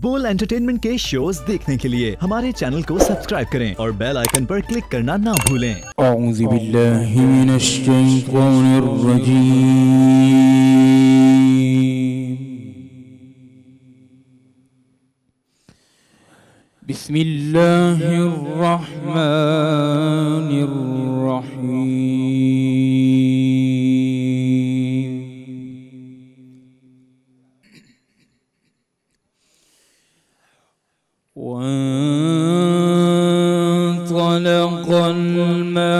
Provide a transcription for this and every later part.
बोल एंटरटेनमेंट के शोज देखने के लिए हमारे चैनल को सब्सक्राइब करें और बेल आइकन पर क्लिक करना ना भूलें बिस्मिल्लाहिर्रहमानिर्रहीम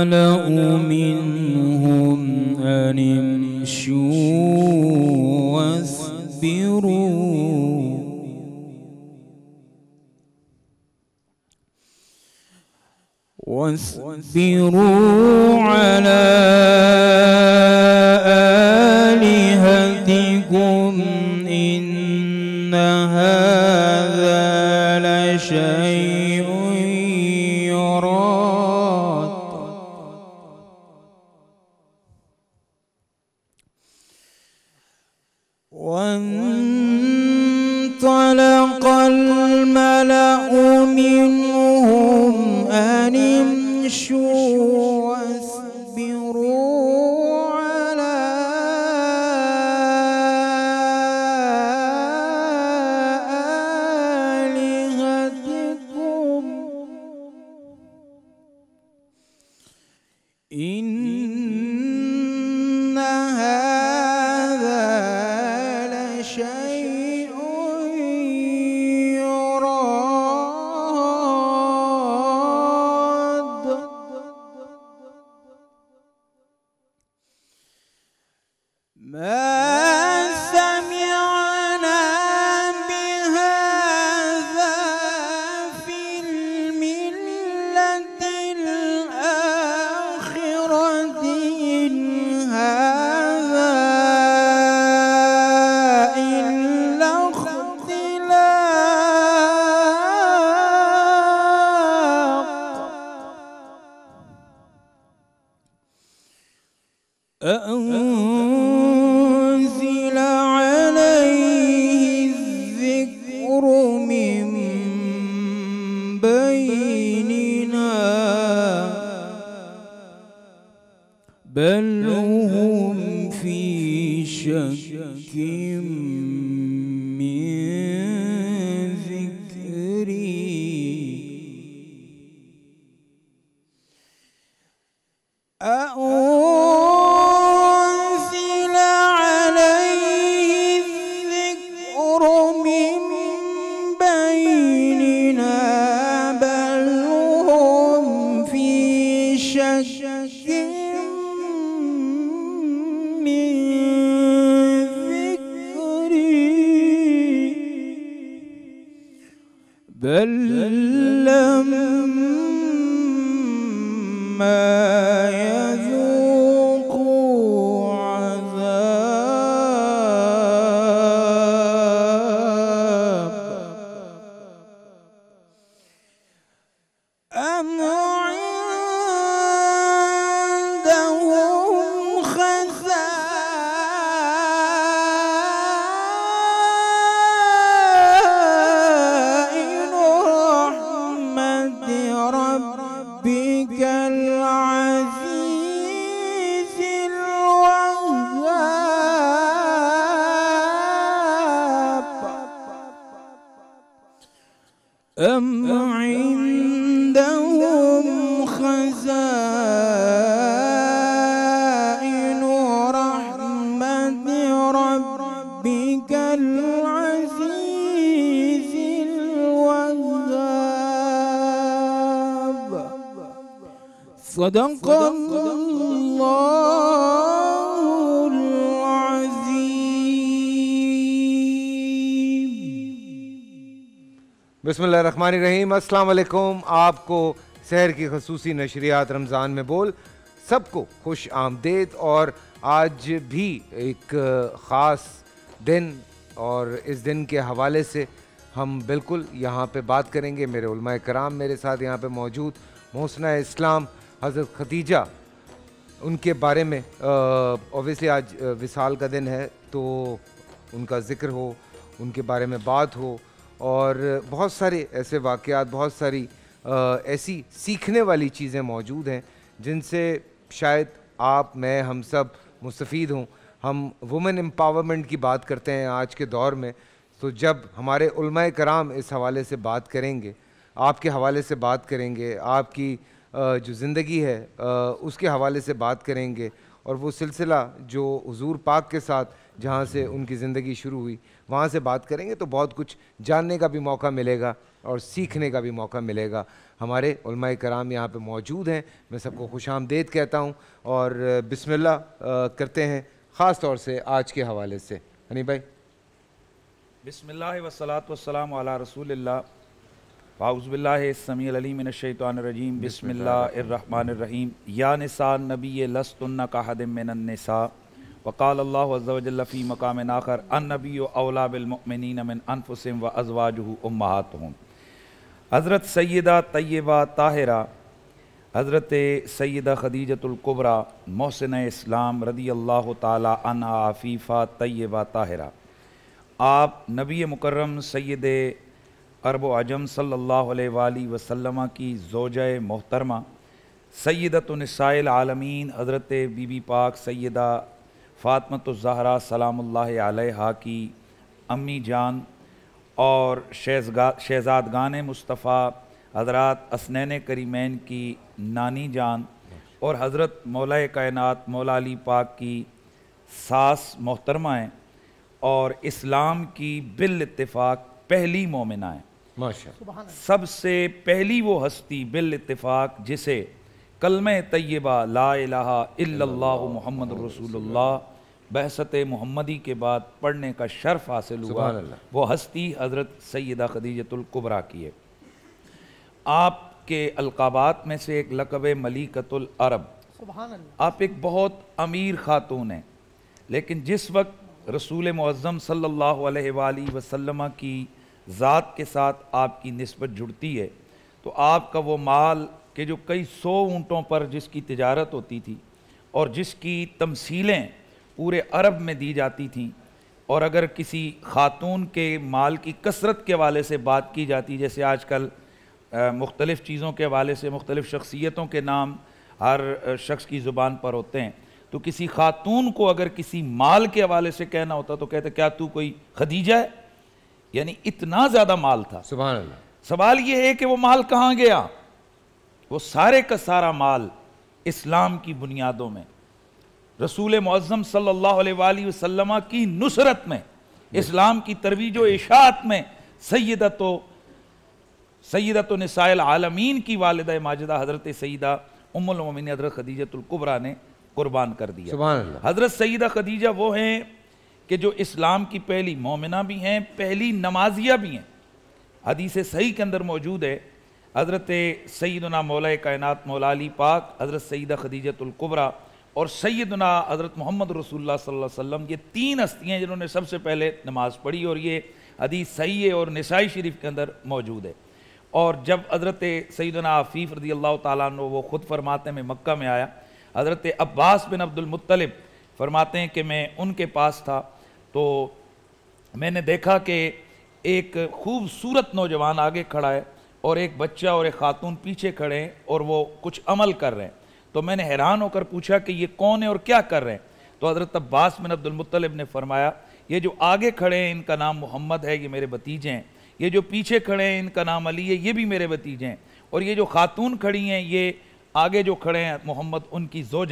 الملأ منهم أن امشوا واصبروا واصبروا على آلهتهم سلم صدق الله बसमीम आपको शहर की खसूसी नशरियात रमज़ान में बोल सबको खुश आमदेद और आज भी एक ख़ास दिन और इस दिन के हवाले से हम बिल्कुल यहाँ पे बात करेंगे मेरे कराम मेरे साथ यहाँ पे मौजूद मोहसिन इस्लाम हज़रत खदीजा उनके बारे में ओबियसली आज विसाल का दिन है तो उनका ज़िक्र हो उनके बारे में बात हो और बहुत सारे ऐसे वाक़ बहुत सारी आ, ऐसी सीखने वाली चीज़ें मौजूद हैं जिनसे शायद आप मैं हम सब मुस्तफ़ हों हम वुमेन एम्पावरमेंट की बात करते हैं आज के दौर में तो जब हमारे कराम इस हवाले से बात करेंगे आपके हवाले से बात करेंगे आपकी जो ज़िंदगी है उसके हवाले से बात करेंगे और वो सिलसिला जो हजूर पाक के साथ जहाँ से उनकी ज़िंदगी शुरू हुई वहाँ से बात करेंगे तो बहुत कुछ जानने का भी मौका मिलेगा और सीखने का भी मौका मिलेगा हमारे कराम यहाँ पे मौजूद हैं मैं सबको खुश आमदेद कहता हूँ और बिसमिल्ला करते हैं ख़ास तौर से आज के हवाले से हनी भाई बिसमिल्ल वसलात वसलाम रसूल पाउज़बिल्लासमीमिनशैतरजीम बसमीम या निसान नबी लस्तुल्न का हदमिनसा वकाल अज़वजल्फ़ी मकाम नाखर अन नबी अवलाबिलमिन मिन अनफुसम व अजवाजह उम्मात हूँ हज़रत सैदा तय्यबा ताहिरा हज़रत सैदा ख़दीजतुल्कुबरा मोहसिन इस्लाम रदी अल्लाह तफ़ीफ़ा तय्यबा ताहिरा आप नबी मुकर्रम सैद अरब आजम सल्ला वसलम की जोज मोहतरमा सैदतनसाइल आलमीन हज़रत बीबी पाक सैदा फ़ातमत ज़हरा आल हा की अम्मी जान और शहजगा शहजादगान मुस्तफ़ा हजरत असनैन करीमैन की नानी जान और हज़रत मौल कायनत मौलाली पाक की सास मोहतरमाएँ और इस्लाम की बिल इतफ़ाक़ पहली मोमिनाएँ माशा सबसे पहली वो हस्ती बिल इतफाक जिसे कलम तय्यबा ला मोहम्मद रसूलुल्लाह बहसत मोहम्मदी के बाद पढ़ने का शर्फ हासिल हुआ वो हस्ती हज़रत सैदा खदीजतुल्कुबरा की है आपके अलकाबात में से एक लकब मलिकतुल अरब आप एक बहुत अमीर खातून हैं लेकिन जिस वक्त रसूल मज़म सल्ला वसलमा की ज़ात के साथ आपकी नस्बत जुड़ती है तो आपका वो माल के जो कई सौ ऊँटों पर जिसकी तजारत होती थी और जिसकी तमसीलें पूरे अरब में दी जाती थी और अगर किसी खातून के माल की कसरत के हवाले से बात की जाती जैसे आजकल मुख्तलिफ़ चीज़ों के हवाले से मुख्तलिफ़ शख्सियतों के नाम हर शख्स की ज़ुबान पर होते हैं तो किसी खातून को अगर किसी माल के हवाले से कहना होता तो कहते क्या तू कोई खदीजा है यानी इतना ज्यादा माल था सुबह सवाल यह है कि वो माल कहां गया वो सारे का सारा माल इस्लाम की बुनियादों में रसूल मज़म सल्ला की नुसरत में इस्लाम की तरवीज इशात में सैदत सैदत नसाइल आलमीन की वालद माजदा हज़रत सईदा उमिन हज़रत खदीजतुल्कुबरा ने कुर्बान कर दिया हज़रत सईदा खदीजा वो हैं कि जो इस्लाम की पहली मोमिना भी हैं पहली नमाजिया भी हैं हदीस सही के अंदर मौजूद है हज़रत सैदना मौल कायनत मौलाली पाक हज़रत सईद खदीजतुल्कुबरा और सैदना हज़रत मोहम्मद रसूल वसम ये तीन हस्तियाँ जिन्होंने सबसे पहले नमाज़ पढ़ी और ये हदीस सही है और नसाई शरीफ के अंदर मौजूद है और जब हज़रत सैदना आफ़ीफ़ रदी अल्लाह तु वो ख़ुद फरमाते में मक् में आया हज़रत अब्बास बिन अब्दुलमतलब फरमाते हैं कि मैं उनके पास था तो मैंने देखा कि एक खूबसूरत नौजवान आगे खड़ा है और एक बच्चा और एक खातून पीछे खड़े हैं और वो कुछ अमल कर रहे हैं तो मैंने हैरान होकर पूछा कि ये कौन है और क्या कर रहे हैं तो हज़रत अब्बास बिन अब्दुलमतलब ने फरमाया ये जो आगे खड़े हैं इनका नाम मोहम्मद है ये मेरे भतीजे हैं ये जो पीछे खड़े हैं इनका नाम अली है ये भी मेरे भतीजे हैं और ये जो खातून खड़ी हैं ये आगे जो खड़े हैं मोहम्मद उनकी जो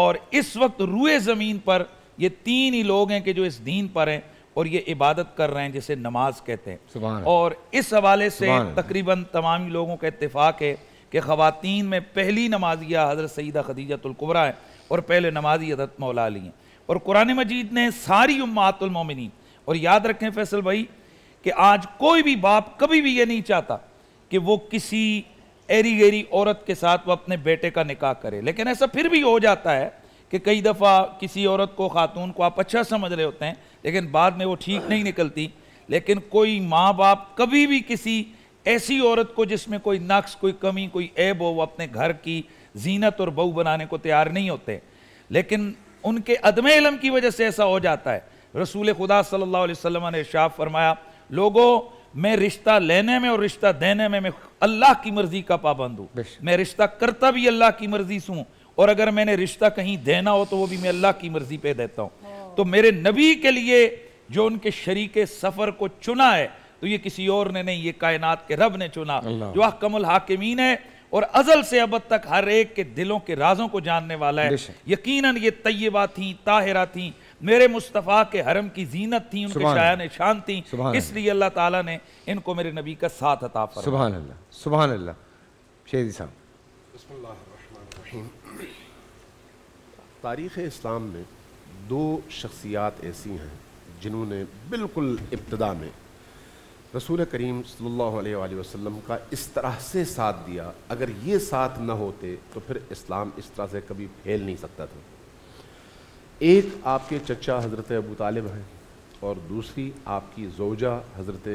और इस वक्त रूए ज़मीन पर ये तीन ही लोग हैं कि जो इस दीन पर हैं और ये इबादत कर रहे हैं जिसे नमाज कहते हैं और इस हवाले से तकरीबन तमाम लोगों का इतफाक़ है कि ख़वातीन में पहली नमाजिया हज़रत सईदा खदीजतुल्कुबरा है और पहले नमाजी हजरत मौला अली हैं और कुरान मजीद ने सारी उम्मातुलमिन और याद रखें फैसल भाई कि आज कोई भी बाप कभी भी ये नहीं चाहता कि वो किसी एरी गेरी औरत के साथ वो अपने बेटे का निकाह करे लेकिन ऐसा फिर भी हो जाता है कि कई दफ़ा किसी औरत को ख़ातून को आप अच्छा समझ रहे होते हैं लेकिन बाद में वो ठीक नहीं निकलती लेकिन कोई माँ बाप कभी भी किसी ऐसी औरत को जिसमें कोई नक्स कोई कमी कोई ऐब हो वो अपने घर की जीनत और बहू बनाने को तैयार नहीं होते लेकिन उनके अदम इलम की वजह से ऐसा हो जाता है रसूल खुदा सल्ला वसम ने शाफ फरमाया लोगों मैं रिश्ता लेने में और रिश्ता देने में मैं अल्लाह की मर्ज़ी का पाबंद हूँ मैं रिश्ता करता भी अल्लाह की मर्ज़ी से हूँ और अगर मैंने रिश्ता कहीं देना हो तो वो भी मैं अल्लाह की मर्जी पे देता हूँ तो मेरे नबी के लिए जो उनके शरीक सफ़र को चुना है तो ये किसी और ने नहीं ये कायनात के रब ने चुना जो अकमल हाकिमीन है और अजल से अब तक हर एक के दिलों के राजों को जानने वाला है यकीनन ये तय्यबा थी ताहिरा थी मेरे मुस्तफ़ा के हरम की जीनत थी उनके शाया शान थी इसलिए अल्लाह ताला ने इनको मेरे नबी का साथ अता सुबह सुबह अल्लाह शेजी साहब तारीख़ इस्लाम में दो शख्सियात ऐसी हैं जिन्होंने बिल्कुल इब्तदा में रसूल करीम सल्लल्लाहु अलैहि वसल्लम का इस तरह से साथ दिया अगर ये साथ न होते तो फिर इस्लाम इस तरह से कभी फैल नहीं सकता था एक आपके चचा हज़रत अबू तालिब हैं और दूसरी आपकी जोजा हज़रत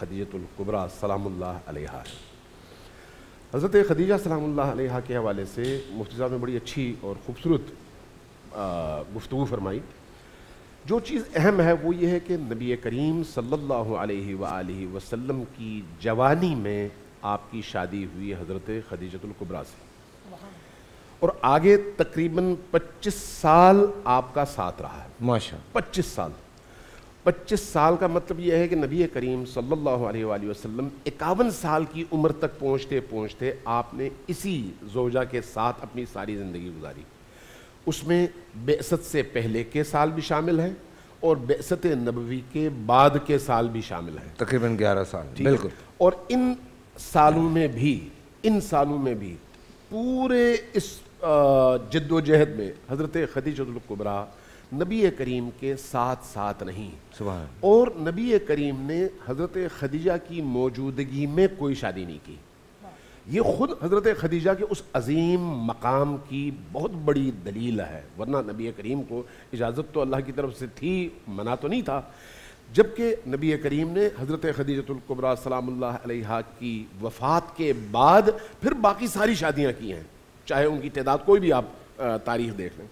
खदीजतुल्कुबरा सलामुल्लाह अलैहा है हज़रत खदीजा सलामुल्लाह अलैहा के हवाले से मुफ्ती साहब ने बड़ी अच्छी और ख़ूबसूरत गुफ्तु फरमाई जो चीज़ अहम है वो ये है कि नबी करीम सल्लल्लाहु अलैहि सल्ला वसल्लम की जवानी में आपकी शादी हुई हज़रत खदीजतुल्कुबरा से और आगे तकरीबन 25 साल आपका साथ रहा है माशा 25 साल 25 साल का मतलब यह है कि नबी करीम सल्लल्लाहु अलैहि वसल्लम इक्यावन साल की उम्र तक पहुंचते पहुंचते आपने इसी जोजा के साथ अपनी सारी ज़िंदगी गुजारी उसमें बेसत से पहले के साल भी शामिल हैं और बेसत नबवी के बाद के साल भी शामिल हैं तकरीबन ग्यारह साल बिल्कुल और इन सालों में भी इन सालों में भी पूरे इस जद्दोजहद में हज़रत खदीजतुल्कुबरा नबी करीम के साथ साथ नहीं और नबी करीम ने हज़रत खदीजा की मौजूदगी में कोई शादी नहीं की ये खुद हज़रत खदीजा के उस अजीम मकाम की बहुत बड़ी दलील है वरना नबी करीम को इजाज़त तो अल्लाह की तरफ से थी मना तो नहीं था जबकि नबी करीम ने हज़रत खदीजतुल्कुबरा सलाम्ला की वफ़ात के बाद फिर बाकी सारी शादियाँ की हैं चाहे उनकी तदाद कोई भी आप तारीख देख लें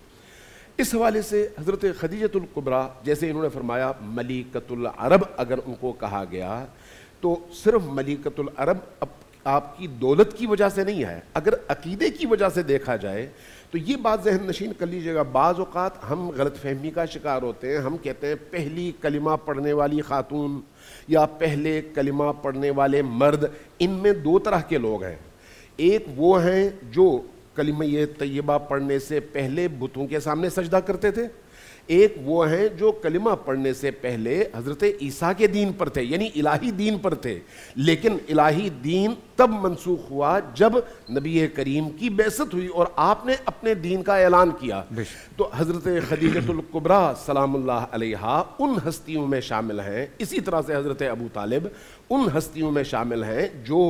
इस हवाले से हज़रत खदीजतुल्कुबरा जैसे इन्होंने फरमाया मलिकतुल अरब अगर उनको कहा गया तो सिर्फ मलिकतुल अरब अब आपकी दौलत की वजह से नहीं आया अगर अकीदे की वजह से देखा जाए तो ये बात जहन नशीन कर लीजिएगा बाज़ात हम गलत फहमी का शिकार होते हैं हम कहते हैं पहली कलिमा पढ़ने वाली खातून या पहले कलिमा पढ़ने वाले मर्द इनमें दो तरह के लोग हैं एक वो हैं जो कलिम तयबा पढ़ने से पहले बुतों के सामने सजदा करते थे एक वो हैं जो कलिमा पढ़ने से पहले हज़रत ईसा के दीन पर थे यानी इलाही दीन पर थे लेकिन इलाही दीन तब मनसूख हुआ जब नबी करीम की बेसत हुई और आपने अपने दीन का ऐलान किया तो हज़रत खदीजतुल्कुबरा सलाम्ला उन हस्तियों में शामिल हैं इसी तरह से हज़रत अबू तालिब उन हस्तियों में शामिल हैं जो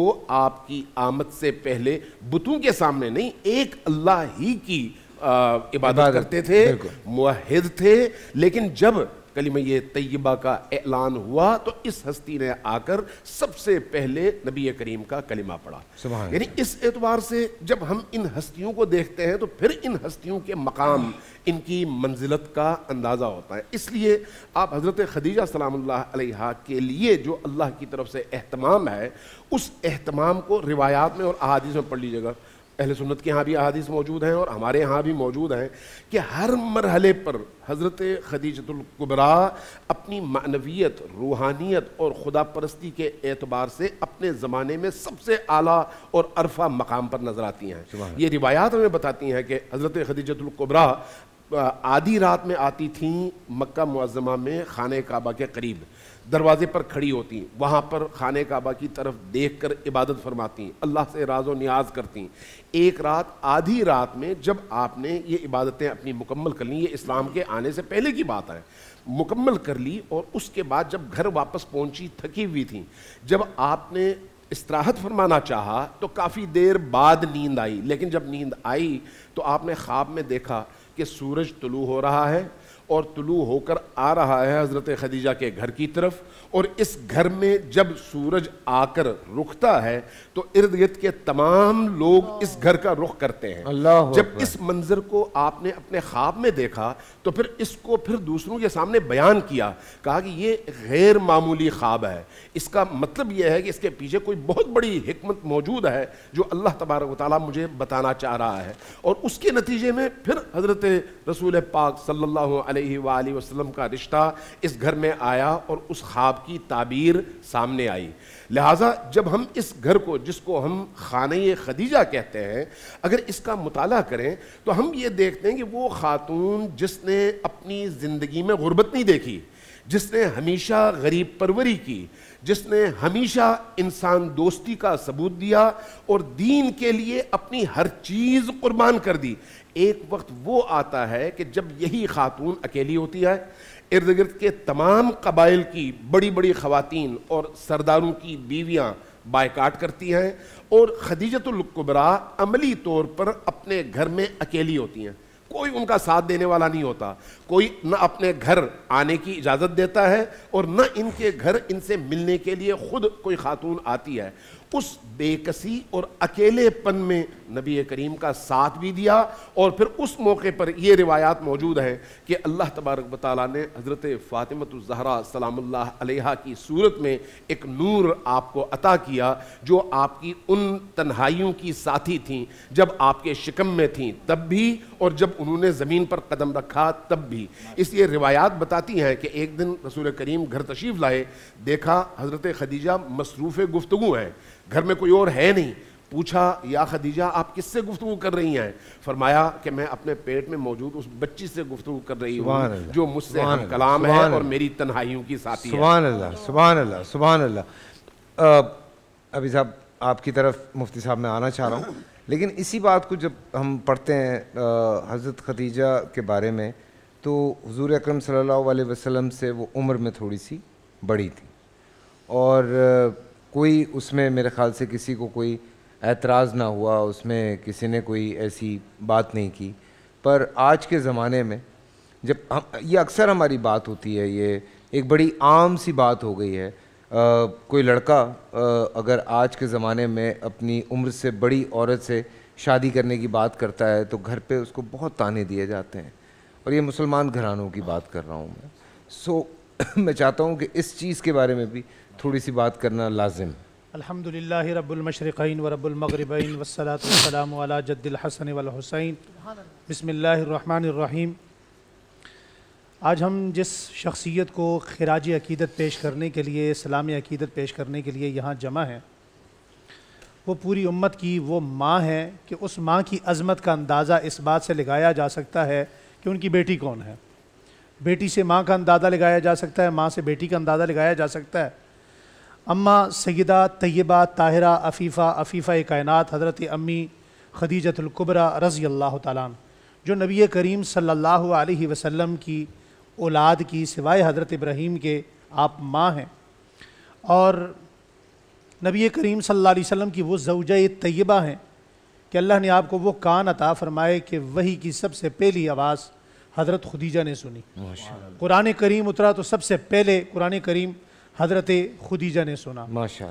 आपकी आमद से पहले बुतों के सामने नहीं एक अल्लाह ही की इबादत करते थे मुहिद थे लेकिन जब ये तय्यबा का ऐलान हुआ तो इस हस्ती ने आकर सबसे पहले नबी करीम का कलिमा पढ़ा यानी इस एतवार से जब हम इन हस्तियों को देखते हैं तो फिर इन हस्तियों के मकाम इनकी मंजिलत का अंदाज़ा होता है इसलिए आप हज़रत खदीजा सलाम के लिए जो अल्लाह की तरफ से अहतमाम है उस अहतमाम को रिवायात में और अदीस में पढ़ लीजिएगा अहल सुन्नत के यहाँ भी अहादीस मौजूद हैं और हमारे यहाँ भी मौजूद हैं कि हर मरहले पर हज़रत खदीजतुल्कुबरा अपनी मानवीत रूहानियत और खुदा परस्ती के एतबार से अपने ज़माने में सबसे आला और अरफा मकाम पर नज़र आती हैं ये रिवायात हमें बताती हैं कि हज़रत खदीजतुल्कुबरा आधी रात में आती थी मक्का मुआजमा में खान काबा के करीब दरवाजे पर खड़ी होती हैं वहाँ पर खाने काबा की तरफ देख कर इबादत फरमाती हैं अल्लाह से राज व न्याज करती हैं एक रात आधी रात में जब आपने ये इबादतें अपनी मुकम्मल कर ली ये इस्लाम के आने से पहले की बात है मुकम्मल कर ली और उसके बाद जब घर वापस पहुँची थकी हुई थी जब आपने इसराहत फरमाना चाहा तो काफ़ी देर बाद नींद आई लेकिन जब नींद आई तो आपने ख्वाब में देखा कि सूरज तुलू हो रहा है और तुलू होकर आ रहा है हज़रत खदीजा के घर की तरफ और इस घर में जब सूरज आकर रुकता है तो इर्द गिर्द के तमाम लोग इस घर का रुख करते हैं जब इस मंजर को आपने अपने ख्वाब में देखा तो फिर इसको फिर दूसरों के सामने बयान किया कहा कि ये गैर मामूली ख्वाब है इसका मतलब यह है कि इसके पीछे कोई बहुत बड़ी हमत मौजूद है जो अल्लाह तबारक ताली मुझे बताना चाह रहा है और उसके नतीजे में फिर हज़रत रसूल पाक सल्लल्लाहु अलैहि वसल्लम का रिश्ता इस घर में आया और उस ख्वाब की ताबीर सामने आई लिहाजा जब हम इस घर को जिसको हम खान खदीजा कहते हैं अगर इसका मुताल करें तो हम ये देखते हैं कि वो ख़ातून जिसने अपनी ज़िंदगी में गुर्बत नहीं देखी जिसने हमेशा गरीब परवरी की जिसने हमेशा इंसान दोस्ती का सबूत दिया और दीन के लिए अपनी हर चीज़ कुर्बान कर दी एक वक्त वो आता है कि जब यही खातून अकेली होती है इर्द गिर्द के तमाम कबाइल की बड़ी बड़ी खवतिन और सरदारों की बीवियाँ बायकाट करती हैं और खदीजतुल्कुबरा अमली तौर पर अपने घर में अकेली होती हैं कोई उनका साथ देने वाला नहीं होता कोई न अपने घर आने की इजाज़त देता है और न इनके घर इनसे मिलने के लिए ख़ुद कोई खातून आती है उस बेकसी और अकेलेपन में नबी करीम का साथ भी दिया और फिर उस मौके पर ये रिवायात मौजूद हैं कि अल्लाह तबारक बताला ने हज़रत फ़ातिमतज़हरा सलाम्ला की सूरत में एक नूर आपको अता किया जो आपकी उन तन्हाइयों की साथी थी जब आपके शिकम में थी तब भी और जब उन्होंने ज़मीन पर कदम रखा तब भी इसलिए रिवायात बताती हैं कि एक दिन रसूल करीम घर तशीफ़ लाए देखा हज़रत खदीजा मसरूफ़ गुफ्तु हैं घर में कोई और है नहीं पूछा या खदीजा आप किससे गुफ्तु कर रही हैं फरमाया कि मैं अपने पेट में मौजूद उस बच्ची से गुफ्तु कर रही हूँ जो मुझसे कलाम है और मेरी तन्हाइयों की साथी सुबहान अल्लाह सुबहान अल्लाह सुबहान अल्लाह अभी साहब आपकी तरफ मुफ्ती साहब मैं आना चाह रहा हूँ लेकिन इसी बात को जब हम पढ़ते हैं हज़रत खदीजा के बारे में तो हजूर अक्रम सल्ला वसम से वो उम्र में थोड़ी सी बड़ी थी और कोई उसमें मेरे ख्याल से किसी को कोई एतराज़ ना हुआ उसमें किसी ने कोई ऐसी बात नहीं की पर आज के ज़माने में जब हम ये अक्सर हमारी बात होती है ये एक बड़ी आम सी बात हो गई है आ, कोई लड़का आ, अगर आज के ज़माने में अपनी उम्र से बड़ी औरत से शादी करने की बात करता है तो घर पे उसको बहुत ताने दिए जाते हैं और ये मुसलमान घरानों की बात कर रहा हूँ मैं सो मैं चाहता हूँ कि इस चीज़ के बारे में भी थोड़ी सी बात करना लाजिम अलहमदिल्ला रबालमशरक़ीन व रबालमगरबीन वसलाम जद्दीलहसन वसैन बसमीम आज हम जिस शख्सियत को खराज अकीदत पेश करने के लिए सलाम अकीदत पेश करने के लिए यहाँ जमा हैं वो पूरी उम्मत की वो माँ है कि उस माँ की अज़मत का अंदाज़ा इस बात से लगाया जा सकता है कि उनकी बेटी कौन है बेटी से माँ का अंदाज़ा लगाया जा सकता है माँ से बेटी का अंदाज़ा लगाया जा सकता है अम्मा सैदा तय्यबा ताहिरा अफ़ीफ़ा अफ़ीफ़ा कायनत हज़रत अम्मी खदीजतुल्कुबरा रज़ी अल्लाह तालान जो नबी करीम सल्लल्लाहु अलैहि वसल्लम की औलाद की सिवाय हज़रत इब्राहीम के आप माँ हैं और नबी करीम सल्लल्लाहु अलैहि वसल्लम की वो जवजा तय्यबा हैं कि अल्लाह ने आपको वो कान अता फ़रमाए कि वही की सबसे पहली आवाज़ हज़रत खदीजा ने सुनी कुरान करीम उतरा तो सबसे पहले कुरान करीम हज़रत खुदीजा ने सुना माशा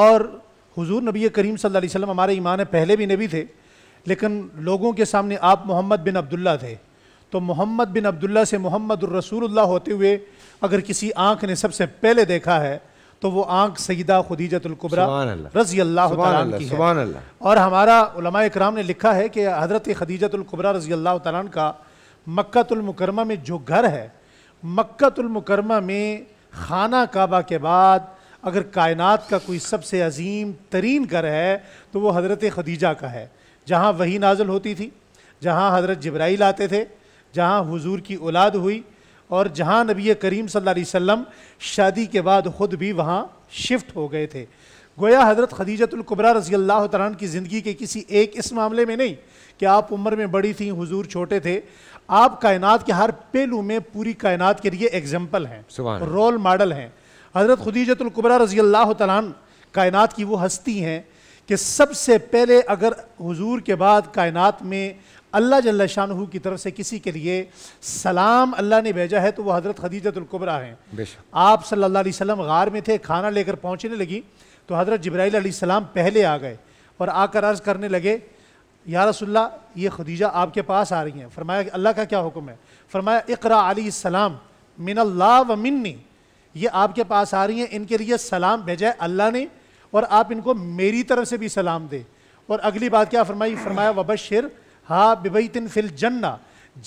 और हजूर नबी करीम सल्लल्लाहु वसम हमारे ईमान पहले भी नबी थे लेकिन लोगों के सामने आप मोहम्मद बिन अब्दुल्ला थे तो मोहम्मद बिन अब्दुल्ला से मोहम्मद रसूलुल्लाह होते हुए अगर किसी आँख ने सबसे पहले देखा है तो वो आँख सईदा खुदीजतुल्कुबरा रजी अल्लाह की है और हमारा कराम ने लिखा है कि हज़रत खदीजतुल्कुबरा रजी अल्लाह तक का मक्तुलमकरमा में जो घर है मक्तुलमकरमा में खाना काबा के बाद अगर कायनात का कोई सबसे अजीम तरीन घर है तो वो हज़रत खदीजा का है जहाँ वही नाजल होती थी जहाँ हज़रत जब्राइल आते थे जहाँ हुजूर की औलाद हुई और जहाँ नबी करीम सल्लल्लाहु अलैहि वसल्लम शादी के बाद ख़ुद भी वहाँ शिफ्ट हो गए थे गोया हज़रत खदीजतुल्कुबरा रजी अल्लाह तरान की ज़िंदगी के किसी एक इस मामले में नहीं कि आप उम्र में बड़ी थी हुजूर छोटे थे आप कायनात के हर पहलू में पूरी कायनात के लिए एग्जाम्पल हैं रोल मॉडल हैं हज़रत खदीजतुल्कुबरा रजी अल्लाह तन कायनात की वो हस्ती हैं कि सबसे पहले अगर हजूर के बाद कायनात में अल्लाह जल्ल शाह की तरफ से किसी के लिए सलाम अल्लाह ने भेजा है तो वह हज़रत खदीजतुल्कुबरा हैं आप सल्ला वसम गार में थे खाना लेकर पहुँचने लगी तो हज़रत जब्राईसम पहले आ गए और आकर अर्ज़ करने लगे या रसुल्ला ये खदीजा आपके पास आ रही हैं फरमाया अल्लाह का क्या हुक्म है फरमाया इकरा सलाम मिन अल्लाह व मिन्नी ये आपके पास आ रही हैं इनके लिए सलाम भेजा है अल्लाह ने और आप इनको मेरी तरफ से भी सलाम दे और अगली बात क्या फरमाई फरमाया वबशर हा तिन फिल जन्ना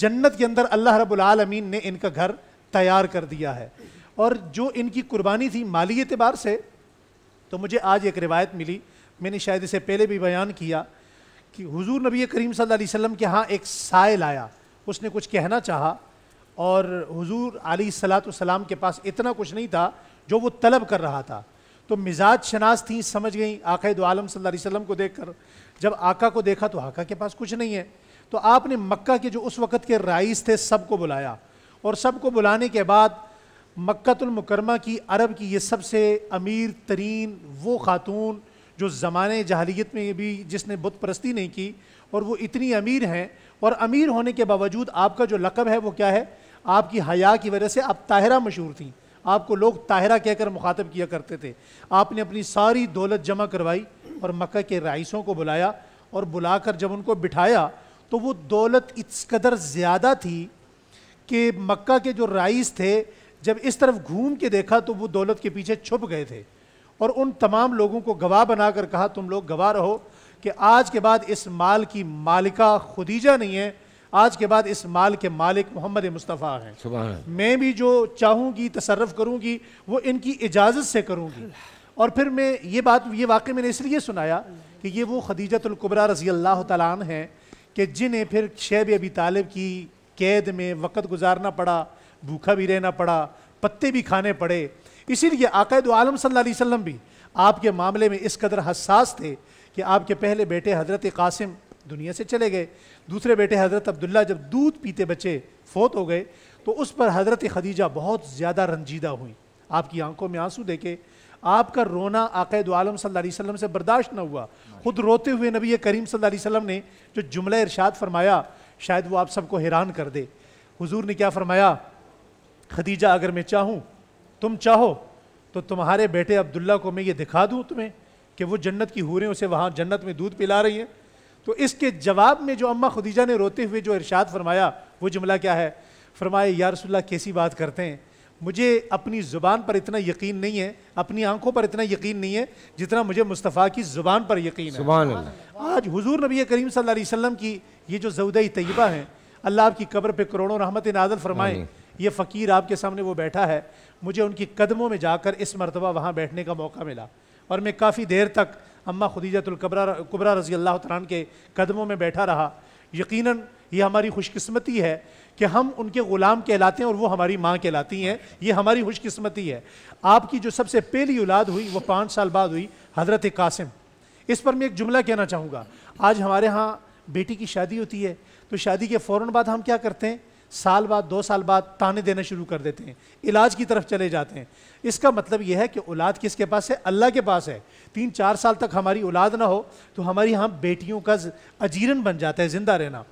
जन्नत के अंदर अल्लाह रबालमीन ने इनका घर तैयार कर दिया है और जो इनकी कुर्बानी थी माली एतबार से तो मुझे आज एक रिवायत मिली मैंने शायद इसे पहले भी बयान किया कि हुजूर नबी करीम सल्लल्लाहु अलैहि वसल्लम के यहाँ एक साइल आया उसने कुछ कहना चाहा और हुजूर अली सलाम के पास इतना कुछ नहीं था जो वो तलब कर रहा था तो मिजाज शनास थी समझ गई आका दो आलम सल्लल्लाहु अलैहि वसल्लम को जब आका को देखा तो आका के पास कुछ नहीं है तो आपने मक्का के जो उस वक़्त के राइस थे सबको बुलाया और सबको बुलाने के बाद मक्तुलमकरमा की अरब की ये सबसे अमीर तरीन वो ख़ातून जो ज़माने जहलीत में भी जिसने बुत परस्ती नहीं की और वो इतनी अमीर हैं और अमीर होने के बावजूद आपका जो लकब है वो क्या है आपकी हया की वजह से आप ताहरा मशहूर थी आपको लोग ताहरा कहकर मुखातब किया करते थे आपने अपनी सारी दौलत जमा करवाई और मक्का के रईसों को बुलाया और बुलाकर जब उनको बिठाया तो वो दौलत इस कदर ज़्यादा थी कि मक्का के जो रईस थे जब इस तरफ घूम के देखा तो वो दौलत के पीछे छुप गए थे और उन तमाम लोगों को गवाह बनाकर कहा तुम लोग गवाह रहो कि आज के बाद इस माल की मालिका खुदीजा नहीं है आज के बाद इस माल के मालिक मोहम्मद मुस्तफ़ा हैं मैं भी जो चाहूँगी तसरफ़ करूँगी वो इनकी इजाज़त से करूँगी और फिर मैं ये बात ये वाक़ मैंने इसलिए सुनाया कि ये वो खदीजतुल्कुबरा रज़ी अल्लाह तन हैं कि जिन्हें फिर शेब अबी तालब की कैद में वक़्त गुजारना पड़ा भूखा भी रहना पड़ा पत्ते भी खाने पड़े इसीलिए आकद आलम सल्ला भी आपके मामले में इस कदर हसास थे कि आपके पहले बेटे हज़रत कासिम दुनिया से चले गए दूसरे बेटे हज़रत अब्दुल्ला जब दूध पीते बच्चे फोत हो गए तो उस पर हज़रत खदीजा बहुत ज़्यादा रंजीदा हुई आपकी आंखों में आंसू देखे आपका रोना आकद आलम सल्ला वसम से बर्दाश्त न हुआ खुद रोते हुए नबी करीम सल्ला वसम ने जो जुमला इरशाद फरमाया शायद वो आप सबको हैरान कर दे हुजूर ने क्या फरमाया खदीजा अगर मैं चाहूँ तुम चाहो तो तुम्हारे बेटे अब्दुल्ला को मैं ये दिखा दूँ तुम्हें कि वो जन्नत की हूरें उसे वहाँ जन्नत में दूध पिला रही हैं तो इसके जवाब में जो अम्मा खदीजा ने रोते हुए जो इरशाद फरमाया वो जुमला क्या है फरमाए या रसुल्ला कैसी बात करते हैं मुझे अपनी ज़ुबान पर इतना यकीन नहीं है अपनी आंखों पर इतना यकीन नहीं है जितना मुझे मुस्तफ़ा की ज़ुबान पर यकीन है आज हुजूर नबी करीम सल्लल्लाहु अलैहि वसल्लम की ये जो जऊद तय्यबा हैं अल्लाह आपकी कब्र पर करोड़ों रहमत नादल फरमाएँ ये फ़कीर आपके सामने वो बैठा है मुझे उनकी कदमों में जाकर इस मरतबा वहाँ बैठने का मौका मिला और मैं काफ़ी देर तक अम्मा खदीजतुल्कबरा कुबरा रज़ी अल्लाह तन के कदमों में बैठा रहा यकीन ये हमारी खुशक़स्मती है कि हम उनके ग़ुलाम कहलाते हैं और वो हमारी माँ कहलाती हैं ये हमारी खुशकस्मती है आपकी जो सबसे पहली औलाद हुई वो पाँच साल बाद हुई हज़रत कासिम इस पर मैं एक जुमला कहना चाहूँगा आज हमारे यहाँ बेटी की शादी होती है तो शादी के फ़ौर बाद हम क्या करते हैं साल बाद दो साल बाद ताने देना शुरू कर देते हैं इलाज की तरफ चले जाते हैं इसका मतलब यह है कि औलाद किसके पास है अल्लाह के पास है तीन चार साल तक हमारी औलाद ना हो तो हमारी यहाँ बेटियों का अजीरन बन जाता है ज़िंदा रहना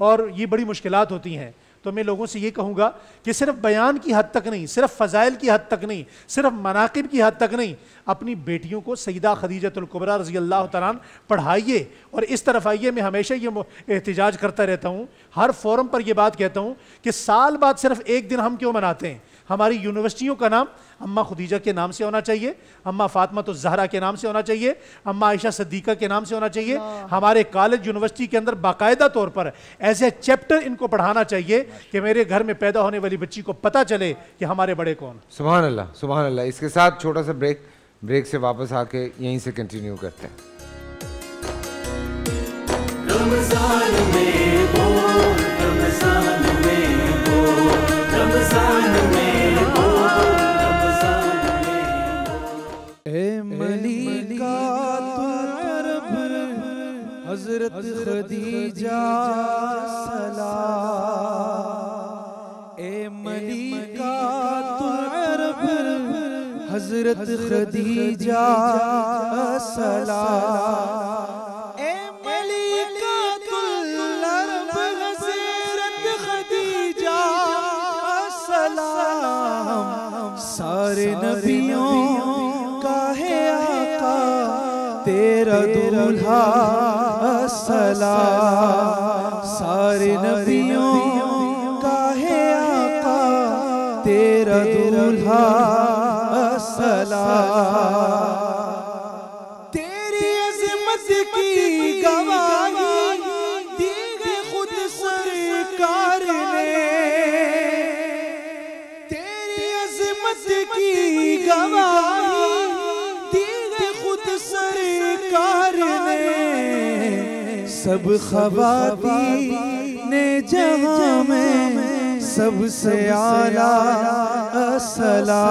और ये बड़ी मुश्किल होती हैं तो मैं लोगों से ये कहूँगा कि सिर्फ बयान की हद तक नहीं सिर्फ फ़ज़ाइल की हद तक नहीं सिर्फ मनाकब की हद तक नहीं अपनी बेटियों को सईदा खदीजतुल्कुबरा रजी अल्लाह तरान पढ़ाइए और इस तरफ आइए मैं हमेशा ये एहतजाज करता रहता हूँ हर फोरम पर यह बात कहता हूँ कि साल बाद सिर्फ एक दिन हम क्यों मनाते हैं हमारी यूनिवर्सिटियों का नाम अम्मा खुदीजा के नाम से होना चाहिए अम्मा फातमा तो जहरा के नाम से होना चाहिए अम्मा आयशा सदीका के नाम से होना चाहिए हाँ। हमारे कॉलेज यूनिवर्सिटी के अंदर बाकायदा तौर पर एज ए चैप्टर इनको पढ़ाना चाहिए कि मेरे घर में पैदा होने वाली बच्ची को पता चले कि हमारे बड़े कौन सुबह अल्लाह सुबह अल्लाह इसके साथ छोटा सा ब्रेक ब्रेक से वापस आके यहीं से कंटिन्यू करते हैं रमजान में रमजान में बोल रमजान में मली का हजरत खदीजा सला ए मली हजरत खदीजा सला दुल्हा सला सारे नबियों का है आका तेरा दुल्हा सला तेरी अजमत की सब खबाती ने जहाँ में सबसे आला असला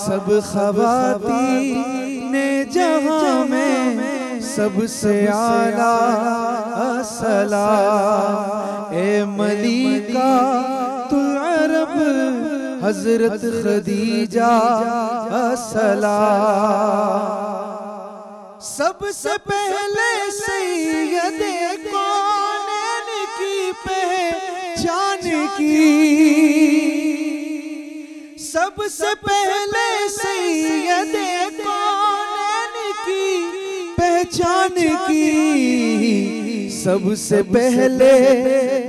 सब खबाती ने जहाँ में सबसे आला असला ए मलिका तू अरब हजरत खदीजा असला सबसे पहले सैयद कौन की पहचान की सबसे पहले सैयद कौन की पहचान की सबसे पहले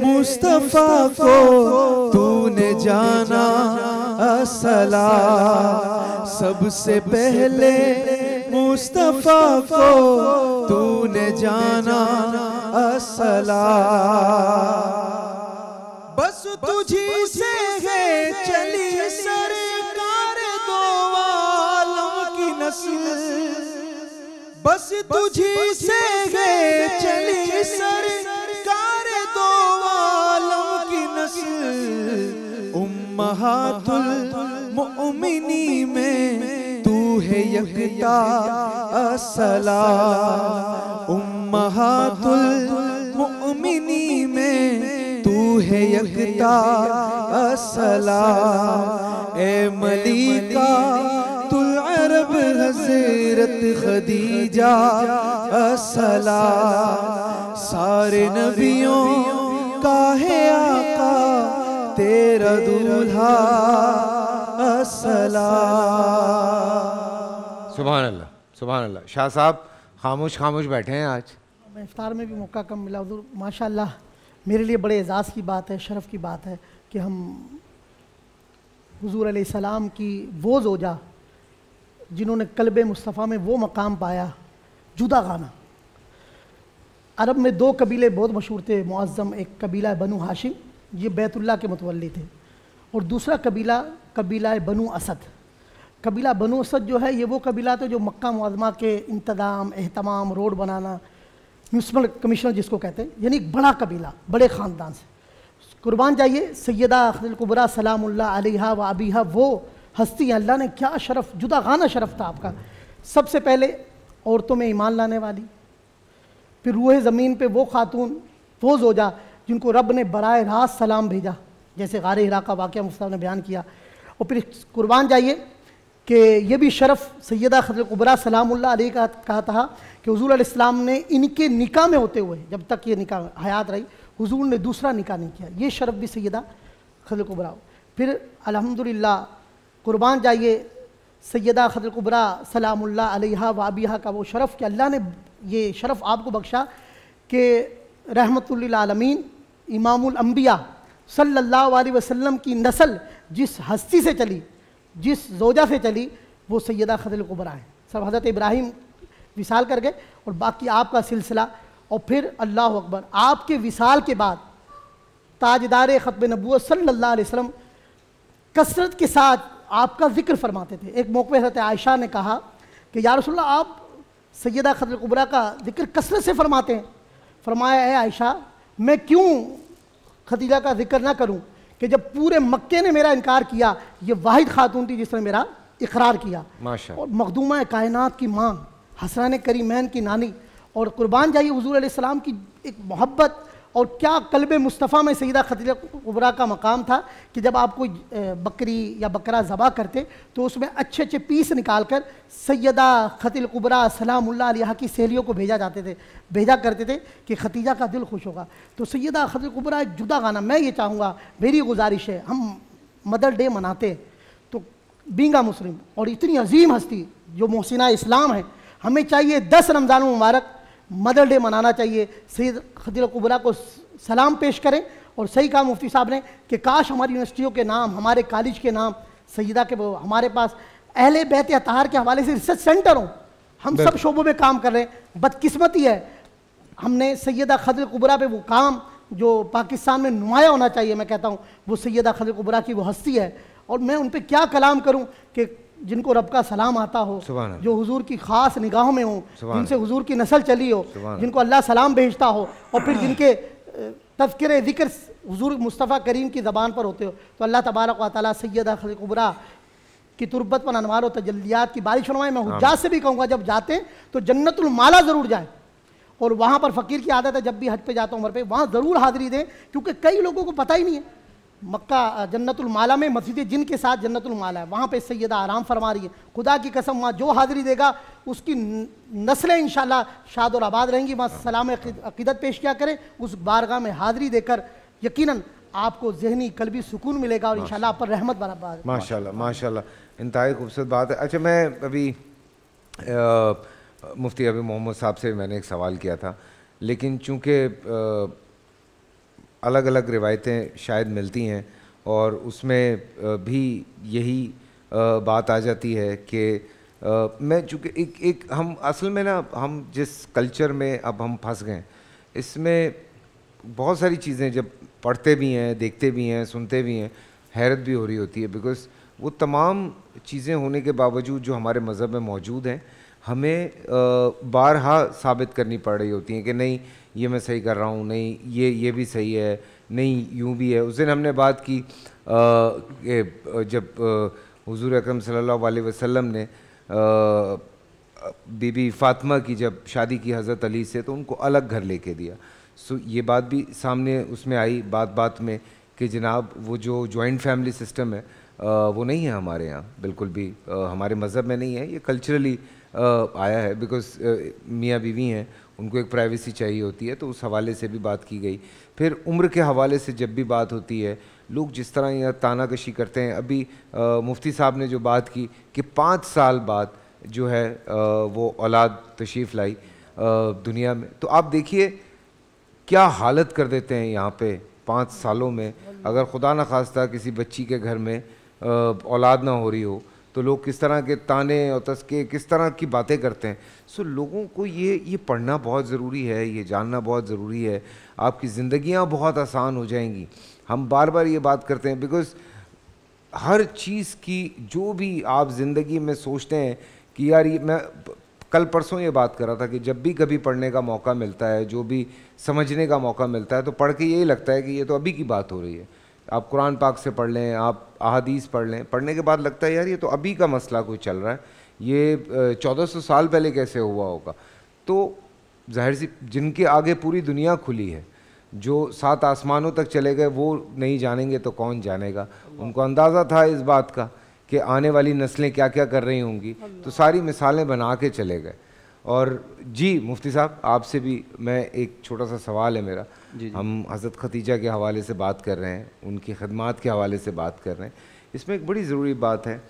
मुस्तफा को तूने जाना असला सबसे पहले मुस्तफ़ा को तूने जाना असला बस तुझी से है चली सरकार दो आलम की नस्ल बस तुझी से है चली सरकार दो आलम की नस्ल उम्महातुल मुमिनी में है यकता असला उम्महातुल मुमिनी में तू है यकता असला ए मलिका तुल अरब हजरत खदीजा असला सारे नबियों का है आका तेरा दूल्हा असला सुबह अल्लाह सुबह अल्लाह शाह साहब खामोश खामोश बैठे हैं आज इफ्तार में भी मौका कम मिला माशा मेरे लिए बड़े एजाज़ की बात है शरफ़ की बात है कि हम हजूर सलाम की वो जोजा जिन्होंने कलब मुस्तफ़ा में वो मकाम पाया जुदा गाना अरब में दो कबीले बहुत मशहूर थे मुआज़म एक कबीला बनु हाशिम ये बैतुल्ला के मतवली थे और दूसरा कबीला कबीला बनु असद कबीला बनो जो है ये वो कबीला था तो जो मक्का मुआजमा के इंतज़ाम अहतमाम रोड बनाना म्यूनसिपल कमिश्नर जिसको कहते हैं यानी एक बड़ा कबीला बड़े ख़ानदान से कुर्बान जाइए सैदा अखिलकुबरा सलामुल्ला अलिहा व अबीहा वो हस्ती अल्लाह ने क्या शरफ जुदा गाना शरफ था आपका सबसे पहले औरतों में ईमान लाने वाली फिर रूह ज़मीन पर वो खातून वो जोजा जिनको रब ने बरए रास्त सलाम भेजा जैसे गार इलाका वाक़ मुफ्ता ने बयान किया और फिर कुर्बान जाइए कि यह भी शरफ़ सैदा खजरकुबरा सलाम का कहा था कि हजूर इस्लाम ने इनके निका में होते हुए जब तक ये निका हयात रही हजूर ने दूसरा निका नहीं किया ये शरफ़ भी सैदा खजरकुबरा फिर अलहमदिल्ला क़ुरबान जाइए सैदा खजरकुबरा सलाम वाबिया का वो शरफ़ कि अल्लाह ने ये शरफ़ आपको बख्शा कि रहमतमीन इमामबिया सल्ला वसम की नस्ल जिस हस्ती से चली जिस जोजा से चली वो सैदा खजल कुबरा है सब हज़रत इब्राहिम विशाल कर गए और बाकी आपका सिलसिला और फिर अल्लाह अकबर आपके विशाल के बाद ताजदार ख़त नबू सल्ला कसरत के साथ आपका जिक्र फरमाते थे एक मौके हजरत आयशा ने कहा कि यारसोल्ला रसोल्ला आप सैदा खजल कुबरा का जिक्र कसरत से फरमाते हैं फरमाया है आयशा मैं क्यों खदीजा का जिक्र ना करूं कि जब पूरे मक्के ने मेरा इनकार किया ये वाहिद खातून थी जिसने मेरा इकरार किया और मखदूमा कायनात की माँ हसरान करीमैन की नानी और कुर्बान जाइए हजूर आसमाम की एक मोहब्बत और क्या कल्ब मुस्तफ़ा में सईदा खतीजा उबरा का मकाम था कि जब आप कोई बकरी या बकरा ज़बा करते तो उसमें अच्छे अच्छे पीस निकाल कर सैदा खतिल उबरा सलामुल्ला अलिया की सहेलियों को भेजा जाते थे भेजा करते थे कि खतीजा का दिल खुश होगा तो सैदा खतिल उबरा एक जुदा गाना मैं ये चाहूँगा मेरी गुजारिश है हम मदर डे मनाते तो बींगा मुस्लिम और इतनी अजीम हस्ती जो मोहसिना इस्लाम है हमें चाहिए दस रमज़ान मुबारक मदर डे मनाना चाहिए सैद खदील कुबरा को सलाम पेश करें और सही कहा मुफ्ती साहब ने कि काश हमारी यूनिवर्सिटियों के नाम हमारे कॉलेज के नाम सईदा के हमारे पास अहले बैत अतार के हवाले से रिसर्च सेंटर हों हम सब शोबों में काम कर रहे हैं बदकस्मती है हमने सैदा खदर कुबरा पे वो काम जो पाकिस्तान में नुमाया होना चाहिए मैं कहता हूँ वो सैदा खदर कुबरा की वो हस्ती है और मैं उन पर क्या कलाम करूँ कि जिनको रब का सलाम आता हो जो हुजूर की खास निगाहों में हो जिनसे हुजूर की नस्ल चली हो जिनको अल्लाह सलाम भेजता हो और फिर जिनके तस्कर ज़िक्र हुजूर मुस्तफ़ा करीम की ज़बान पर होते हो तो अल्लाह तबारक वाली सैद खबरा की तुरबत पर अनवार व तजलियात की बारिश फरमाए मैं हजात से भी कहूँगा जब जाते तो जन्नतमाला ज़रूर जाए और वहाँ पर फ़कीर की आदत है जब भी हज पे जाता हूँ उम्र पर वहाँ ज़रूर हाज़िरी दें क्योंकि कई लोगों को पता ही नहीं है मक्का जन्नतुल माला में मस्जिद जिन के साथ जन्नतुल माला है वहाँ पे सैदा आराम फरमा रही है खुदा की कसम वहाँ जो हाज़िरी देगा उसकी नस्लें इन शाद और आबाद रहेंगी वहाँ सलाम अकीदत पेश किया करें उस बारगाह में हाज़िरी देकर यकीन आपको जहनी कल भी सुकून मिलेगा और इन आप पर रहमत बराबर माशा माशा इंतहाई खूबसूरत बात है अच्छा मैं अभी मुफ्ती अभी मोहम्मद साहब से मैंने एक सवाल किया था लेकिन चूँकि अलग अलग रिवायतें शायद मिलती हैं और उसमें भी यही बात आ जाती है कि मैं चूँकि एक एक हम असल में ना हम जिस कल्चर में अब हम फंस गए इसमें बहुत सारी चीज़ें जब पढ़ते भी हैं देखते भी हैं सुनते भी हैं हैरत भी हो रही होती है बिकॉज़ वो तमाम चीज़ें होने के बावजूद जो हमारे मज़हब में मौजूद हैं हमें बारहा साबित करनी पड़ रही होती हैं कि नहीं ये मैं सही कर रहा हूँ नहीं ये ये भी सही है नहीं यूँ भी है उस दिन हमने बात की आ, जब हजूर अक्रम सल्ला वसम वसल्लम ने बीबी फातिमा की जब शादी की हज़रत अली से तो उनको अलग घर लेके दिया सो ये बात भी सामने उसमें आई बात बात में कि जनाब वो जो जॉइंट फैमिली सिस्टम है आ, वो नहीं है हमारे यहाँ बिल्कुल भी आ, हमारे मज़हब में नहीं है ये कल्चरली आया है बिकॉज मियाँ बीवी हैं उनको एक प्राइवेसी चाहिए होती है तो उस हवाले से भी बात की गई फिर उम्र के हवाले से जब भी बात होती है लोग जिस तरह यह तानाकशी करते हैं अभी आ, मुफ्ती साहब ने जो बात की कि पाँच साल बाद जो है आ, वो औलाद तशरीफ़ लाई आ, दुनिया में तो आप देखिए क्या हालत कर देते हैं यहाँ पे पाँच सालों में अगर खुदा न खास्ता किसी बच्ची के घर में औलाद ना हो रही हो तो लोग किस तरह के ताने और तस्के किस तरह की बातें करते हैं सो लोगों को ये ये पढ़ना बहुत ज़रूरी है ये जानना बहुत ज़रूरी है आपकी ज़िंदगियाँ बहुत आसान हो जाएंगी हम बार बार ये बात करते हैं बिकॉज़ हर चीज़ की जो भी आप ज़िंदगी में सोचते हैं कि यार ये मैं कल परसों ये बात कर रहा था कि जब भी कभी पढ़ने का मौका मिलता है जो भी समझने का मौका मिलता है तो पढ़ के यही लगता है कि ये तो अभी की बात हो रही है आप कुरान पाक से पढ़ लें आप अहादीस पढ़ लें पढ़ने के बाद लगता है यार ये तो अभी का मसला कोई चल रहा है ये चौदह सौ साल पहले कैसे हुआ होगा तो जाहिर सी जिनके आगे पूरी दुनिया खुली है जो सात आसमानों तक चले गए वो नहीं जानेंगे तो कौन जानेगा उनको अंदाज़ा था इस बात का कि आने वाली नस्लें क्या क्या कर रही होंगी तो सारी मिसालें बना के चले गए और जी मुफ्ती साहब आपसे भी मैं एक छोटा सा सवाल है मेरा जी जी। हम हज़रत खतीजा के हवाले से बात कर रहे हैं उनकी खदमात के हवाले से बात कर रहे हैं इसमें एक बड़ी ज़रूरी बात है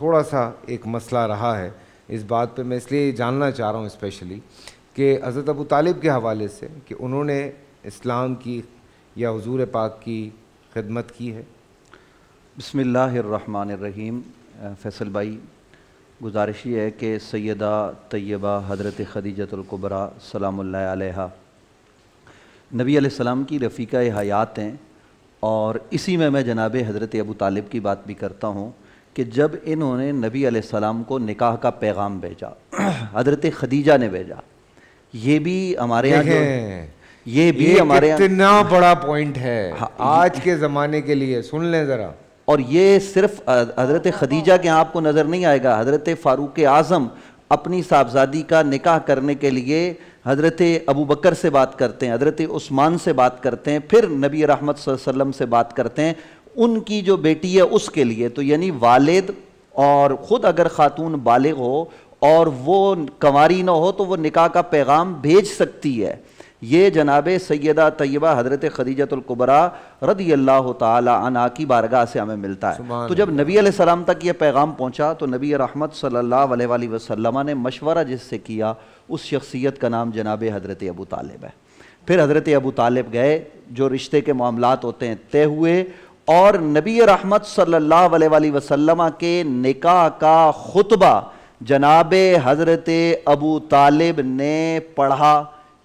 थोड़ा सा एक मसला रहा है इस बात पे मैं इसलिए जानना चाह रहा हूँ स्पेशली कि हज़रत अबू तालिब के हवाले से कि उन्होंने इस्लाम की या हजूर पाक की खिदमत की है रहीम फैसल भाई गुजारिश ये है कि सैदा तय्यबा हज़रत खदीजतुल्कुबरा सलामुल्लाह अलैहा नबी आसमाम की रफ़ीक़ा हयात हैं और इसी में मैं जनाब हज़रत अबू तालिब की बात भी करता हूँ कि जब इन्होंने नबी आसमाम को निकाह का पैगाम भेजा हजरत खदीजा ने भेजा ये भी हमारे यहाँ ये भी ये हमारे इतना बड़ा पॉइंट है हाँ, आज के ज़माने के लिए सुन लें ज़रा और ये सिर्फ हज़रत खदीजा के आपको नज़र नहीं आएगा हज़रत फ़ारूक आज़म अपनी साहबजादी का निकाह करने के लिए हज़रत अबू बकर से बात करते हैं हज़रत उस्मान से बात करते हैं फिर नबी रहमत वसल्लम से बात करते हैं उनकी जो बेटी है उसके लिए तो यानी वालिद और ख़ुद अगर ख़ातून बालिग हो और वो कंवारी ना हो तो वो निकाह का पैगाम भेज सकती है ये जनाब सैदा तयबा हज़रत खदीजतुल्कुबरा रदी अल्लाह तना की बारगाह से हमें मिलता है तो जब नबी सलाम तक यह पैगाम पहुँचा तो नबी रहमत सल्ला वसलम ने मशवरा जिससे किया उस शख्सियत का नाम जनाब हज़रत अबू तालिब है फिर हज़रत अबू तालब गए जो रिश्ते के मामला होते हैं तय हुए और नबी रहमत सल्ला वसलम के निका का खुतबा जनाब हज़रत अबू तालिब ने पढ़ा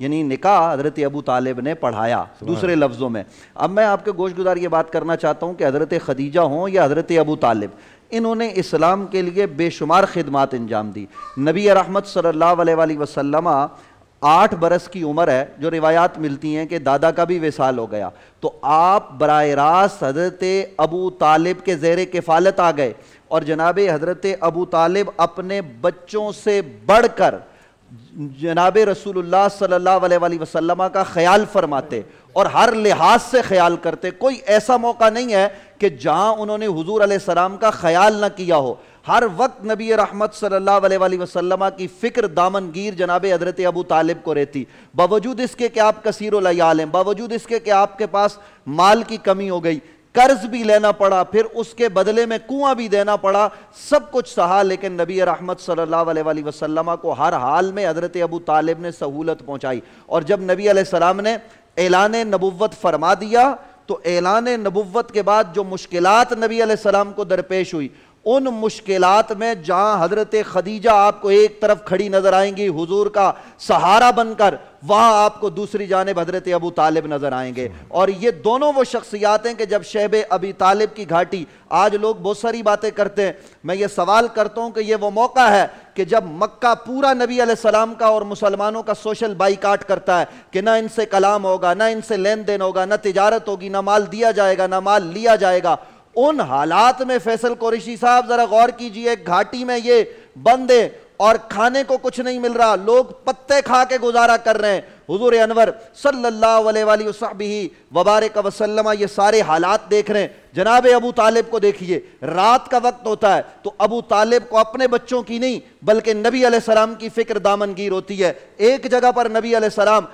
यानी निका हज़रत अबू तालिब ने पढ़ाया दूसरे लफ्ज़ों में अब मैं आपके गोश गुजार ये बात करना चाहता हूँ कि हज़रत खदीजा हों या हज़रत अबू तालिब इन्होंने इस्लाम के लिए बेशुमार खिदमत अंजाम दी नबी रहमत सल्ला वसलमा आठ बरस की उम्र है जो रिवायात मिलती हैं कि दादा का भी विसाल हो गया तो आप बर रास्त हज़रत अबू तालिब के जेर किफ़ालत आ गए और जनाब हज़रत अबू तालिब अपने बच्चों से बढ़ कर जनाब रसूलुल्लाह सल्लल्लाहु अलैहि वसल्लम का ख्याल फरमाते और हर लिहाज से ख्याल करते कोई ऐसा मौका नहीं है कि जहाँ उन्होंने हजूर सलाम का ख्याल ना किया हो हर वक्त नबी रहमत सल्लल्लाहु अलैहि वसल्लम की फ़िक्र दामनगीर जनाब हजरत अबू तालिब को रहती बावजूद इसके कि आप कसरयाल हैं बावजूद इसके कि आपके पास माल की कमी हो गई कर्ज भी लेना पड़ा फिर उसके बदले में कुआं भी देना पड़ा सब कुछ सहा लेकिन नबी रहमत सल्लल्लाहु अलैहि वसल्लम को हर हाल में हजरत अबू तालिब ने सहूलत पहुंचाई और जब नबी सलाम ने ऐलान नबुवत फरमा दिया तो ऐलान नबुवत के बाद जो मुश्किलात नबी सलाम को दरपेश हुई उन मुश्किलात में जहां हजरत खदीजा आपको एक तरफ खड़ी नजर आएंगी हुजूर का सहारा बनकर वहां आपको दूसरी जानब हजरत अबू तालिब नजर आएंगे और ये दोनों वो शख्सियात हैं कि जब शहब अबी तालिब की घाटी आज लोग बहुत सारी बातें करते हैं मैं ये सवाल करता हूं कि ये वो मौका है कि जब मक्का पूरा नबी सलाम का और मुसलमानों का सोशल बाईकाट करता है कि ना इनसे कलाम होगा ना इनसे लेन देन होगा ना तजारत होगी ना माल दिया जाएगा ना माल लिया जाएगा उन हालात में फैसल कुरैशी साहब जरा गौर कीजिए घाटी में ये बंदे और खाने को कुछ नहीं मिल रहा लोग पत्ते खा के गुजारा कर रहे हैं हुजूर अनवर सल्लल्लाहु अलैहि वसहबी वबारक वसल्लम ये सारे हालात देख रहे हैं जनाब अबू तालिब को देखिए रात का वक्त होता है तो अबू तालिब को अपने बच्चों की नहीं बल्कि नबी सलाम की फ़िक्र दामनगीर होती है एक जगह पर नबी सलाम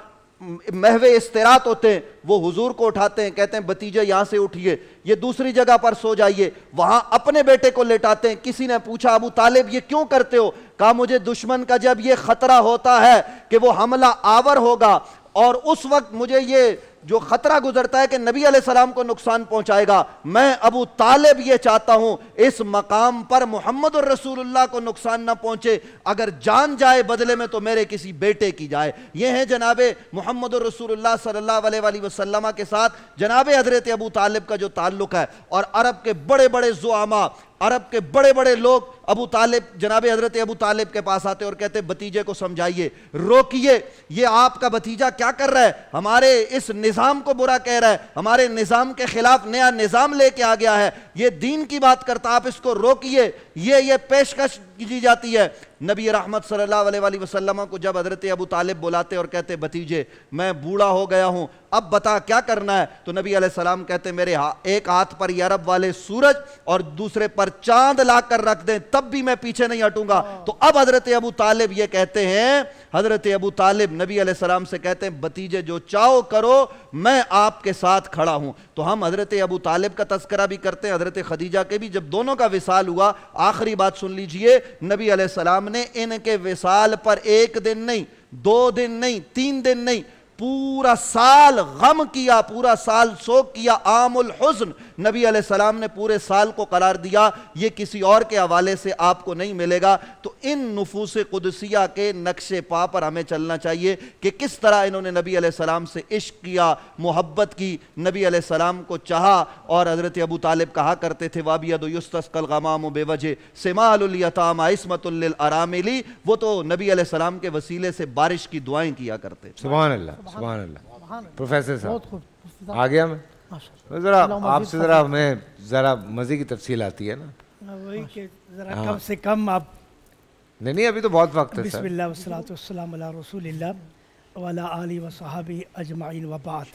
महवे इस्तेरात होते हैं वो हुजूर को उठाते हैं कहते हैं भतीजे यहां से उठिए ये दूसरी जगह पर सो जाइए वहां अपने बेटे को लेटाते हैं किसी ने पूछा अबू तालिब ये क्यों करते हो कहा मुझे दुश्मन का जब ये ख़तरा होता है कि वो हमला आवर होगा और उस वक्त मुझे ये जो खतरा गुजरता है कि नबी सलाम को नुकसान पहुंचाएगा मैं अबू तालिब यह चाहता हूं इस मकाम पर मोहम्मद रसूलुल्लाह को नुकसान ना पहुंचे अगर जान जाए बदले में तो मेरे किसी बेटे की जाए ये है जनाब मोहम्मद रसूलुल्लाह सल्लल्लाहु अलैहि वसल्लम के साथ जनाब हजरत अबू तालिब का जो ताल्लुक है और अरब के बड़े बड़े जुआमा अरब के बड़े बड़े लोग अबू तालिब जनाब हजरत अबू तालिब के पास आते और कहते भतीजे को समझाइए रोकिए ये आपका भतीजा क्या कर रहा है हमारे इस निज़ाम को बुरा कह रहा है हमारे निज़ाम के ख़िलाफ़ नया निज़ाम लेके आ गया है ये दीन की बात करता आप इसको रोकिए ये ये पेशकश की जाती है नबी रहमत सल्लल्लाहु अलैहि वसल्लम को जब हजरत अबू तालिब बुलाते और कहते भतीजे मैं बूढ़ा हो गया हूँ अब बता क्या करना है तो नबी सलाम कहते मेरे हा, एक हाथ पर अरब वाले सूरज और दूसरे पर चांद ला कर रख दें तब भी मैं पीछे नहीं हटूंगा हाँ। तो अब हजरत अबू तालिब ये कहते हैं हजरत अबू तालिब नबी सलाम से कहते हैं भतीजे जो चाहो करो मैं आपके साथ खड़ा हूँ तो हम हज़रत अबू तालिब का तस्करा भी करते हैं हज़रत खदीजा के भी जब दोनों का विसाल हुआ आखिरी बात सुन लीजिए नबी सलाम ने इनके विसाल पर एक दिन नहीं दो दिन नहीं तीन दिन नहीं पूरा साल गम किया पूरा साल शोक किया आमुल हुस्न नबी आसमाम ने पूरे साल को करार दिया ये किसी और के हवाले से आपको नहीं मिलेगा तो इन नफूस कुदसिया के नक्शे पा पर हमें चलना चाहिए कि किस तरह इन्होंने नबी आसमाम से इश्क किया मोहब्बत की नबी आसमाम को चाह और हज़रत अबू तालब कहा करते थे वाबियदस्तल गमाम बेवजह सेमालताम आसमतरामिली वो तो नबी आसमाम के वसीले से बारिश की दुआएं किया करते सुबह प्रोफेसर साहब आ गया मैं ज़रा आपसे ज़रा हमें ज़रा मज़े की तफसील आती है ना हाँ, वही कि ज़रा हाँ। कम से कम आप नहीं नहीं अभी तो बहुत वक्त है बिस्मिल्लाम रसूल वाला आली व सहाबी अजमाइन वबात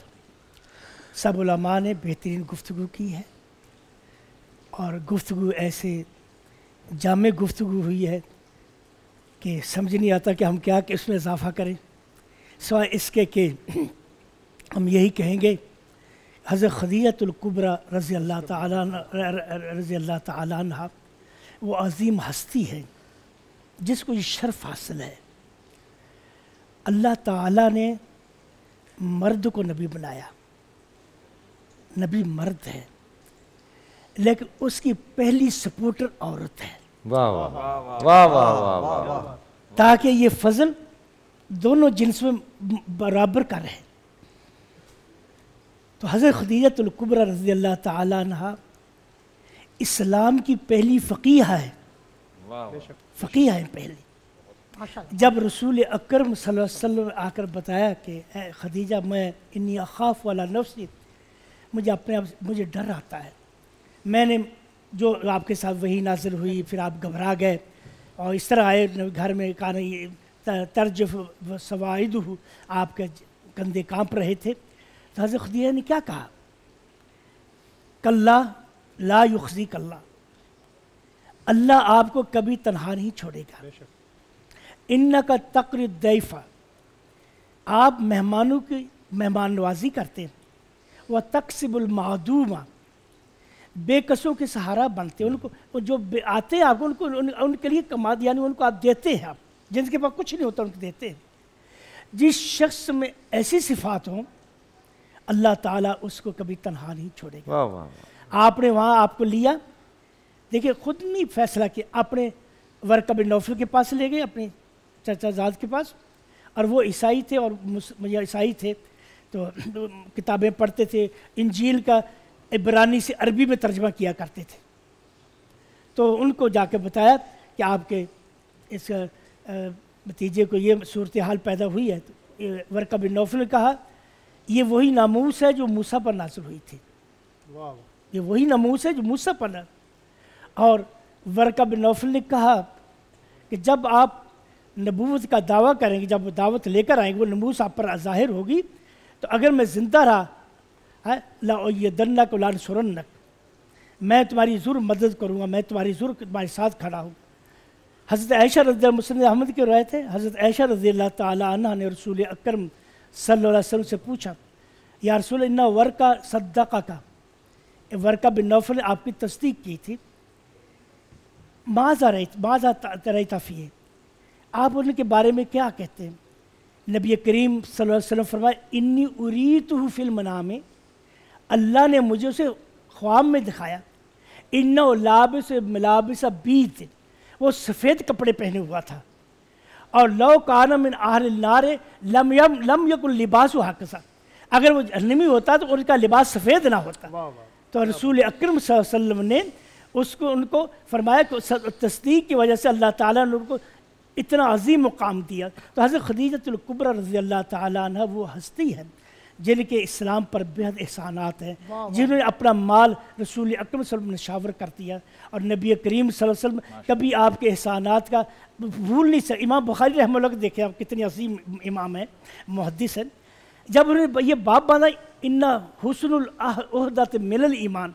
सब उलमा ने बेहतरीन गुफ्तु की है और गुफ्तु ऐसे जाम गुफ्तु हुई है कि समझ नहीं आता कि हम क्या कि उसमें इजाफ़ा करें सवा इसके कि हम यही कहेंगे हज़र खदीयतुल्कुब्रा रज़ी अल्लाह रज़ी अल्लाह तहा वो अजीम हस्ती है जिसको ये शर्फ हासिल है अल्लाह ताला ने मर्द को नबी बनाया नबी मर्द है लेकिन उसकी पहली सपोर्टर औरत है वाह वाह वाह वाह वाह वाह ताकि ये फजल दोनों जिन्स में बराबर का रहे तो हज़रत खदीजतुल्कुब्र रजी अल्लाह तहा इस्लाम की पहली फ़कीह है फ़कीह है पहली जब रसूल अक्रम आकर बताया कि खदीजा मैं इन्नी अखाफ वाला नफसी मुझे अपने आप मुझे डर आता है मैंने जो आपके साथ वही नाजिल हुई फिर आप घबरा गए और इस तरह आए घर में कान तर्ज सवाद आपके कंधे कांप रहे थे तो हज़रत खुदिया ने क्या कहा कल्ला ला युखजी कल्ला अल्लाह आपको कभी तनहा नहीं छोड़ेगा इन्ना का तकर दैफ़ा आप मेहमानों की मेहमान नवाजी करते हैं वह तकसिबुलमहदूमा बेकसों के सहारा बनते हैं उनको जो आते हैं आपको उनको उन, उनके लिए कमा यानी उनको आप देते हैं आप जिनके पास कुछ नहीं होता उनको देते हैं जिस शख्स में ऐसी सिफात हों अल्लाह ताला उसको कभी तनहा नहीं छोड़ेगा वाह वाह आपने वहाँ आपको लिया देखिए खुद नहीं फैसला किया अपने वर्क अब नौफल के पास ले गए अपने चर्चाजाद जाद के पास और वो ईसाई थे और ईसाई थे तो किताबें पढ़ते थे इंजील का इबरानी से अरबी में तर्जमा किया करते थे तो उनको जाके बताया कि आपके इस नतीजे को ये सूरत हाल पैदा हुई है तो वर्क अब नौफिल कहा ये वही नामूस है जो मूसा पर नाजुल हुई थी ये वही नामूस है जो मूसा पर न और वरकब नौफल ने कहा कि जब आप नबूत का दावा करेंगे जब दावत लेकर आएंगे वो नमूस आप पर ज़ाहिर होगी तो अगर मैं ज़िंदा रहा है लादन्ना को लाल सुरन्नक मैं तुम्हारी ज़रूर मदद करूँगा मैं तुम्हारी ज़रूर तुम्हारे साथ खड़ा हूँ हज़रत ऐशा रज़ी मुसद अहमद के रहे थे हज़रत ऐशा रज़ी अल्लाह ताली ने रसूल अक्रम सल्लल्लाहु अलैहि वसल्लम से पूछा या रसूल इन्ना वर्का सद्दका का वर्का बिन नौफल ने आपकी तस्दीक की थी माजा रही माजा रहता फ़ी आप उनके बारे में क्या कहते हैं नबी करीम वसल्लम फरमाए इन्नी उरीत हूँ फिल्म में अल्लाह ने मुझे उसे ख्वाब में दिखाया इन्ना लाबिस मिलाबिस बीत वो सफ़ेद कपड़े पहने हुआ था और लव कानम इन आहर नारे लम यम लम यकुल लिबास हाकसा अगर वो जहनमी होता तो उनका लिबास सफ़ेद ना होता तो रसूल अक्रम वसल्लम ने उसको उनको फरमाया कि तस्दीक की वजह से अल्लाह ताला ने उनको इतना अजीम मुकाम दिया तो हज़रत खदीजतुल्कुब्रा रज़ी अल्लाह ताला वो हस्ती है जिनके इस्लाम पर बेहद एहसानात हैं जिन्होंने अपना माल रसूल अकरम वसल्लम नशावर शावर कर दिया और नबी करीम वसल्लम कभी आपके एहसानात का भूल नहीं सकते इमाम बुखारी रहम देखें आप कितने अजीम इमाम हैं मुहदस हैं जब उन्होंने ये बाप बांधा इन्ना हसन मिलल ईमान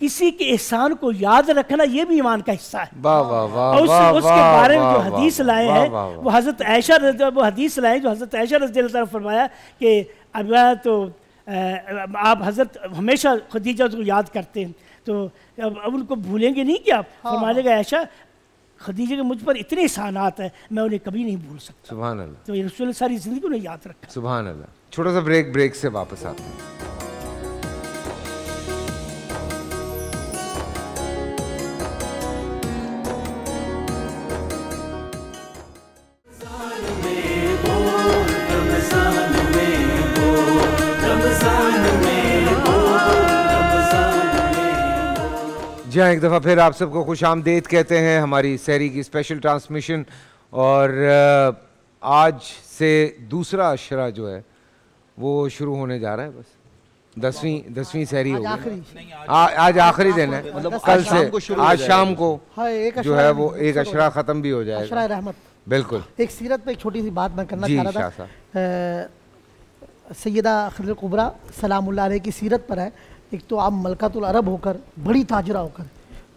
किसी के एहसान को याद रखना यह भी ईमान का हिस्सा है और उस, उसके बारे में जो हदीस लाए हैं वो हजरत ऐशा वो हदीस लाए जो हजरत ऐशा रज फरमाया कि अब तो आप हजरत हमेशा खदीजा को याद करते हैं तो अब उनको भूलेंगे नहीं कि आप हाँ। फरमा लेगा ऐशा खदीजा के मुझ पर इतने एहसानात हैं मैं उन्हें कभी नहीं भूल सकता सुबह तो रसुल सारी ज़िंदगी उन्हें याद रखा सुबह छोटा सा ब्रेक ब्रेक से वापस आते हैं जी हाँ एक दफ़ा फिर आप सबको खुश आमदेद कहते हैं हमारी सहरी की स्पेशल ट्रांसमिशन और आज से दूसरा अशरा जो है वो शुरू होने जा रहा है बस दसवीं दसवीं सहरी हो आज, आज आखिरी दिन है मतलब कल से आज शाम को हाँ, जो है वो एक अशरा ख़त्म भी हो जाएगा बिल्कुल एक सीरत पे एक छोटी सी बात मैं करना चाह रहा था सैदा खजर कुबरा सलाम की सीरत पर है एक तो आप मलकातुल अरब होकर बड़ी ताजरा होकर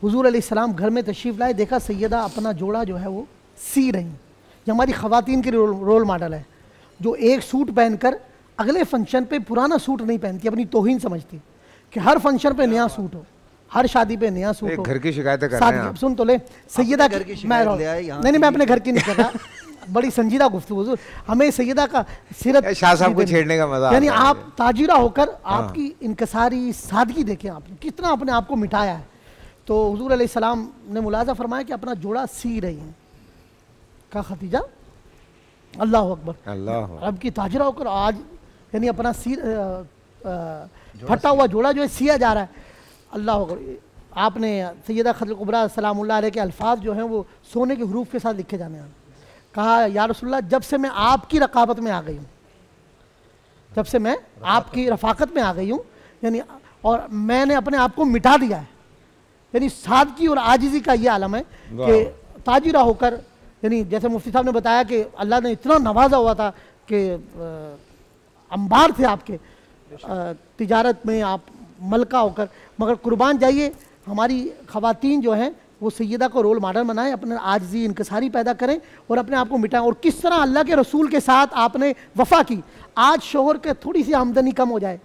हजूर सलाम घर में तशरीफ़ लाए देखा सैदा अपना जोड़ा जो है वो सी रही ये हमारी ख़वातीन की रोल रोल मॉडल है जो एक सूट पहनकर अगले फंक्शन पे पुराना सूट नहीं पहनती अपनी तोहिन समझती कि हर फंक्शन पे नया सूट हो हर शादी पे नया सूट हो घर की शिकायत सुन तो ले सैदा घर की नहीं नहीं मैं अपने घर की नहीं कर रहा बड़ी संजीदा गुफ्तु हजूर हमें सैदा का सीरत शाह को छेड़ने का मजा यानी आप ताजीरा होकर हाँ। आपकी इनकसारी सादगी देखें आपने कितना अपने आप को मिटाया है तो हजूर सलाम ने मुलाजा फरमाया कि अपना जोड़ा सी रही है का खतीजा अल्लाह अकबर अल्लाह अब की ताजरा होकर आज यानी अपना सी फटा हुआ जोड़ा जो है सिया जा रहा है अल्लाह अकबर आपने सैदा खजल कुबरा सलाम के अल्फाज जो हैं वो सोने के हरूफ के साथ लिखे जाने हैं कहा या रसुल्ला जब से मैं आपकी रकाबत में आ गई हूँ जब से मैं आपकी रफाकत में आ गई हूँ यानी और मैंने अपने आप को मिटा दिया है यानी सादगी और आजिजी का ये आलम है कि ताजिरा होकर यानी जैसे मुफ्ती साहब ने बताया कि अल्लाह ने इतना नवाजा हुआ था कि अंबार थे आपके आ, तिजारत में आप मलका होकर मगर कुर्बान जाइए हमारी खातन जो हैं वो सैदा को रोल मॉडल बनाएं अपने आजजी इनकसारी पैदा करें और अपने आप को मिटाएं और किस तरह अल्लाह के रसूल के साथ आपने वफा की आज शोहर के थोड़ी सी आमदनी कम हो जाए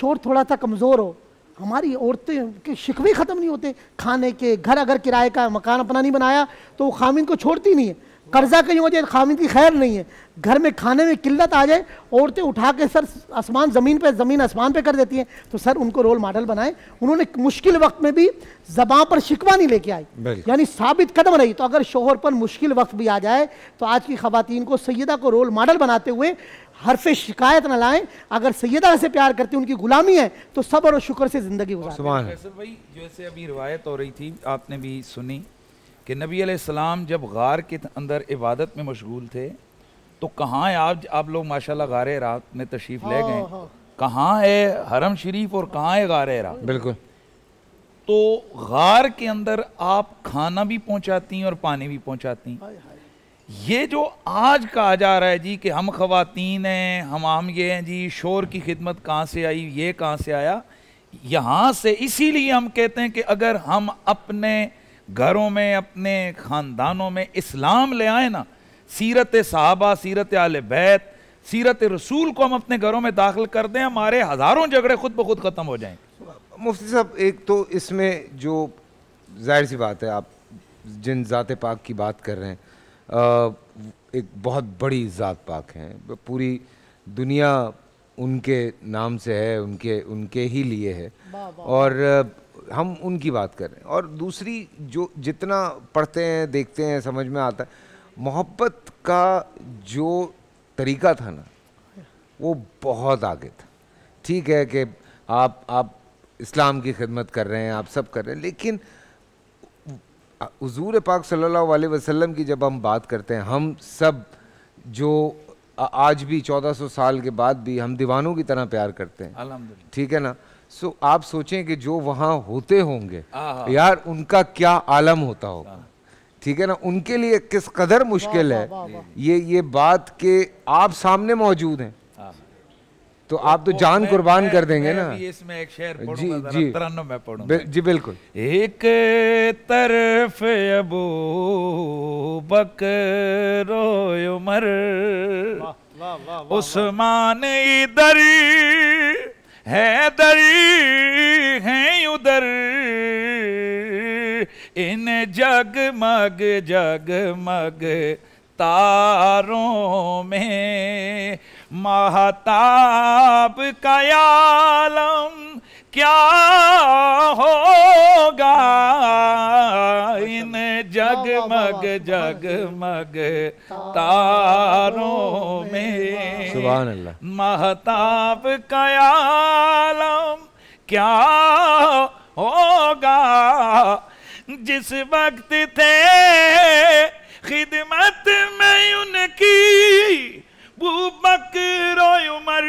शोर थोड़ा सा कमज़ोर हो हमारी औरतें के शिकवे ख़त्म नहीं होते खाने के घर अगर किराए का मकान अपना नहीं बनाया तो वो खामिन को छोड़ती नहीं है कर्जा की वजह खामिद की खैर नहीं है घर में खाने में किल्लत आ जाए औरतें उठा के सर आसमान ज़मीन पे ज़मीन आसमान पे कर देती हैं तो सर उनको रोल मॉडल बनाए उन्होंने मुश्किल वक्त में भी जबाँ पर शिकवा नहीं लेके आई यानी साबित कदम रही तो अगर शोहर पर मुश्किल वक्त भी आ जाए तो आज की खातन को सैदा को रोल मॉडल बनाते हुए हर से शिकायत ना लाएं अगर सैदा से प्यार करती उनकी गुलामी है तो सब्र और शुक्र से ज़िंदगी गुजार भाई जैसे अभी रिवायत हो रही थी आपने भी सुनी कि नबी सलाम जब गार के अंदर इबादत में मशगूल थे तो कहाँ है आज आप लोग माशाल्लाह गार रात में तशरीफ़ ले हाँ, गए हाँ। कहाँ है हरम शरीफ और कहाँ है गार रात बिल्कुल तो गार के अंदर आप खाना भी पहुँचाती और पानी भी पहुँचाती ये जो आज कहा जा रहा है जी कि हम खातन हैं हम आम ये हैं जी शोर की खिदमत कहाँ से आई ये कहाँ से आया यहाँ से इसीलिए हम कहते हैं कि अगर हम अपने घरों में अपने ख़ानदानों में इस्लाम ले आए ना सीरत साहबा सीरत आल बैत सीरत रसूल को हम अपने घरों में दाखिल कर दें हमारे हज़ारों झगड़े खुद ब खुद ख़त्म हो जाएँ मुफ्ती साहब एक तो इसमें जो जाहिर सी बात है आप जिन ज़ात पाक की बात कर रहे हैं आ, एक बहुत बड़ी ज़ात पाक हैं पूरी दुनिया उनके नाम से है उनके उनके ही लिए है और हम उनकी बात कर रहे हैं और दूसरी जो जितना पढ़ते हैं देखते हैं समझ में आता है मोहब्बत का जो तरीका था ना वो बहुत आगे था ठीक है कि आप आप इस्लाम की खिदमत कर रहे हैं आप सब कर रहे हैं लेकिन हजूर पाक सल्लल्लाहु अलैहि वसल्लम की जब हम बात करते हैं हम सब जो आज भी 1400 साल के बाद भी हम दीवानों की तरह प्यार करते हैं ठीक है ना सो आप सोचें कि जो वहां होते होंगे यार उनका क्या आलम होता होगा हाँ। ठीक है ना उनके लिए किस कदर मुश्किल है ये ये बात के आप सामने मौजूद हैं हाँ। तो आप तो जान कुर्बान कर देंगे ना इसमें एक शेर जी जी में जी बिल्कुल एक तरफ अबू बकर उमर उस्मान इधर है दरी हैं उधर इन जग मग जग मग तारों में महताब कयालम क्या होगा इन अच्छा। जगमग जगमग तारों में महताब कयालम क्या होगा जिस वक्त थे खिदमत में उनकी बकर उमर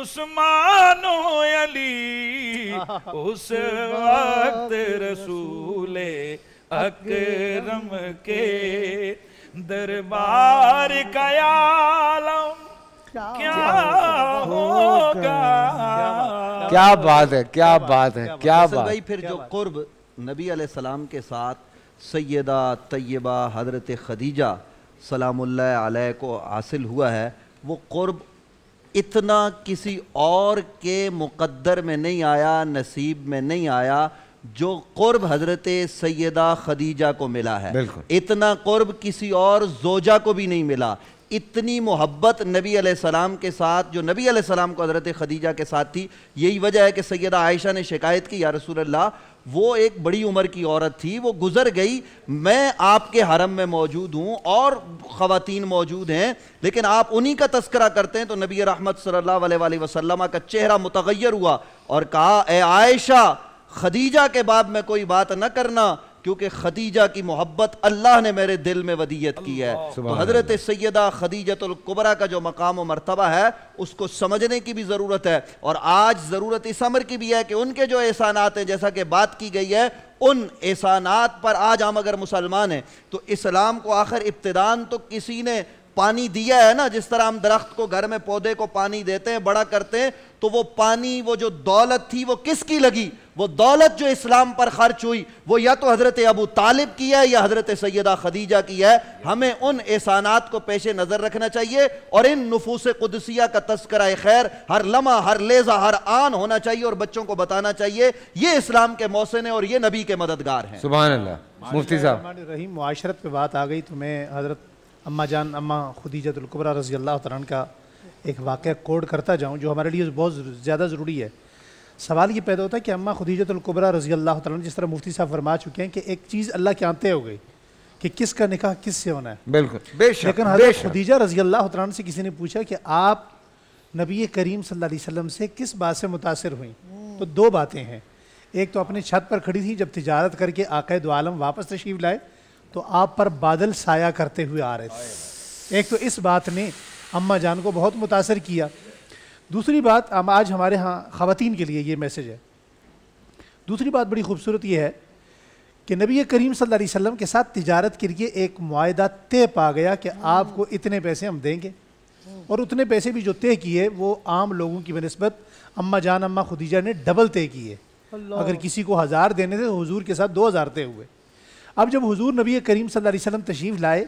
उस्मान अली उस वक्त रसूले अकरम के दरबार का क्या होगा क्या बात है क्या बात है क्या बात भाई फिर जो कुर्ब नबी सलाम के साथ सैदा तय्यबा हजरत खदीजा सलाम को हासिल हुआ है वो क़ुरब इतना किसी और के मुकद्दर में नहीं आया नसीब में नहीं आया जो क़ुरब हज़रत सैदा खदीजा को मिला है इतना क़ुरब किसी और जोजा को भी नहीं मिला इतनी मोहब्बत नबी आसमाम के साथ जो नबी आसमाम को हज़रत खदीजा के साथ थी यही वजह है कि सैदा आयशा ने शिकायत की या रसूल अल्लाह वो एक बड़ी उम्र की औरत थी वो गुजर गई मैं आपके हरम में मौजूद हूँ और ख़वान मौजूद हैं लेकिन आप उन्हीं का तस्करा करते हैं तो नबी रहमत सल्ला वसलम का चेहरा मुतगैर हुआ और कहा ए आयशा खदीजा के बाद में कोई बात न करना क्योंकि खदीजा की मोहब्बत अल्लाह ने मेरे दिल में वदीयत की है तो हजरत सैदा खदीजतुल्कुबरा का जो मकाम व मरतबा है उसको समझने की भी ज़रूरत है और आज ज़रूरत इस अमर की भी है कि उनके जो एहसानात हैं जैसा कि बात की गई है उन एहसानात पर आज हम अगर मुसलमान हैं तो इस्लाम को आखिर इब्तदान तो किसी ने पानी दिया है ना जिस तरह हम दरख्त को घर में पौधे को पानी देते हैं बड़ा करते हैं तो वो पानी वो जो दौलत थी वो किसकी लगी वो दौलत जो इस्लाम पर खर्च हुई वो या तो हज़रत अबू तालिब की है या हज़रत सैदा खदीजा की है हमें उन एहसानात को पेश नज़र रखना चाहिए और इन नफूस कुदसिया का तस्करा खैर हर लम्हा हर लेज़ा हर आन होना चाहिए और बच्चों को बताना चाहिए ये इस्लाम के मौसम और ये नबी के मददगार हैं सुबह मुफ्ती साहब रही माशरत पर बात आ गई तो मैं हज़रत अम्मा जान अम्मा खुदीजतुल्कुबरा रजी अल्लाह का एक वाक़ कोड करता जाऊँ जो हमारे लिए बहुत ज़्यादा ज़रूरी है सवाल ये पैदा होता है कि अम्मा खदीजतुल्कुबरा रजी अल्लाह तला जिस तरह मुफ्ती साहब फरमा चुके हैं कि एक चीज़ अल्लाह के आते हो गई कि किसका निकाह किस से होना है बिल्कुल लेकिन हजरत खदीजा रजी अल्लाह तला से किसी ने पूछा कि आप नबी करीम सल्लम से किस बात से मुतासर हुई हम्म। तो दो बातें हैं एक तो अपने छत पर खड़ी थी जब तिजारत करके आकाए दो आलम वापस तशीफ लाए तो आप पर बादल साया करते हुए आ रहे थे एक तो इस बात ने अम्मा जान को बहुत मुतासर किया दूसरी बात हम आज हमारे यहाँ ख़वान के लिए ये मैसेज है दूसरी बात बड़ी खूबसूरत ये है कि नबी करीम सल्लल्लाहु अलैहि वसल्लम के साथ तिजारत के लिए एक माहा तय पा गया कि हम्म। आपको इतने पैसे हम देंगे हम्म। और उतने पैसे भी जो तय किए वो आम लोगों की बनस्बत अम्मा जान अम्मा खुदीजा ने डबल तय किए अगर किसी को हज़ार देने थे तो हजूर के साथ दो हज़ार तय हुए अब जब हजूर नबी करीम सल्लल्लाहु तशीफ़ तशरीफ़ लाए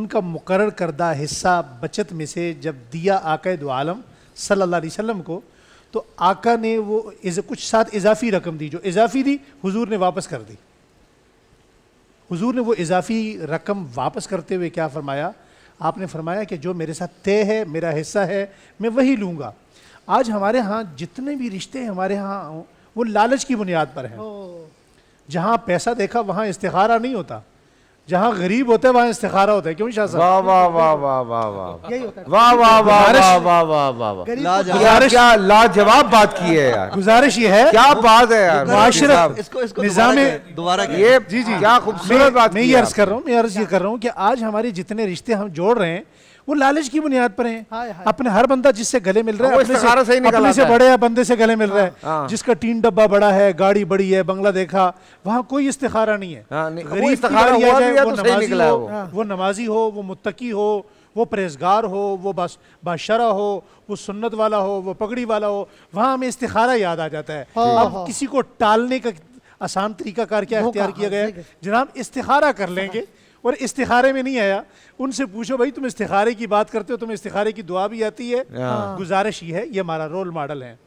उनका मुकर करदा हिस्सा बचत में से जब दिया दो आलम सल्लल्लाहु अलैहि वसल्लम को तो आका ने वो इज, कुछ साथ इजाफी रकम दी जो इजाफी दी हुजूर ने वापस कर दी हुजूर ने वो इजाफी रकम वापस करते हुए क्या फरमाया आपने फरमाया कि जो मेरे साथ तय है मेरा हिस्सा है मैं वही लूँगा आज हमारे यहाँ जितने भी रिश्ते हमारे यहाँ वो लालच की बुनियाद पर हैं जहाँ पैसा देखा वहाँ इस्तारा नहीं होता जहाँ गरीब होते हैं वहाँ इस्तारा होता है क्यों शाह वाह वाह वाह वाह वाह वाह वाह वाह वाह वाह वाह वाह वाह वाह क्या लाजवाब बात की है यार गुजारिश ये है क्या बात है यार निजाम दोबारा जी जी क्या खूबसूरत बात मैं ये अर्ज कर रहा हूँ मैं अर्ज ये कर रहा हूँ कि आज हमारे जितने रिश्ते हम जोड़ रहे हैं वो लालच की बुनियाद पर है अपने हर बंदा जिससे गले मिल रहा है अपने से, से, अपने से बड़े बंदे से गले मिल रहा है हाँ, हाँ। जिसका टीन डब्बा बड़ा है गाड़ी बड़ी है बंगला देखा वहाँ कोई इस्तेखारा नहीं है हाँ, गरीब तो वो नमाजी हो वो मुतकी हो वो परहेजगार हो वो बस बाशरा हो वो सुन्नत वाला हो वो पगड़ी वाला हो वहाँ हमें इस्तारा याद आ जाता है अब किसी को टालने का आसान तरीका कार क्या अख्तियार किया गया है जनाब इस्तारा कर लेंगे और इस्तारे में नहीं आया उनसे पूछो भाई तुम इस्तारे की बात करते हो तुम्हें इस्तारे की दुआ भी आती है हाँ। गुजारिश ये है ये हमारा रोल मॉडल है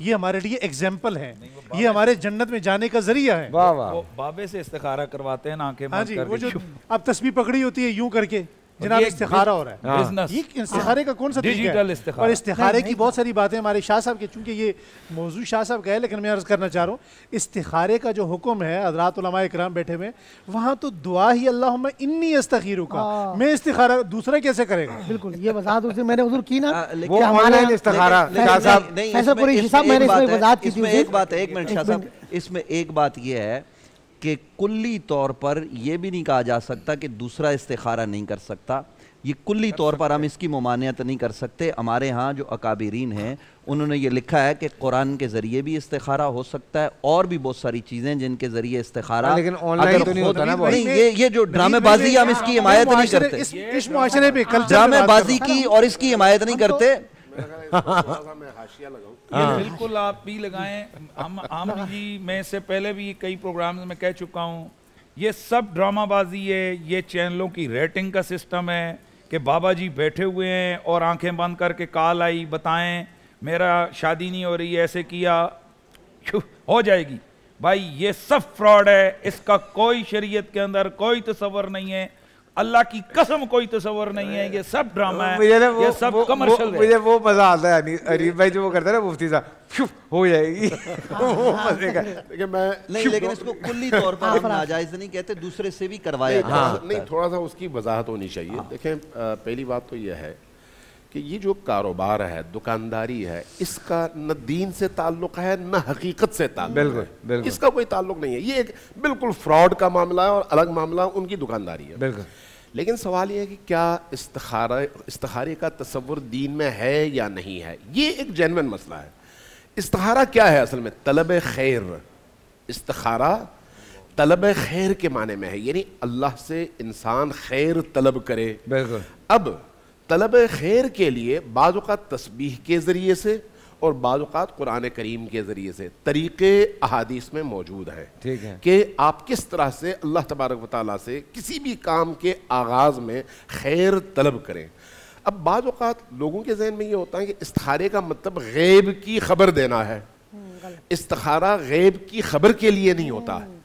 ये हमारे लिए एग्जाम्पल है ये हमारे जन्नत में जाने का जरिया है बाबे से इस्तारा करवाते हैं ना हाँ जी वो जो अब तस्वीर पकड़ी होती है यूं करके जनाब इस्तारा हो रहा है ये इस्तारे का कौन सा डिजिटल हाँ। और इस्तारे की बहुत सारी बातें हमारे शाह साहब के चूंकि ये मौजू शाह साहब का है लेकिन मैं अर्ज़ करना चाह रहा हूँ इस्तारे का जो हुक्म है हजरात कराम बैठे हुए वहाँ तो दुआ ही अल्लाह इन्नी इस्तर का हाँ। मैं इस्तारा दूसरा कैसे करेगा बिल्कुल ये वजाहत उसे मैंने उधर की ना हाँ, हमारा एक बात है एक मिनट शाह साहब इसमें एक बात यह है कि कुल्ली तौर पर यह भी नहीं कहा जा सकता कि दूसरा इस्तारा नहीं कर सकता ये कुल्ली तौर पर हम इसकी ममानियत नहीं कर सकते हमारे यहाँ जो अकाबरीन हैं उन्होंने ये लिखा है कि कुरान के ज़रिए भी इस्तारा हो सकता है और भी बहुत सारी चीज़ें जिनके ज़रिए इस्तारा हाँ, लेकिन ऑनलाइन तो नहीं होता ना नहीं ये ये जो ड्रामेबाजी हम इसकी हिमायत नहीं करते ड्रामेबाजी की और इसकी हिमायत नहीं तो करते हाँ। हाँ। बिल्कुल आप भी लगाएं हम आम जी मैं इससे पहले भी कई प्रोग्राम में कह चुका हूँ ये सब ड्रामाबाजी है ये चैनलों की रेटिंग का सिस्टम है कि बाबा जी बैठे हुए हैं और आंखें बंद करके काल आई बताएं मेरा शादी नहीं हो रही ऐसे किया हो जाएगी भाई ये सब फ्रॉड है इसका कोई शरीयत के अंदर कोई तस्वर नहीं है अल्लाह की कसम कोई तस्वर नहीं है ये सब ड्रामा है ये सब कमर्शियल मुझे वो मजा आता है अरीब भाई जो वो करता है ना मुफ्ती साहब हो जाएगी मजे का लेकिन मैं नहीं लेकिन इसको कुल्ली तौर पर हाँ, हम नाजायज नहीं कहते दूसरे से भी करवाया हाँ नहीं थोड़ा सा उसकी वजाहत होनी चाहिए हाँ। देखें पहली बात तो यह है कि ये जो कारोबार है दुकानदारी है इसका न दीन से ताल्लुक है न हकीकत से ताल्लुक बिल्कुल, बिल्कुल इसका कोई ताल्लुक नहीं है ये एक बिल्कुल फ्रॉड का मामला है और अलग मामला उनकी दुकानदारी है बिल्कुल लेकिन सवाल यह है कि क्या इस्तारा इस्तारे का तस्वुर दीन में है या नहीं है ये एक जेनवन मसला है इस्तारा क्या है असल में तलब खैर इस्तारा तलब खैर के माने में है यानी अल्लाह से इंसान खैर तलब करे अब तलब खैर के लिए बाज़ का तस्बीह के ज़रिए से और बाज़ात कुरान करीम के ज़रिए से तरीक़े अहादीस में मौजूद हैं ठीक है कि आप किस तरह से अल्लाह तबारक वाली से किसी भी काम के आगाज़ में खैर तलब करें अब बाज़ात लोगों के जहन में ये होता है कि इस्तारे का मतलब गैब की खबर देना है हम्म, इस्तारा गैब की खबर के लिए नहीं होता है हम्म।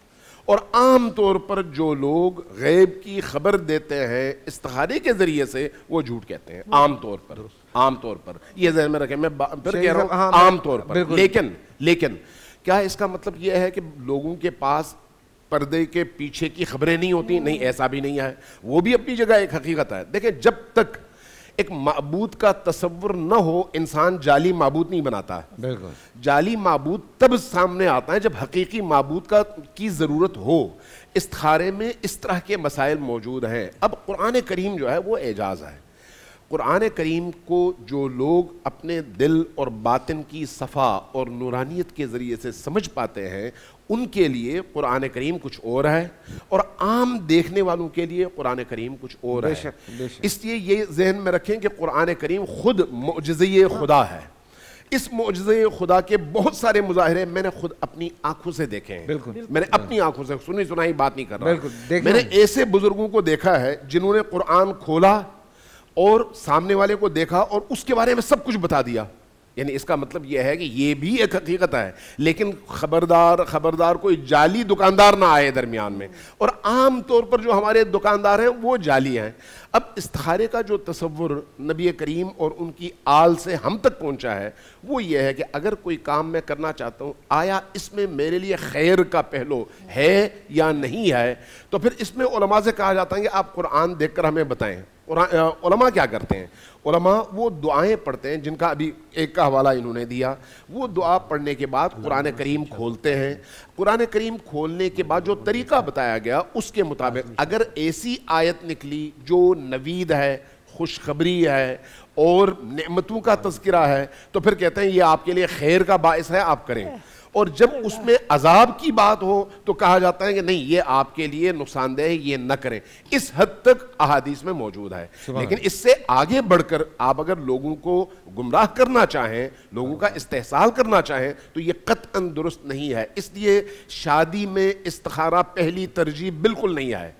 और आम तौर पर जो लोग गैब की खबर देते हैं इस्तारे के ज़रिए से वो झूठ कहते हैं हम्म। आम तौर पर आमतौर पर यह जहन में रखें मैं फिर कह रहा हूं हाँ, आमतौर पर लेकिन लेकिन क्या इसका मतलब यह है कि लोगों के पास पर्दे के पीछे की खबरें नहीं होती नहीं ऐसा भी नहीं है वो भी अपनी जगह एक हकीकत है देखें जब तक एक मबूत का तस्वर न हो इंसान जाली मबूत नहीं बनाता है जाली मबूद तब सामने आता है जब हकीकी मबूत का की ज़रूरत हो इस खारे में इस तरह के मसाइल मौजूद हैं अब कुरान करीम जो है वो एजाज है कुरान करीम को जो लोग अपने दिल और बातिन की सफ़ा और नूरानियत के ज़रिए से समझ पाते हैं उनके लिए कुरान करीम कुछ और है और आम देखने वालों के लिए कुरान करीम कुछ और है इसलिए ये जहन में रखें कि कुरान करीम खुद मुजय खुदा है इस मुजज़ खुदा के बहुत सारे मुजाहरे मैंने खुद अपनी आंखों से देखे हैं बिल्कुल मैंने अपनी आंखों से सुनी सुनाई बात नहीं कर रहा मैंने ऐसे बुजुर्गों को देखा है जिन्होंने कुरान खोला और सामने वाले को देखा और उसके बारे में सब कुछ बता दिया यानी इसका मतलब यह है कि यह भी एक हकीकत है लेकिन खबरदार खबरदार कोई जाली दुकानदार ना आए दरमियान में और आम तौर पर जो हमारे दुकानदार हैं वो जाली हैं अब इस्तारे का जो तस्वुर नबी करीम और उनकी आल से हम तक पहुंचा है वो ये है कि अगर कोई काम मैं करना चाहता हूँ आया इसमें मेरे लिए खैर का पहलो है या नहीं है तो फिर इसमें से कहा जाता है कि आप कुरान देख कर हमें बताएं उलमा क्या करते हैं उलमा वो दुआएं पढ़ते हैं जिनका अभी एक का हवाला इन्होंने दिया वो दुआ पढ़ने के बाद कुरान करीम खोलते हैं कुरान करीम खोलने के बाद जो तरीका बताया गया उसके मुताबिक अगर ऐसी आयत निकली जो नवीद है खुशखबरी है और नेमतों का तस्करा है तो फिर कहते हैं ये आपके लिए खैर का बायस है आप करें और जब उसमें अजाब की बात हो तो कहा जाता है कि नहीं ये आपके लिए नुकसानदेह है ये न करें इस हद तक अहादीस में मौजूद है लेकिन इससे आगे बढ़कर आप अगर लोगों को गुमराह करना चाहें लोगों का इस्तेसाल करना चाहें तो ये कत दुरुस्त नहीं है इसलिए शादी में इस्तारा पहली तरजीह बिल्कुल नहीं आए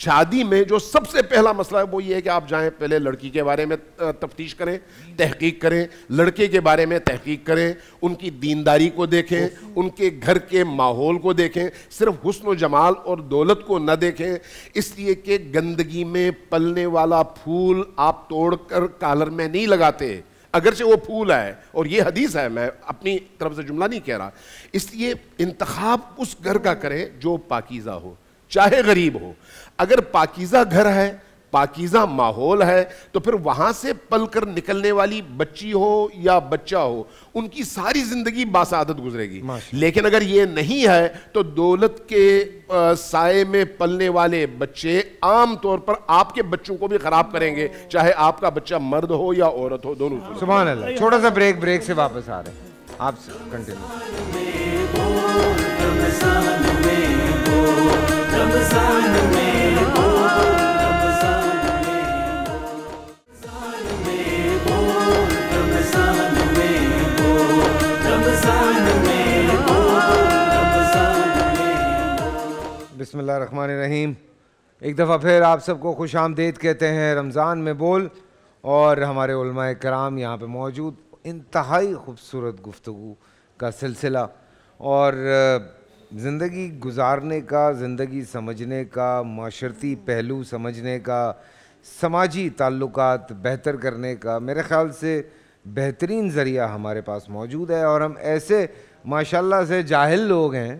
शादी में जो सबसे पहला मसला है वो ये है कि आप जाएं पहले लड़की के बारे में तफ्तीश करें तहकीक करें लड़के के बारे में तहकीक करें उनकी दीनदारी को देखें उनके घर के माहौल को देखें सिर्फ व जमाल और दौलत को न देखें इसलिए कि गंदगी में पलने वाला फूल आप तोड़कर कालर में नहीं लगाते अगरचे वो फूल है और ये हदीस है मैं अपनी तरफ से जुमला नहीं कह रहा इसलिए इंतखब उस घर का करें जो पाकिज़ा हो चाहे गरीब हो अगर पाकिजा घर है पाकिजा माहौल है तो फिर वहां से पल कर निकलने वाली बच्ची हो या बच्चा हो उनकी सारी ज़िंदगी बासादत गुजरेगी लेकिन अगर ये नहीं है तो दौलत के साय में पलने वाले बच्चे आम तौर पर आपके बच्चों को भी ख़राब करेंगे चाहे आपका बच्चा मर्द हो या औरत हो दोनों सुबह छोटा सा ब्रेक ब्रेक से वापस आ रहे हैं आप कंटिन्यू रहीम एक दफ़ा फिर आप सबको खुश आमदेद कहते हैं रमज़ान में बोल और हमारे कराम यहाँ पे मौजूद इंतहाई खूबसूरत गुफ्तु का सिलसिला और ज़िंदगी गुजारने का ज़िंदगी समझने का माशरती पहलू समझने का समाजी ताल्लुकात बेहतर करने का मेरे ख़्याल से बेहतरीन ज़रिया हमारे पास मौजूद है और हम ऐसे माशाल्लाह से जाहिल लोग हैं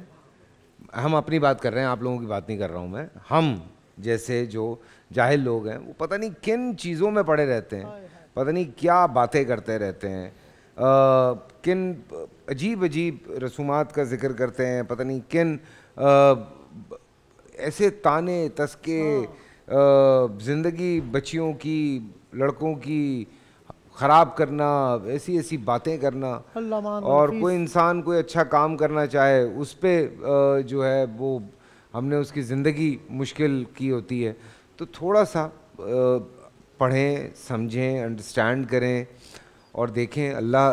हम अपनी बात कर रहे हैं आप लोगों की बात नहीं कर रहा हूँ मैं हम जैसे जो जाहिल लोग हैं वो पता नहीं किन चीज़ों में पड़े रहते हैं पता नहीं क्या बातें करते रहते हैं आ, किन अजीब अजीब रसूमात का जिक्र करते हैं पता नहीं किन आ, ऐसे ताने तस्के हाँ। ज़िंदगी बच्चियों की लड़कों की ख़राब करना ऐसी ऐसी बातें करना और कोई इंसान कोई अच्छा काम करना चाहे उस पर जो है वो हमने उसकी ज़िंदगी मुश्किल की होती है तो थोड़ा सा पढ़ें समझें अंडरस्टैंड करें और देखें अल्लाह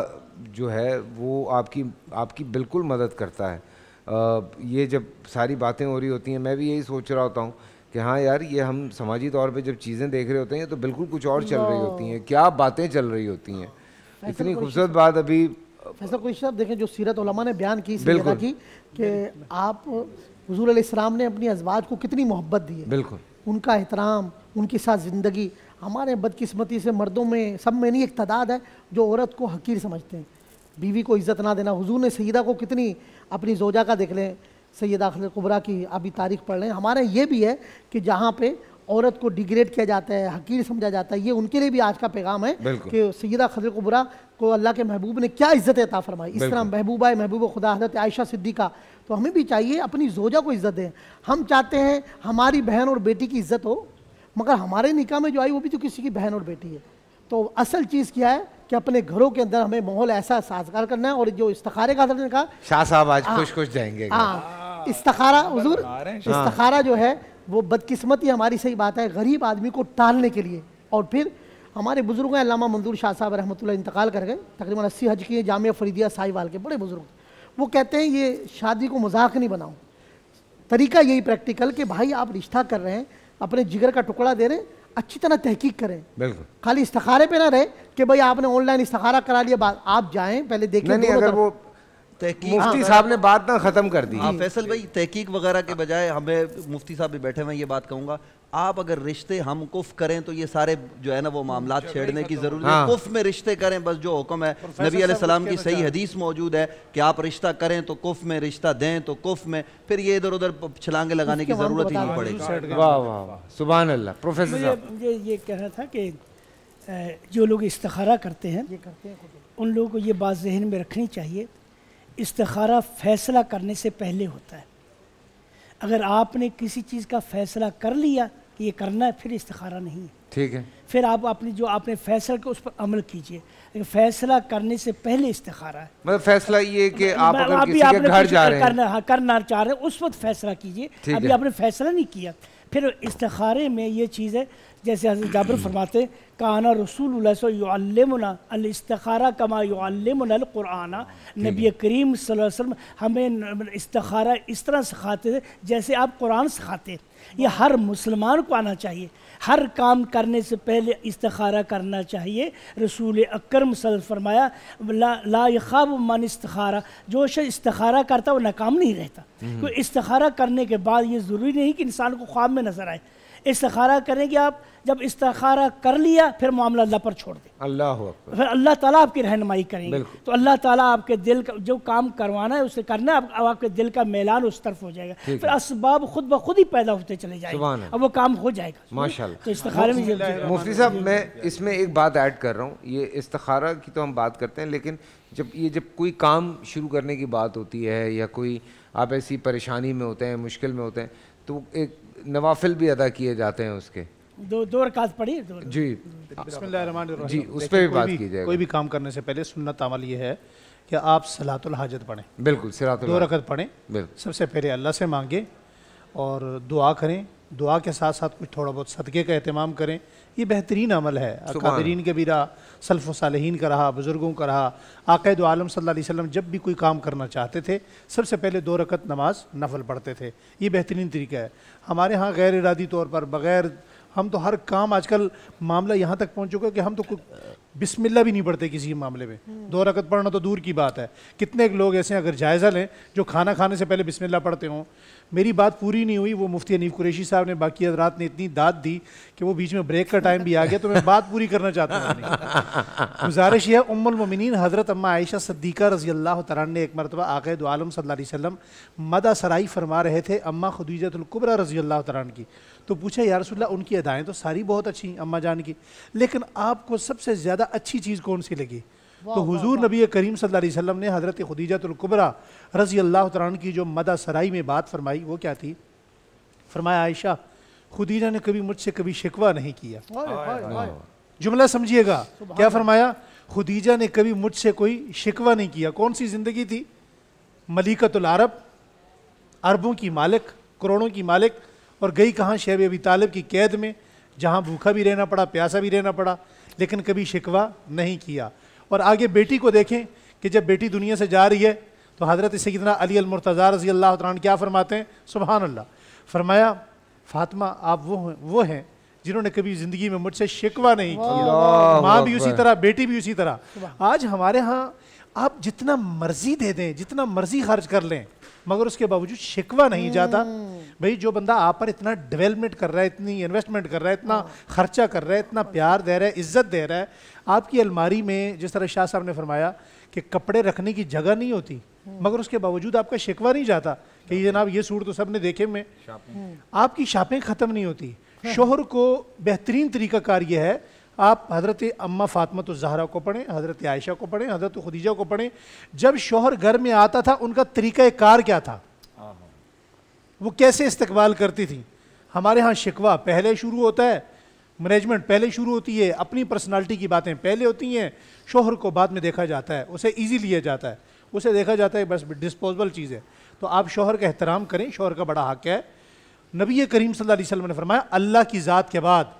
जो है वो आपकी आपकी बिल्कुल मदद करता है ये जब सारी बातें हो रही होती हैं मैं भी यही सोच रहा होता हूँ कि हाँ यार ये हम समाजी तौर पे जब चीज़ें देख रहे होते हैं तो बिल्कुल कुछ और चल रही होती हैं क्या बातें चल रही होती हैं इतनी खूबसूरत बात अभी फैसल कोई साहब देखें जो सीरत उलमा ने बयान की बिल्कुल की कि आप हजूर इस्लाम ने अपनी अजवाज को कितनी मोहब्बत दी है बिल्कुल उनका एहतराम उनके साथ ज़िंदगी हमारे बदकिस्मती से मर्दों में सब में नहीं एक तादाद है जो औरत को हकीर समझते हैं बीवी को इज़्ज़त ना देना हुजूर ने सईदा को कितनी अपनी जोजा का देख लें सैयद आखिल कुबरा की अभी तारीख पढ़ रहे हैं हमारे ये भी है कि जहाँ पे औरत को डिग्रेड किया जाता है हकीर समझा जाता है ये उनके लिए भी आज का पैगाम है कि सैदा खजर कुबरा को अल्लाह के महबूब ने क्या इज्जत अता फरमाई इस तरह महबूबा महबूब खुदा हजरत आयशा सिद्दीका तो हमें भी चाहिए अपनी जोजा को इज्जत दें हम चाहते हैं हमारी बहन और बेटी की इज्जत हो मगर हमारे निकाह में जो आई वो भी तो किसी की बहन और बेटी है तो असल चीज़ क्या है कि अपने घरों के अंदर हमें माहौल ऐसा साजगार करना है और जो इस्तारे का कहा शाह साहब आज हाँ, खुश खुश जाएंगे हाँ इस्तखारा हजूर इस्तखारा जो है वो बदकिस्मती हमारी सही बात है गरीब आदमी को टालने के लिए और फिर हमारे बुज़ुर्ग हैं अलामा मंजूर शाह साहब रहमत इंतकाल कर गए तकरीबन अस्सी हज की जाम फरीदिया साहिवाल के बड़े बुज़ुर्ग वो कहते हैं ये शादी को मजाक नहीं बनाओ तरीका यही प्रैक्टिकल कि भाई आप रिश्ता कर रहे हैं अपने जिगर का टुकड़ा दे रहे हैं अच्छी तरह तहकीक करें बिल्कुल खाली इस्तारे पे ना रहे कि भाई आपने ऑनलाइन इस्तारा करा लिया बात आप जाएं पहले देखें नहीं, नहीं, अगर वो मुफ्ती हाँ, साहब ने बात ना ख़त्म कर दी हाँ फैसल भाई तहकीक वगैरह के बजाय हमें मुफ्ती साहब भी बैठे हुए ये बात कहूँगा आप अगर रिश्ते हम कुफ करें तो ये सारे जो है ना वो मामला छेड़ने की जरूरत हाँ। कुफ में रिश्ते करें बस जो हुक्म है नबी सलाम की सही हदीस मौजूद है कि आप रिश्ता करें तो कुफ में रिश्ता दें तो कुफ में फिर ये इधर उधर छलांगे लगाने की जरूरत ही नहीं पड़ेगी मुझे ये कहना था कि जो लोग इस्तखारा करते हैं उन लोगों को ये बात जहन में रखनी चाहिए इस्तारा फैसला करने से पहले होता है अगर आपने किसी चीज़ का फैसला कर लिया कि ये करना है फिर इस्तारा नहीं है ठीक है फिर आप अपनी जो आपने फैसला के उस पर अमल कीजिए फैसला करने से पहले इस्तारा है मतलब फैसला ये कि आप अगर आप किसी के घर जा रहे हैं करना हाँ करना चाह रहे हैं उस वक्त फैसला कीजिए अभी आपने फैसला नहीं किया फिर इस्तारे में ये चीज़ है जैसे हजरत जाबर हम्म। फरमाते काना रसूल सल्लमना कमा नबी करीम वसल्लम हमें इस्तारा इस तरह सिखाते थे जैसे आप कुरान सिखाते ये हाँ। हर मुसलमान को आना चाहिए हर काम करने से पहले इस्तारा करना चाहिए रसूल अक्रम सल फरमाया ला, ला मन इस्तारा जो शायद इस्तारा करता वो नाकाम नहीं रहता हम्म। क्योंकि इस्तारा करने के बाद ये ज़रूरी नहीं कि इंसान को ख्वाब में नज़र आए इस्तखारा करें कि आप जब इस्तारा कर लिया फिर मामला अल्लाह पर छोड़ दें अल्लाह फिर अल्लाह ताला आपकी रहनमाई करेंगे तो अल्लाह ताला आपके दिल का जो काम करवाना है उसे करना है अब आपके दिल का मैलान उस तरफ हो जाएगा फिर असबाब खुद ब खुद ही पैदा होते चले जाएंगे अब वो काम हो जाएगा माशा तो इस्तारे में मुफ्ती साहब मैं इसमें एक बात ऐड कर रहा हूँ ये इस्तारा की तो हम बात करते हैं लेकिन जब ये जब कोई काम शुरू करने की बात होती है या कोई आप ऐसी परेशानी में होते हैं मुश्किल में होते हैं तो एक नवाफिल भी अदा किए जाते हैं उसके दो दो रकात पढ़ी दो जी जी उस पर भी बात की जाए कोई भी काम करने से पहले सुन्नत अमल ये है कि आप सलातुल हाजत पढ़ें बिल्कुल दो रकत पढ़ें सबसे पहले अल्लाह से मांगें और दुआ करें दुआ के साथ साथ कुछ थोड़ा बहुत सदक़े का अहतमाम करें ये बेहतरीन अमल है अकाबरीन के भी रहा सल्फ़ सालहीन का रहा बुज़ुर्गों का रहा आकद आलम सल्ला वसम जब भी कोई काम करना चाहते थे सबसे पहले दो रकत नमाज नफल पढ़ते थे ये बेहतरीन तरीका है हमारे यहाँ गैर इरादी तौर पर बग़ैर हम तो हर काम आजकल मामला यहाँ तक पहुँच चुका है कि हम तो बिस्मिल्ला भी नहीं पढ़ते किसी मामले में हम्म। दो रकत पढ़ना तो दूर की बात है कितने लोग ऐसे अगर जायज़ा लें जो खाना खाने से पहले बिस्मिल्ला पढ़ते हों मेरी बात पूरी नहीं हुई वो मुफ्ती अनीफ कुरेशी साहब ने बाकी हजरात ने इतनी दाद दी कि वो बीच में ब्रेक का टाइम भी आ गया तो मैं बात पूरी करना चाहता हूँ गुजारिश यह उम्मिन हज़रत अम्मा आयशा सद्दीक़ा रजी अल्लाह तरान ने एक मरतबा आकद आलम सल्ला वसम मदा सराई फरमा रहे थे अम्मा खदीजतुल्कुबरा रजी अल्लाह तरान की तो पूछा यारसोल्ला उनकी अदाएँ तो सारी बहुत अच्छी अम्मा जान की लेकिन आपको सबसे ज़्यादा अच्छी चीज़ कौन सी लगी तो हुजूर नबी करीम सल्लल्लाहु अलैहि वसल्लम ने हज़रत खदीजतुल्कुबरा रज़ी अल्लाह तन की जो मदा सराई में बात फरमाई वो क्या थी फरमाया आयशा खुदीजा ने कभी मुझसे कभी शिकवा नहीं किया जुमला समझिएगा क्या फरमाया खुदीजा ने कभी मुझसे कोई शिकवा नहीं किया कौन सी ज़िंदगी थी मलिकतुल अरब अरबों की मालिक करोड़ों की मालिक और गई कहाँ शेब अबी तालिब की कैद में जहाँ भूखा भी रहना पड़ा प्यासा भी रहना पड़ा लेकिन कभी शिकवा नहीं किया और आगे बेटी को देखें कि जब बेटी दुनिया से जा रही है तो हज़रत सैदना अली अलमरतज़ा रजी अल्लाह तन क्या फरमाते हैं सुबहान अल्लाह फरमाया फातमा आप वो हैं वो हैं जिन्होंने कभी ज़िंदगी में मुझसे शिकवा नहीं किया माँ भी उसी तरह बेटी भी उसी तरह आज हमारे यहाँ आप जितना मर्ज़ी दे दें जितना मर्ज़ी खर्च कर लें मगर उसके बावजूद शिकवा नहीं जाता हम्म। भाई जो बंदा आप पर इतना डेवलपमेंट कर रहा है इतनी इन्वेस्टमेंट कर रहा है इतना हाँ। खर्चा कर रहा है इतना प्यार दे रहा है इज्जत दे रहा है आपकी अलमारी में जिस तरह शाह साहब ने फरमाया कि कपड़े रखने की जगह नहीं होती हम्म। मगर उसके बावजूद आपका शिकवा नहीं जाता कि जनाब ये सूट तो सबने देखे में हम्म। आपकी शापें ख़त्म नहीं होती हाँ। शोहर को बेहतरीन तरीका कार यह है आप हज़रत अम्मा फातमत तो जहरा को पढ़ें हज़रत आयशा को पढ़ें हज़रत खदीजा को पढ़ें जब शोहर घर में आता था उनका तरीक़ा कार क्या था वो कैसे इस्तेवाल करती थी हमारे यहाँ शिकवा पहले शुरू होता है मैनेजमेंट पहले शुरू होती है अपनी पर्सनालिटी की बातें पहले होती हैं शोहर को बाद में देखा जाता है उसे ईजी लिया जाता है उसे देखा जाता है बस डिस्पोजबल चीज़ है तो आप शोहर का एहतराम करें शोहर का बड़ा हक है नबी करीम सल्लल्लाहु अलैहि वसल्लम ने फरमाया अल्लाह की ज़ात के बाद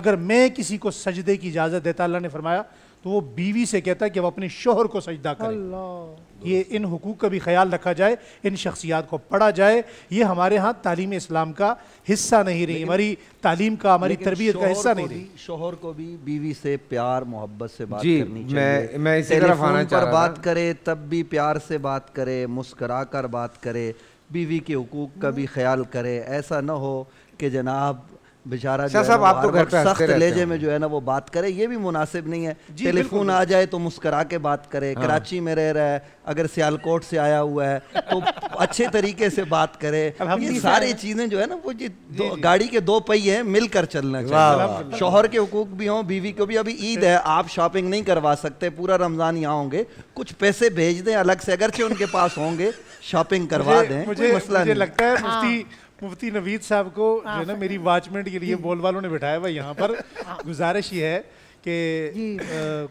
अगर मैं किसी को सजदे की इजाज़त देता अल्लाह ने फरमाया तो वो बीवी से कहता है कि वह अपने शोहर को सजदा करें ये इन हकूक़ का भी ख्याल रखा जाए इन शख्सियात को पढ़ा जाए ये हमारे यहाँ तालीम इस्लाम का हिस्सा नहीं रही हमारी तालीम का हमारी तरबियत का हिस्सा नहीं रही शोहर को भी बीवी से प्यार मोहब्बत से बात जी, करनी मैं, मैं इसी तरफ आना चाह रहा बात करे तब भी प्यार से बात करे मुस्करा कर बात करे बीवी के हकूक़ का भी ख्याल करे ऐसा ना हो कि जनाब बेचारा साहब आप तो घर पे सख्त लहजे में जो है ना वो बात करे ये भी मुनासिब नहीं है टेलीफोन आ जाए तो मुस्करा के बात करे हाँ। कराची में रह रहा है अगर सियालकोट से आया हुआ है तो अच्छे तरीके से बात करे ये सारी चीजें जो है ना वो जी, जी, जी। गाड़ी के दो पहिए मिलकर चलना चाहिए शोहर के हकूक भी हों बीवी को भी अभी ईद है आप शॉपिंग नहीं करवा सकते पूरा रमजान यहाँ होंगे कुछ पैसे भेज दें अलग से अगरचे उनके पास होंगे शॉपिंग करवा दें मुझे लगता है हाँ। मुफ्ती नवीद साहब को हाँ, जो है ना मेरी वाचमेंट के लिए बोल वालों ने बिठाया हुआ यहाँ पर हाँ। गुजारिश ये है कि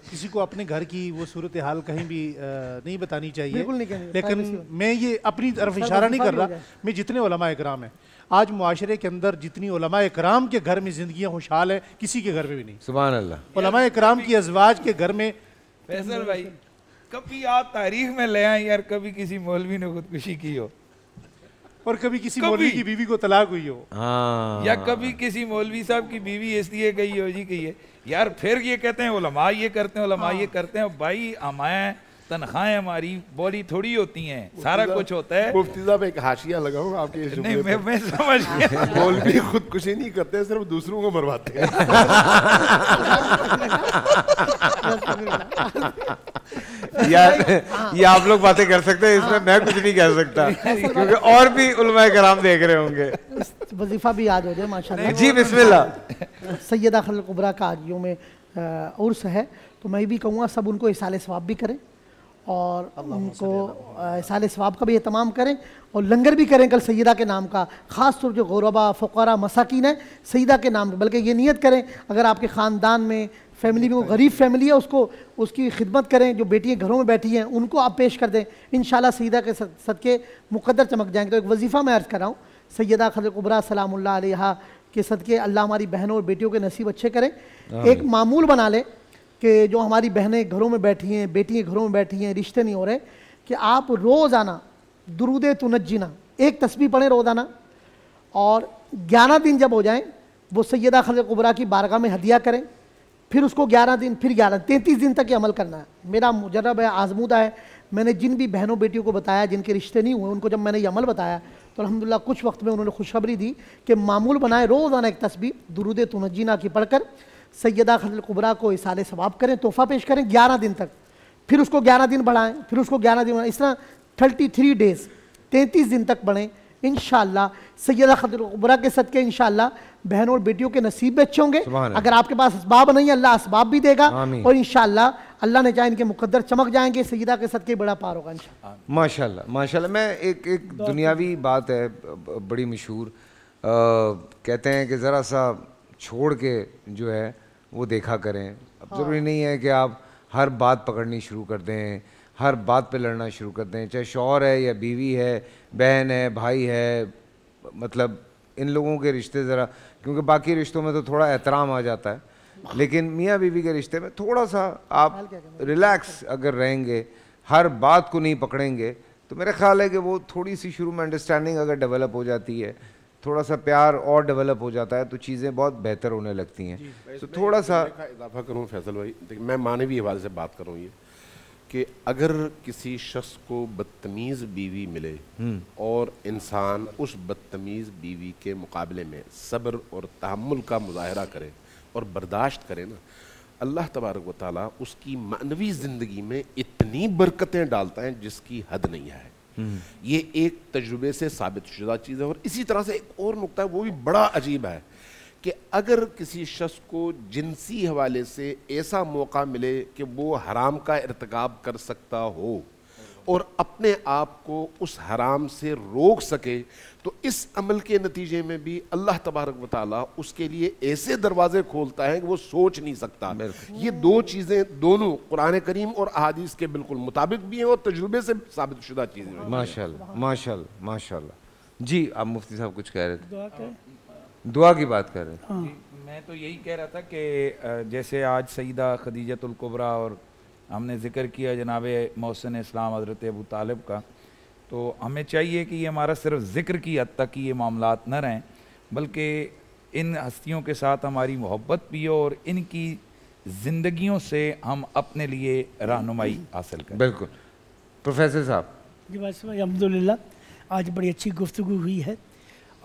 किसी को अपने घर की वो सूरत हाल कहीं भी आ, नहीं बतानी चाहिए नहीं लेकिन मैं ये अपनी तरफ इशारा नहीं कर रहा मैं जितने कराम हैं आज मुआरे के अंदर जितनी कराम के घर में ज़िंदगी खुशहाल है किसी के घर में भी नहीं सुबह कराम की अजवाज के घर में फैसल भाई कभी आप तारीख में ले आए यार कभी किसी मौलवी ने खुदकुशी की हो और कभी किसी मौलवी की बीवी को तलाक हुई हो हाँ। या कभी किसी मौलवी साहब की बीवी इसलिए गई हो जी कही है यार फिर ये कहते हैं ओलमा ये करते हैं ओलमा ये हाँ। करते हैं भाई हमें तनख्वाहें हमारी बोली थोड़ी होती हैं सारा कुछ होता है मुफ्ती साहब एक हाशिया लगाऊं आपके नहीं मैं, मैं समझ गया मौलवी खुदकुशी नहीं करते सिर्फ दूसरों को मरवाते हैं या ये आप लोग बातें कर सकते हैं इसमें मैं कुछ नहीं कह सकता क्योंकि और भी उलमाए कराम देख रहे होंगे वजीफा भी याद हो जाए माशाल्लाह जी बिस्मिल्लाह सैयदा अखल कुबरा का आजियों में उर्स है तो मैं भी कहूँगा सब उनको इसाले स्वाब भी करें और उनको साल स्वाब का भी अहतमाम करें और लंगर भी करें कल सईदा के नाम का ख़ास तौर जो गौरबा फ़ुकरा मसाकिन है सईदा के नाम बल्कि ये नीयत करें अगर आपके ख़ानदान में फैमिली में वो गरीब फैमिली है उसको उसकी खिदमत करें जो बेटियाँ घरों में बैठी हैं उनको आप पेश कर दें इन सईदा के सदक़े मुकदर चमक जाएंगे तो एक वजीफ़ा मैं अर्ज़ कर रहा हूँ सैदा खजरकुबरा सलाम के सदक़े अल्लाह हमारी बहनों और बेटियों के नसीब अच्छे करें एक मामूल बना लें कि जो हमारी बहनें घरों में बैठी हैं बेटियाँ घरों में बैठी हैं रिश्ते नहीं हो रहे कि आप रोज़ाना दरूद तुनजीना एक तस्वीर पढ़ें रोज़ाना और ग्यारह दिन जब हो जाएँ वो सैदा खजर कुबरा की बारगाह में हदिया करें फिर उसको ग्यारह दिन फिर ग्यारह तैंतीस दिन तक ये अमल करना है मेरा मुजरब है आजमूदा है मैंने जिन भी बहनों बेटियों को बताया जिनके रिश्ते नहीं हुए उनको जब मैंने ये अमल बताया तो अलहमदिल्ला कुछ वक्त में उन्होंने खुशखबरी दी कि मामूल बनाए रोज़ाना एक तस्वीर दरूद तुनजीना की पढ़कर सैदा कुबरा को इसाल सवाब करें तोहफ़ा पेश करें ग्यारह दिन तक फिर उसको ग्यारह दिन बढ़ाएं फिर उसको ग्यारह दिन इस तरह थर्टी थ्री डेज़ तैंतीस दिन तक बढ़ें इन सैदा कुबरा के सद के इनशाला बहनों और बेटियों के नसीब भी अच्छे होंगे अगर आपके पास इसबाब नहीं है अल्लाह इसबाब भी देगा और इन अल्लाह ने चाहे इनके मुकद्दर चमक जाएंगे सैदा के सद के बड़ा पार होगा माशा माशा मैं एक एक दुनियावी बात है बड़ी मशहूर कहते हैं कि ज़रा सा छोड़ के जो है वो देखा करें अब हाँ। ज़रूरी नहीं है कि आप हर बात पकड़नी शुरू कर दें हर बात पे लड़ना शुरू कर दें चाहे शौर है या बीवी है बहन है भाई है मतलब इन लोगों के रिश्ते ज़रा क्योंकि बाकी रिश्तों में तो थोड़ा एहतराम आ जाता है लेकिन मियाँ बीवी के रिश्ते में थोड़ा सा आप रिलैक्स अगर रहेंगे हर बात को नहीं पकड़ेंगे तो मेरा ख्याल है कि वो थोड़ी सी शुरू में अंडरस्टैंडिंग अगर डेवलप हो जाती है थोड़ा सा प्यार और डेवलप हो जाता है तो चीज़ें बहुत बेहतर होने लगती हैं तो थोड़ा सा इजाफा करूँ फैसल भाई देखिए मैं मानवीय हवाले से बात करूँ ये कि अगर किसी शख्स को बदतमीज़ बीवी मिले हम्म। और इंसान उस बदतमीज़ बीवी के मुकाबले में सब्र और तहमुल का मुजाहरा करे और बर्दाश्त करे ना अल्लाह तबारक वाली उसकी मानवी ज़िंदगी में इतनी बरकतें डालता है जिसकी हद नहीं है हम्म। ये एक तजुर्बे से साबित शुदा चीज़ है और इसी तरह से एक और नुकता है वो भी बड़ा अजीब है कि अगर किसी शख्स को जिनसी हवाले से ऐसा मौका मिले कि वो हराम का इरतकब कर सकता हो और अपने आप को उस हराम से रोक सके तो इस अमल के नतीजे में भी अल्लाह तबारक वाली उसके लिए ऐसे दरवाजे खोलता है कि वो सोच नहीं सकता ये दो चीज़ें दोनों कुरान करीम और अहादीस के बिल्कुल मुताबिक भी हैं और तजुर्बे से साबित शुदा चीज़ें माशा माशा माशा जी आप मुफ्ती साहब कुछ कह रहे थे दुआ की बात कर रहे थे हाँ। मैं तो यही कह रहा था कि जैसे आज सईदा खदीजतुल्कुबरा और हमने जिक्र किया जनाब मौसन इस्लाम हज़रत अबू तालब का तो हमें चाहिए कि ये हमारा सिर्फ ज़िक्र की हद तक ये मामला न रहें बल्कि इन हस्तियों के साथ हमारी मोहब्बत भी हो और इनकी ज़िंदगियों से हम अपने लिए रहनुमाई हासिल करें बिल्कुल प्रोफेसर साहब जी बस अहमदुल्ला आज बड़ी अच्छी गुफ्तु हुई है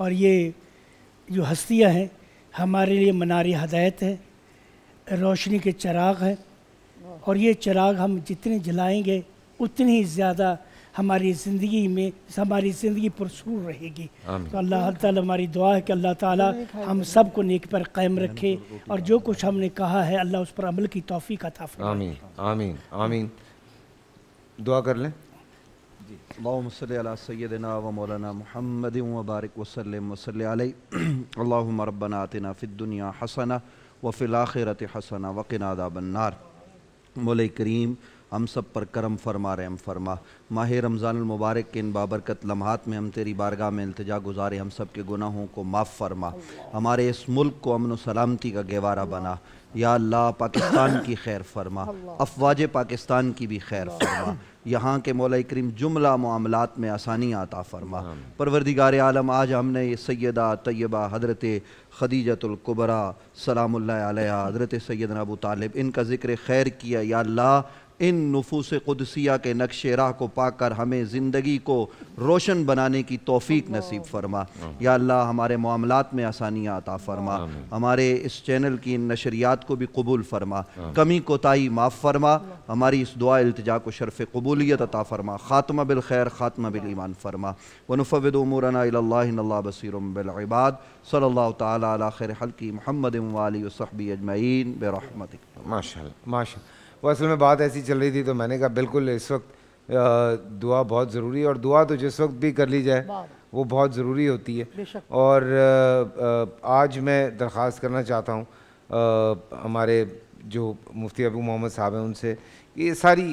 और ये जो हस्तियाँ हैं हमारे लिए मनारी हदायत है रोशनी के चराग हैं और ये चराग हम जितने जलाएंगे उतनी ही ज़्यादा हमारी ज़िंदगी में हमारी ज़िंदगी पुरसूर रहेगी तो अल्लाह ताला हमारी दुआ है कि अल्लाह ताला हम सब को नेक पर कायम रखे और जो कुछ हमने कहा है अल्लाह उस पर अमल की तोफ़ी का था आमीन आमीन आमीन दुआ कर लें अल्लाह सैदना व मौलाना महमद वबारक वसलम वसल रबना आतना फ़िदुनिया हसना व फ़िलाखरत हसना वक़नादाबन्नार मोल करीम हम सब पर करम फरमा रहम फरमा माह रमज़ानमबारक के इन बाबरकत लम्हात में हम तेरी बारगाह में अल्तजा गुजारे हम सब के गुनाहों को माफ़ फरमा हमारे इस मुल्क को अमन सलामती का गवारा बना या अल्लाह पाकिस्तान की खैर फरमा अफवाज पाकिस्तान की भी खैर फरमा यहाँ के मौल करीम जुमला मामलात में आसानी आता फरमा परवरदिगार आलम आज हमने सैदा तयबा हजरत खदीजतुल्कुबरा सलाम हज़रत सैदन अबू तालिब इनका ज़िक्र खैर किया या अल्लाह इन नफूस क़ुदसिया के नक्श राह को पाकर हमें ज़िंदगी को रोशन बनाने की तोफ़ी नसीब फरमा या अल्लाह हमारे मामलों में आसानियाँ अता फरमा हमारे इस चैनल की इन नशरियात को भी कबूल फरमा कमी कोताही माफ़ फरमा हमारी इस दुआ अल्तजा को शरफ़ कबूलियत अता फरमा ख़ात्मा बिल खैर ख़ात्मा बिल ईमान फरमा वनफ़द उमूरना बसरबाद सल्ला खैर हल्की महमद वाली अजमैन बरहमत माशा माशा वो असल में बात ऐसी चल रही थी तो मैंने कहा बिल्कुल इस वक्त दुआ बहुत ज़रूरी है और दुआ तो जिस वक्त भी कर ली जाए वो बहुत ज़रूरी होती है और आज मैं दरख्वास्त करना चाहता हूँ हमारे जो मुफ्ती अबू मोहम्मद साहब हैं उनसे ये सारी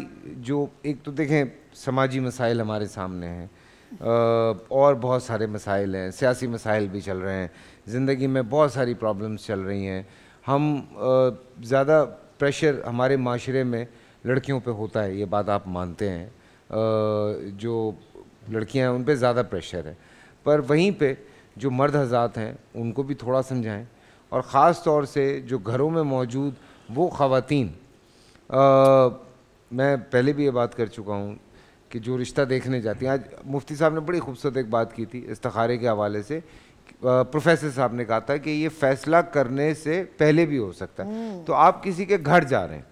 जो एक तो देखें समाजी मसाइल हमारे सामने हैं और बहुत सारे मसाइल हैं सियासी मसाइल भी चल रहे हैं ज़िंदगी में बहुत सारी प्रॉब्लम्स चल रही हैं हम ज़्यादा प्रेशर हमारे माशरे में लड़कियों पे होता है ये बात आप मानते हैं जो लड़कियां हैं उन पर ज़्यादा प्रेशर है पर वहीं पे जो मर्द हज़ात हैं उनको भी थोड़ा समझाएं और ख़ास तौर से जो घरों में मौजूद वो ख़वातीन मैं पहले भी ये बात कर चुका हूँ कि जो रिश्ता देखने जाती हैं आज मुफ्ती साहब ने बड़ी खूबसूरत एक बात की थी इस्तारे के हवाले से प्रोफेसर साहब ने कहा था कि ये फैसला करने से पहले भी हो सकता है हम्म। तो आप किसी के घर जा रहे हैं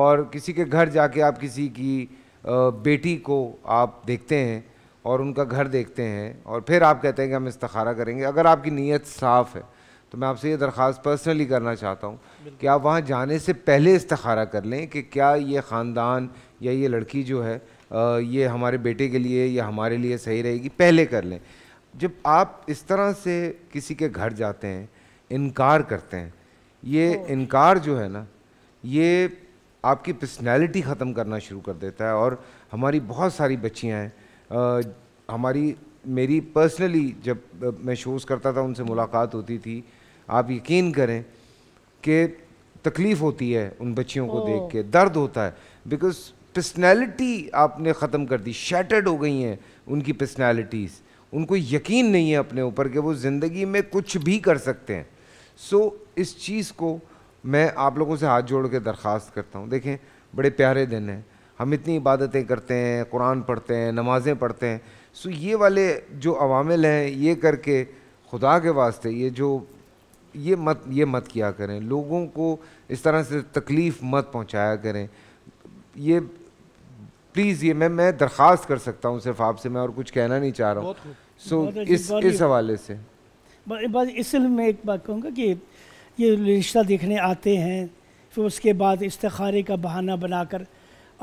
और किसी के घर जाके आप किसी की बेटी को आप देखते हैं और उनका घर देखते हैं और फिर आप कहते हैं कि हम इस्तारा करेंगे अगर आपकी नीयत साफ़ है तो मैं आपसे ये दरख्वास्त पर्सनली करना चाहता हूँ कि आप वहाँ जाने से पहले इस्तारा कर लें कि क्या ये ख़ानदान या ये लड़की जो है ये हमारे बेटे के लिए या हमारे लिए सही रहेगी पहले कर लें जब आप इस तरह से किसी के घर जाते हैं इनकार करते हैं ये इनकार जो है ना ये आपकी पर्सनैलिटी ख़त्म करना शुरू कर देता है और हमारी बहुत सारी बच्चियाँ हैं हमारी मेरी पर्सनली जब मैं शोज़ करता था उनसे मुलाकात होती थी आप यकीन करें कि तकलीफ़ होती है उन बच्चियों को देख के दर्द होता है बिकॉज पर्सनैलिटी आपने ख़त्म कर दी शैटर्ड हो गई हैं उनकी पर्सनैलिटीज़ उनको यकीन नहीं है अपने ऊपर कि वो ज़िंदगी में कुछ भी कर सकते हैं सो so, इस चीज़ को मैं आप लोगों से हाथ जोड़ के दरख्वास्त करता हूँ देखें बड़े प्यारे दिन हैं हम इतनी इबादतें करते हैं कुरान पढ़ते हैं नमाज़ें पढ़ते हैं सो ये वाले जो अवामिल हैं ये करके खुदा के वास्ते ये जो ये मत ये मत किया करें लोगों को इस तरह से तकलीफ़ मत पहुंचाया करें ये प्लीज़ ये मैं मैं दरख्वास्त कर सकता हूँ सिर्फ आपसे मैं और कुछ कहना नहीं चाह रहा हूँ सो so, इस इस हवाले से बस इस मैं एक बात कहूँगा कि ये रिश्ता देखने आते हैं फिर उसके बाद इस्तारे का बहाना बनाकर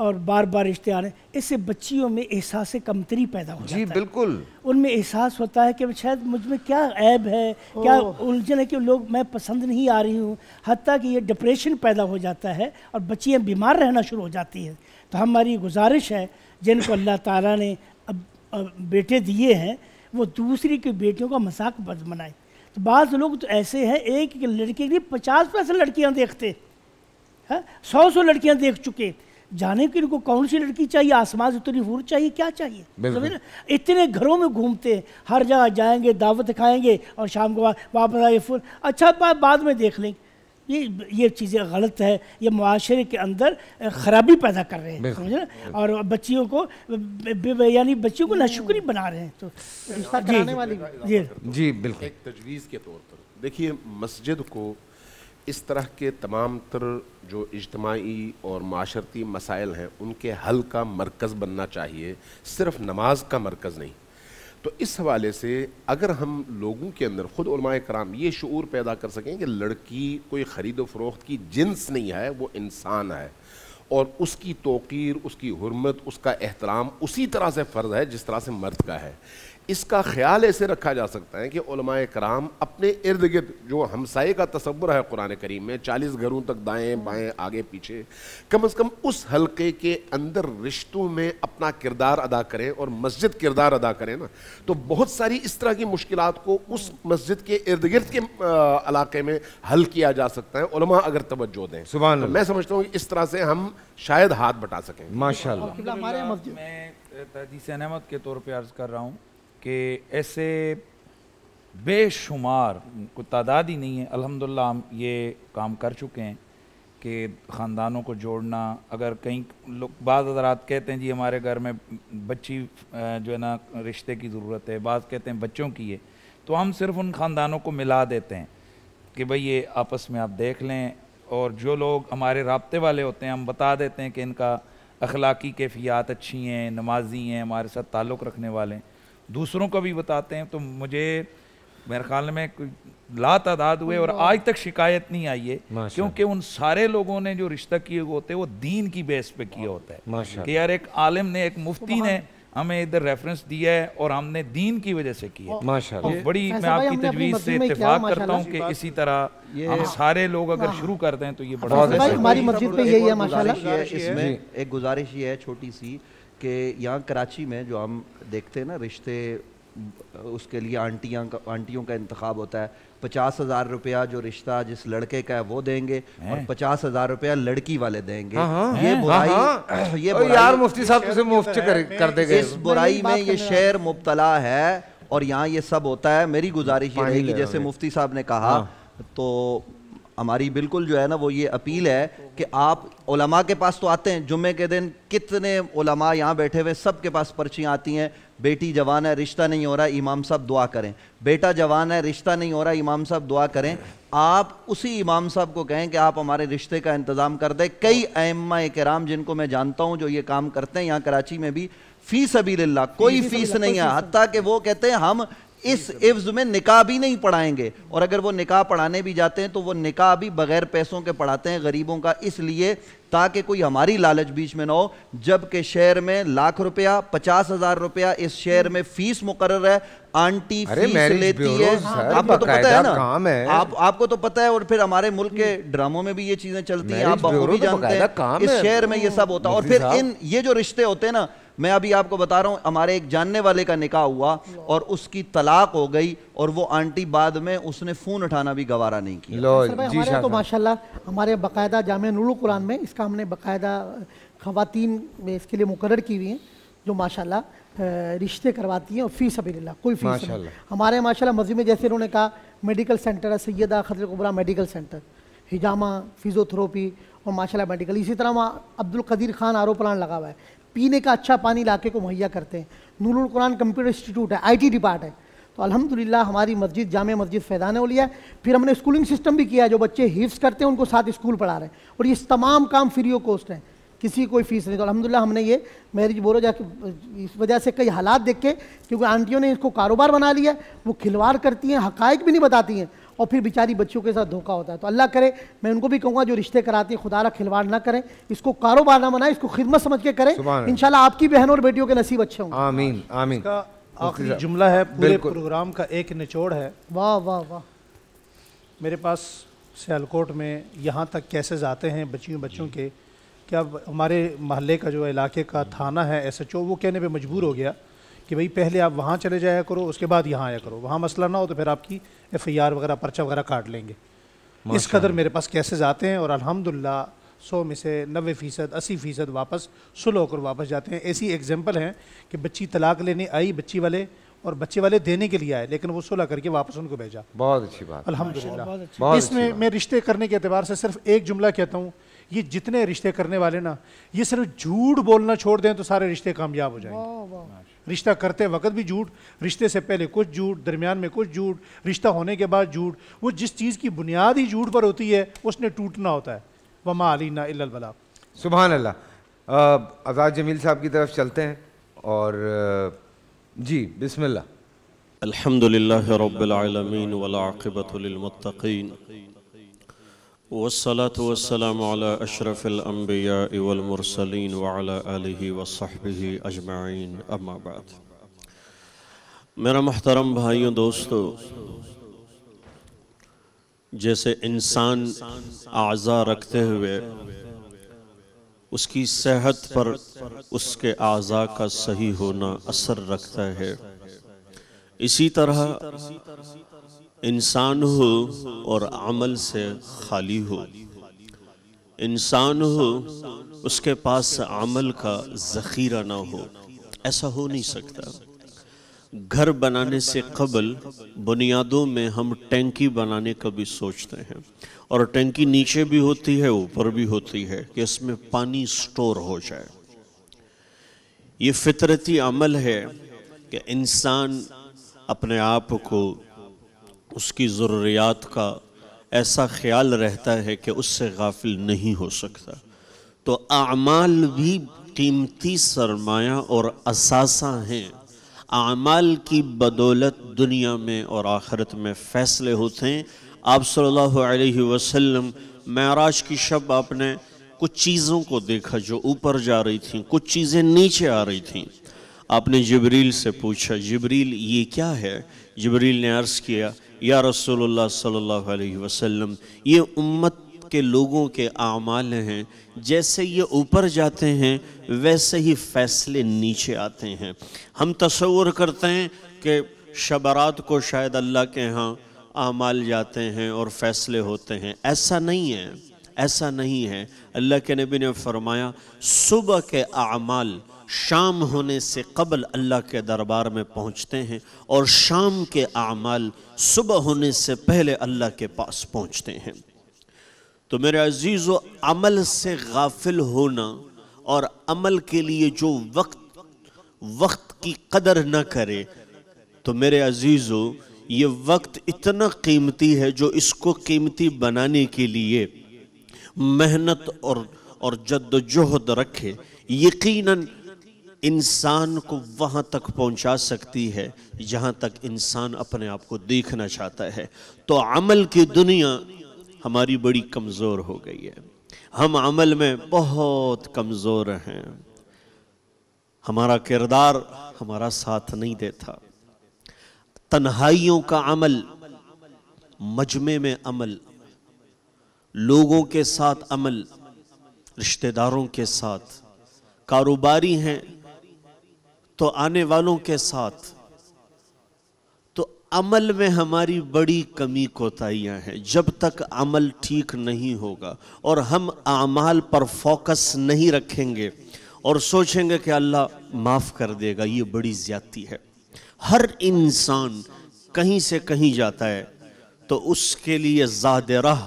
और बार बार रिश्ते आ रहे हैं इससे बच्चियों में एहसास कमतरी पैदा हो जी बिल्कुल उनमें एहसास होता है कि शायद मुझ में क्या ऐब है क्या उलझन है कि लोग मैं पसंद नहीं आ रही हूँ हती कि ये डिप्रेशन पैदा हो जाता है और बच्चियाँ बीमार रहना शुरू हो जाती हैं तो हमारी गुजारिश है जिनको अल्लाह ताला ने अब, अब बेटे दिए हैं वो दूसरी की बेटियों का मजाक बद बनाए तो बाज़ लोग तो ऐसे हैं एक लड़के के लिए पचास पैसे लड़कियाँ देखते हैं हाँ, सौ सौ लड़कियाँ देख चुके जाने के इनको कौन सी लड़की चाहिए आसमान से उतनी हूर चाहिए क्या चाहिए समझे इतने घरों में घूमते हैं हर जगह जाएंगे दावत खाएंगे और शाम को वापस आए फूल अच्छा बात बाद में देख लेंगे ये ये चीज़ें गलत है ये माशरे के अंदर ख़राबी पैदा कर रहे हैं समझे ना और बच्चियों को यानी बच्चियों को नाशुक्री बना रहे हैं तो जी जी जी बिल्कुल एक तजवीज़ के तौर पर देखिए मस्जिद को इस तरह के तमाम तर जो इजतमाही और माशरती मसाइल हैं उनके हल का मरकज़ बनना चाहिए सिर्फ नमाज का मरकज़ नहीं तो इस हवाले से अगर हम लोगों के अंदर ख़ुद कराम ये शूर पैदा कर सकें कि लड़की कोई ख़रीदो फ़रोख्त की जिन्स नहीं है वो इंसान है और उसकी तोकीर उसकी हरमत उसका एहतराम उसी तरह से फ़र्ज़ है जिस तरह से मर्द का है इसका ख्याल ऐसे रखा जा सकता है कि कराम अपने इर्द गिर्द जो हमसाए का तस्वुर है कुरान करीम में चालीस घरों तक दाएं बाएं आगे पीछे कम अज़ कम उस हलके के अंदर रिश्तों में अपना किरदार अदा करें और मस्जिद किरदार अदा करें ना तो बहुत सारी इस तरह की मुश्किल को उस मस्जिद के इर्द गिर्द के इलाके में हल किया जा सकता है अगर तवज्जो दें सुबह तो मैं समझता हूँ इस तरह से हम शायद हाथ बटा सकें माशा मैं तहदीस अहमद के तौर पर अर्ज़ कर रहा हूँ कि ऐसे बेशुमार को तादाद ही नहीं है अल्हम्दुलिल्लाह हम ये काम कर चुके हैं कि ख़ानदानों को जोड़ना अगर कहीं लोग बाज़ हजरात कहते हैं जी हमारे घर में बच्ची जो है ना रिश्ते की ज़रूरत है बाज़ कहते हैं बच्चों की है तो हम सिर्फ़ उन ख़ानदानों को मिला देते हैं कि भाई ये आपस में आप देख लें और जो लोग हमारे रबते वाले होते हैं हम बता देते हैं कि इनका अखलाकी कैफियात अच्छी हैं नमाजी हैं हमारे साथ ताल्लुक़ रखने वाले हैं दूसरों को भी बताते हैं तो मुझे मेरे ख्याल में ला तादाद हुए और आज तक शिकायत नहीं आई है क्योंकि उन सारे लोगों ने जो रिश्ता किए होते हैं वो दीन की बेस पे किया होता है कि यार एक आलिम ने एक मुफ्ती ने हमें इधर रेफरेंस दिया है और हमने दीन की वजह से किया माशाल्लाह बड़ी मैं आपकी तजवीज़ से इतफाक करता हूँ कि इसी तरह हम सारे लोग अगर हाँ। शुरू कर दें तो ये बड़ा हमारी मस्जिद में यही है माशाल्लाह इसमें एक गुजारिश ये है छोटी सी कि यहाँ कराची में जो हम देखते हैं ना रिश्ते उसके लिए आंटियाँ का आंटियों का इंतखब होता है पचास हज़ार रुपया जो रिश्ता जिस लड़के का है वो देंगे और पचास हज़ार रुपया लड़की वाले देंगे हाँ, हाँ। ये बुराई हाँ, ये बुराई, यार मुफ्ती साहब तुझे मुफ्त कर, कर देंगे इस बुराई में ये शहर मुबतला है और यहाँ ये सब होता है मेरी गुजारिश ये है कि जैसे मुफ्ती साहब ने कहा तो हमारी बिल्कुल जो है ना वो ये अपील है कि आप ओलमा के पास तो आते हैं जुम्मे के दिन कितने ओलमा यहाँ बैठे हुए सब के पास पर्चियाँ आती हैं बेटी जवान है रिश्ता नहीं हो रहा इमाम साहब दुआ करें बेटा जवान है रिश्ता नहीं हो रहा इमाम साहब दुआ करें आप उसी इमाम साहब को कहें कि आप हमारे रिश्ते का इंतज़ाम कर दें कई अम्मा कराम जिनको मैं जानता हूँ जो ये काम करते हैं यहाँ कराची में भी फीस सबी कोई फीस नहीं है हती कि वो कहते हैं हम इस इफ्ज में निका भी नहीं पढ़ाएंगे और अगर वो निका पढ़ाने भी जाते हैं तो वो निका भी बगैर पैसों के पढ़ाते हैं गरीबों का इसलिए ताकि कोई हमारी लालच बीच में ना हो जबकि शहर में लाख रुपया पचास हजार रुपया इस शहर में फीस मुकर है आंटी फीस लेती है आपको तो पता है ना काम है आप आपको तो पता है और फिर हमारे मुल्क के ड्रामों में भी ये चीजें चलती हैं आप बखूबी तो जानते हैं इस शहर में ये सब होता है और फिर इन ये जो रिश्ते होते हैं ना मैं अभी आपको बता रहा हूँ हमारे एक जानने वाले का निकाह हुआ और उसकी तलाक हो गई और वो आंटी बाद में उसने फ़ोन उठाना भी गवारा नहीं किया तो माशाल्लाह हमारे बाकायदा जाम कुरान में इसका हमने बाकायदा खातन इसके लिए मुकर की हुई हैं जो माशा रिश्ते करवाती हैं और फीस अभी कोई फीस हमारे माशाला मस्जिद में जैसे उन्होंने कहा मेडिकल सेंटर है सैदा कुबरा मेडिकल सेंटर हिजामा फिज़ोथेरोपी और माशाल्लाह मेडिकल इसी तरह वहाँ अब्दुल कदीर खान आरोप लगा हुआ है पीने का अच्छा पानी इलाके को मुहैया करते हैं नूरुल कुरान कंप्यूटर इंस्टीट्यूट है आईटी डिपार्ट है तो अल्हम्दुलिल्लाह हमारी मस्जिद जामे मस्जिद फैदान लिया है फिर हमने स्कूलिंग सिस्टम भी किया है जो बच्चे हिफ्स करते हैं उनको साथ स्कूल पढ़ा रहे हैं और ये तमाम काम फ्री ऑफ कॉस्ट हैं किसी कोई फीस नहीं तो अलहमदिल्ला हमने ये मैरिज बोरो जाके इस वजह से कई हालात देख के क्योंकि आंटियों ने इसको कारोबार बना लिया वो खिलवाड़ करती हैं हक भी नहीं बताती हैं और फिर बेचारी बच्चों के साथ धोखा होता है तो अल्लाह करे मैं उनको भी कहूँगा जो रिश्ते कराती है खुदा खिलवाड़ ना करें इसको कारोबार ना बनाए इसको खिदमत समझ के करें इनशाला आपकी बहनों और बेटियों के नसीब अच्छे होंगे आमीन आमीन आखिरी जुमला है पूरे प्रोग्राम का एक निचोड़ है वाह वाह वाह मेरे पास सियालकोट में यहाँ तक केसेस आते हैं बच्चियों बच्चों के क्या हमारे महल्ले का जो इलाके का थाना है एसएचओ वो कहने पे मजबूर हो गया कि भाई पहले आप वहाँ चले जाया करो उसके बाद यहाँ आया करो वहाँ मसला ना हो तो फिर आपकी एफ आई आर वगैरह पर्चा वगैरह काट लेंगे इस कदर मेरे पास कैसेज आते हैं और अलहमदिल्ला सौ में से नबे फ़ीसद अस्सी फ़ीसद वापस सुल होकर वापस जाते हैं ऐसी एग्जाम्पल हैं कि बच्ची तलाक लेने आई बच्ची वाले और बच्चे वाले देने के लिए आए लेकिन वो सुलह करके वापस उनको भेजा बहुत अच्छी बात अलहमदिल्ला इसमें मैं रिश्ते करने के अतबार से सिर्फ एक जुमला कहता हूँ ये जितने रिश्ते करने वाले ना ये सिर्फ झूठ बोलना छोड़ दें तो सारे रिश्ते कामयाब हो जाएंगे रिश्ता करते वक्त भी झूठ रिश्ते से पहले कुछ झूठ दरमियान में कुछ झूठ रिश्ता होने के बाद झूठ वो जिस चीज़ की बुनियाद ही झूठ पर होती है उसने टूटना होता है वमा अलीना इल्लबला सुबह अल्लाह आज़ाद जमील साहब की तरफ चलते हैं और जी बिस्मिल्लाह अल्हम्दुलिल्लाह रब्बिल आलमीन वल आक़िबतु लिल मुत्तकीन والمرسلين वसलाम آله وصحبه أجمعين أما بعد मेरा महतरम भाइयों दोस्तों जैसे इंसान आज़ा रखते हुए उसकी सेहत पर उसके आज़ा का सही होना असर रखता है इसी तरह इंसान हो और अमल से खाली हो इंसान हो उसके पास अमल का ज़ख़ीरा ना हो ऐसा हो नहीं सकता घर बनाने से कबल बुनियादों में हम टैंकी बनाने का भी सोचते हैं और टैंकी नीचे भी होती है ऊपर भी होती है कि इसमें पानी स्टोर हो जाए ये फितरती अमल है कि इंसान अपने आप को उसकी ज़रूरियात का ऐसा ख्याल रहता है कि उससे गाफिल नहीं हो सकता तो आमाल भी कीमती सरमाया और असासा हैं आमाल की बदौलत दुनिया में और आखरत में फ़ैसले होते हैं आप सल्लल्लाहु अलैहि वसल्लम महराज की शब आपने कुछ चीज़ों को देखा जो ऊपर जा रही थी कुछ चीज़ें नीचे आ रही थी आपने जबरील से पूछा जबरील ये क्या है जबरील ने अर्ज़ किया या रसोल्ला सल्ला वसलम ये उम्मत के लोगों के अमाल हैं जैसे ये ऊपर जाते हैं वैसे ही फैसले नीचे आते हैं हम तस्वर करते हैं कि शबरात को शायद अल्लाह के यहाँ अमाल जाते हैं और फैसले होते हैं ऐसा नहीं है ऐसा नहीं है अल्लाह के नबी ने फरमाया सुबह के अमाल शाम होने से कबल अल्लाह के दरबार में पहुँचते हैं और शाम के आमाल सुबह होने से पहले अल्लाह के पास पहुँचते हैं तो मेरे अजीज़ अमल से गाफिल होना और अमल के लिए जो वक्त वक्त की कदर न करे तो मेरे अजीज़ो ये वक्त इतना कीमती है जो इसको कीमती बनाने के लिए मेहनत और और जद्दोजहद रखे यकीनन इंसान को वहाँ तक पहुँचा सकती है जहाँ तक इंसान अपने आप को देखना चाहता है तो अमल की दुनिया हमारी बड़ी कमज़ोर हो गई है हम अमल में बहुत कमज़ोर हैं हमारा किरदार हमारा साथ नहीं देता तन्हाइयों का अमल मजमे में अमल लोगों के साथ अमल रिश्तेदारों के साथ कारोबारी हैं तो आने वालों के साथ तो अमल में हमारी बड़ी कमी कोताहियां हैं जब तक अमल ठीक नहीं होगा और हम अमाल पर फोकस नहीं रखेंगे और सोचेंगे कि अल्लाह माफ़ कर देगा ये बड़ी ज़्यादती है हर इंसान कहीं से कहीं जाता है तो उसके लिए ज़ाद राह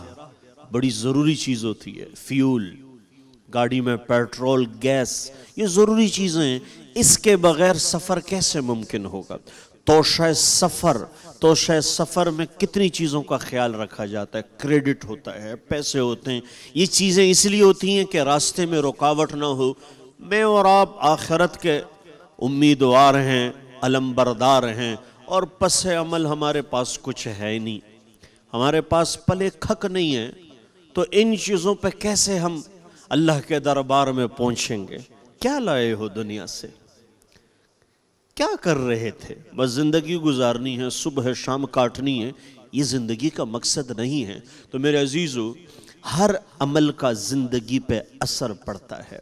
बड़ी ज़रूरी चीज़ होती है फ्यूल गाड़ी में पेट्रोल गैस ये ज़रूरी चीज़ें हैं इसके बगैर सफ़र कैसे मुमकिन होगा तोशा सफ़र तोशा सफ़र में कितनी चीज़ों का ख्याल रखा जाता है क्रेडिट होता है पैसे होते हैं ये चीज़ें इसलिए होती हैं कि रास्ते में रुकावट ना हो मैं और आप आखिरत के उम्मीदवार हैं अलम्बरदार हैं और पस अमल हमारे पास कुछ है नहीं हमारे पास पले खक नहीं है तो इन चीज़ों पर कैसे हम अल्लाह के दरबार में पहुंचेंगे क्या लाए हो दुनिया से क्या कर रहे थे बस ज़िंदगी गुजारनी है सुबह शाम काटनी है ये ज़िंदगी का मकसद नहीं है तो मेरे अजीज़ो हर अमल का ज़िंदगी पे असर पड़ता है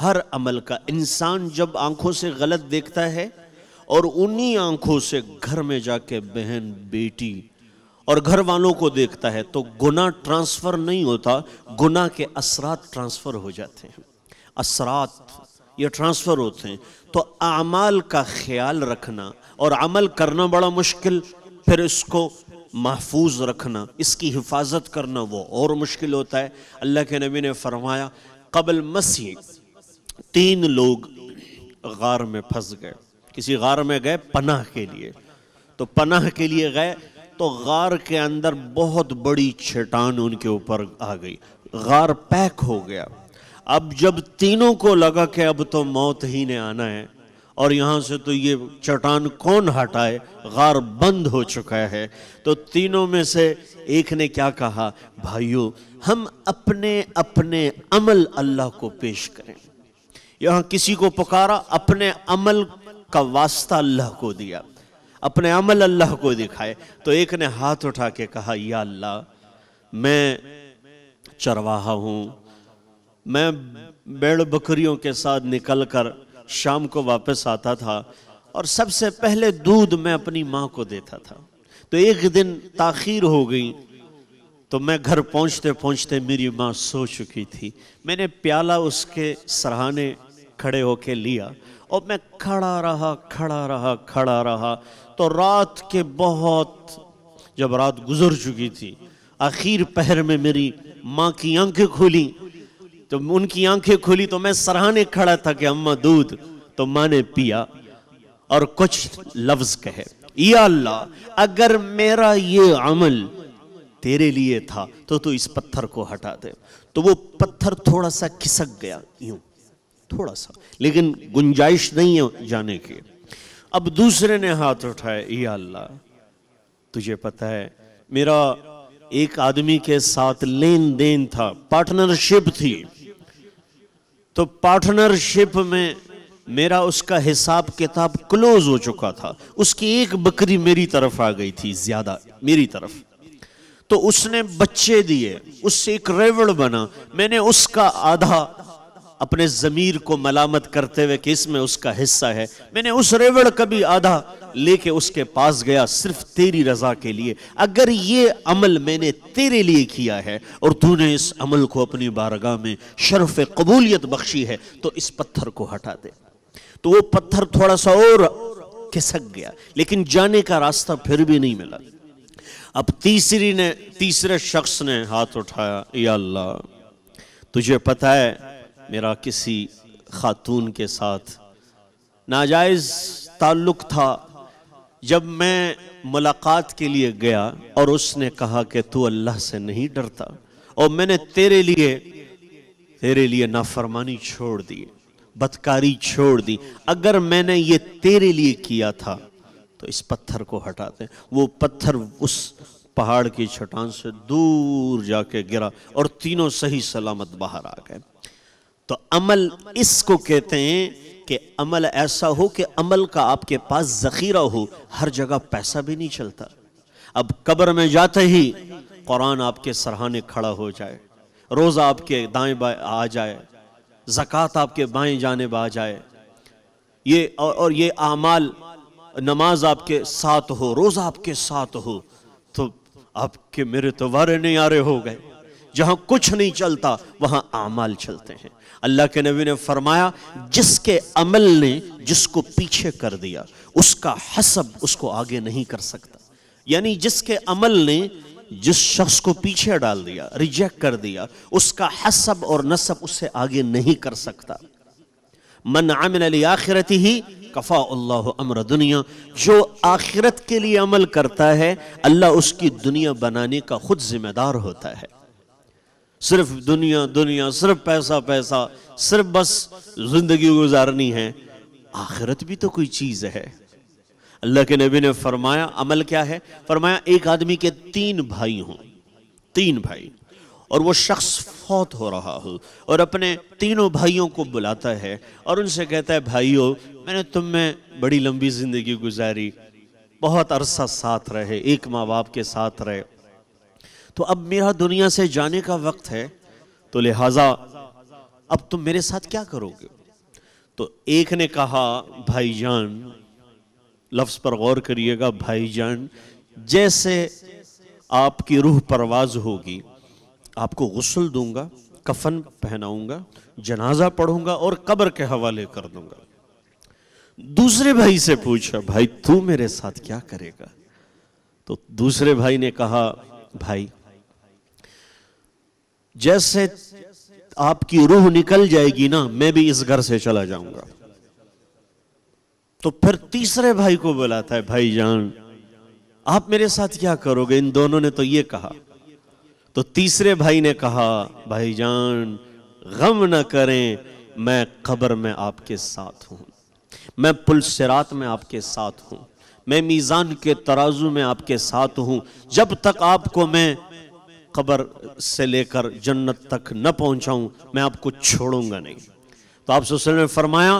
हर अमल का इंसान जब आंखों से गलत देखता है और उन्हीं आंखों से घर में जाके बहन बेटी और घर वालों को देखता है तो गुना ट्रांसफ़र नहीं होता गुना के असरात ट्रांसफ़र हो जाते हैं असरात ये ट्रांसफ़र होते हैं तो अमाल का ख्याल रखना और अमल करना बड़ा मुश्किल फिर इसको महफूज रखना इसकी हिफाजत करना वो और मुश्किल होता है अल्लाह के नबी ने फरमाया कबल मसीह तीन लोग गार में फंस गए किसी गार में गए पनाह के लिए तो पनाह के लिए गए तो गार के अंदर बहुत बड़ी छटान उनके ऊपर आ गई गार पैक हो गया अब जब तीनों को लगा कि अब तो मौत ही ने आना है और यहां से तो ये चट्टान कौन हटाए गार बंद हो चुका है तो तीनों में से एक ने क्या कहा भाइयों हम अपने अपने अमल अल्लाह को पेश करें यहां किसी को पुकारा अपने अमल का वास्ता अल्लाह को दिया अपने अमल अल्लाह को दिखाए तो एक ने हाथ उठा के कहा या अल्लाह मैं चरवाहा हूँ मैं बेड़ बकरियों के साथ निकलकर शाम को वापस आता था और सबसे पहले दूध मैं अपनी माँ को देता था तो एक दिन ताखीर हो गई तो मैं घर पहुँचते पहुँचते मेरी माँ सो चुकी थी मैंने प्याला उसके सराहाने खड़े होके लिया और मैं खड़ा रहा खड़ा रहा खड़ा रहा तो रात के बहुत जब रात गुजर चुकी थी आखिर पहर में मेरी माँ की आंखें खुली तो उनकी आंखें खुली तो मैं सराहने खड़ा था कि अम्मा दूध तो माँ ने पिया और कुछ लफ्ज कहे या अल्लाह अगर मेरा ये अमल तेरे लिए था तो तू इस पत्थर को हटा दे तो वो पत्थर थोड़ा सा खिसक गया यूं थोड़ा सा लेकिन गुंजाइश नहीं है जाने की अब दूसरे ने हाथ उठाया या अल्लाह तुझे पता है मेरा एक आदमी के साथ लेन देन था पार्टनरशिप थी तो पार्टनरशिप में मेरा उसका हिसाब किताब क्लोज हो चुका था उसकी एक बकरी मेरी तरफ आ गई थी ज्यादा मेरी तरफ तो उसने बच्चे दिए उससे एक रेवड़ बना मैंने उसका आधा अपने ज़मीर को मलामत करते हुए कि इसमें उसका हिस्सा है मैंने उस रेवड़ कभी आधा लेके उसके पास गया सिर्फ तेरी रज़ा के लिए अगर ये अमल मैंने तेरे लिए किया है और तूने इस अमल को अपनी बारगाह में शरफ कबूलियत बख्शी है तो इस पत्थर को हटा दे तो वो पत्थर थोड़ा सा और खिसक गया लेकिन जाने का रास्ता फिर भी नहीं मिला अब तीसरी ने तीसरे शख्स ने हाथ उठाया या अल्लाह तुझे पता है मेरा किसी खातून के साथ नाजायज़ ताल्लुक़ था जब मैं मुलाकात के लिए गया और उसने कहा कि तू अल्लाह से नहीं डरता और मैंने तेरे लिए तेरे लिए नाफरमानी छोड़ दी बदकारी छोड़ दी अगर मैंने ये तेरे लिए किया था तो इस पत्थर को हटाते वो पत्थर उस पहाड़ की छटान से दूर जाके गिरा और तीनों सही सलामत बाहर आ गए तो अमल इसको कहते हैं कि अमल ऐसा हो कि अमल का आपके पास जखीरा हो हर जगह पैसा भी नहीं चलता अब कब्र में जाते ही कुरान आपके सरहाने खड़ा हो जाए रोज़ा आपके दाएं बाएं आ जाए ज़क़़त आपके बाएं जानब आ जाए ये और, और ये आमाल नमाज आपके साथ हो रोज़ा आपके साथ हो तो आपके मेरे तो वारे नारे हो गए जहां कुछ नहीं चलता वहां आमाल चलते हैं अल्लाह के नबी ने फरमाया जिसके अमल ने जिसको पीछे कर दिया उसका हसब उसको आगे नहीं कर सकता यानी जिसके अमल ने जिस शख्स को पीछे डाल दिया रिजेक्ट कर दिया उसका हसब और नसब उससे आगे नहीं कर सकता मन आमिन आखिरती ही कफ़ा अल्लाह अमर दुनिया जो आखिरत के लिए अमल करता है अल्लाह उसकी दुनिया बनाने का खुद जिम्मेदार होता है सिर्फ दुनिया दुनिया सिर्फ पैसा पैसा सिर्फ बस जिंदगी गुजारनी है आखिरत भी तो कोई चीज है अल्लाह के नबी ने फरमाया अमल क्या है फरमाया एक आदमी के तीन भाई हों तीन भाई और वो शख्स फौत हो रहा हो और अपने तीनों भाइयों को बुलाता है और उनसे कहता है भाइयों मैंने तुम में बड़ी लंबी ज़िंदगी गुजारी बहुत अरसा साथ रहे एक माँ बाप के साथ रहे तो अब मेरा दुनिया से जाने का वक्त है तो लिहाजा अब तुम मेरे साथ क्या करोगे तो एक ने कहा भाईजान लफ्ज़ पर गौर करिएगा भाईजान जैसे आपकी रूह परवाज होगी आपको गसल दूंगा कफन पहनाऊंगा जनाजा पढ़ूंगा और कब्र के हवाले कर दूंगा दूसरे भाई से पूछा भाई तू मेरे साथ क्या करेगा तो दूसरे भाई ने कहा भाई जैसे आपकी रूह निकल जाएगी ना मैं भी इस घर से चला जाऊंगा तो फिर तीसरे भाई को बुलाता है भाई जान आप मेरे साथ क्या करोगे इन दोनों ने तो ये कहा तो तीसरे भाई ने कहा भाई जान गम न करें मैं खबर में आपके साथ हूं मैं पुल सिरात में आपके साथ हूं मैं मीज़ान के तराजू में आपके साथ हूं जब तक आपको मैं कब्र से लेकर जन्नत तक न पहुंचाऊं मैं आपको छोड़ूंगा नहीं तो आप सोसल ने फरमाया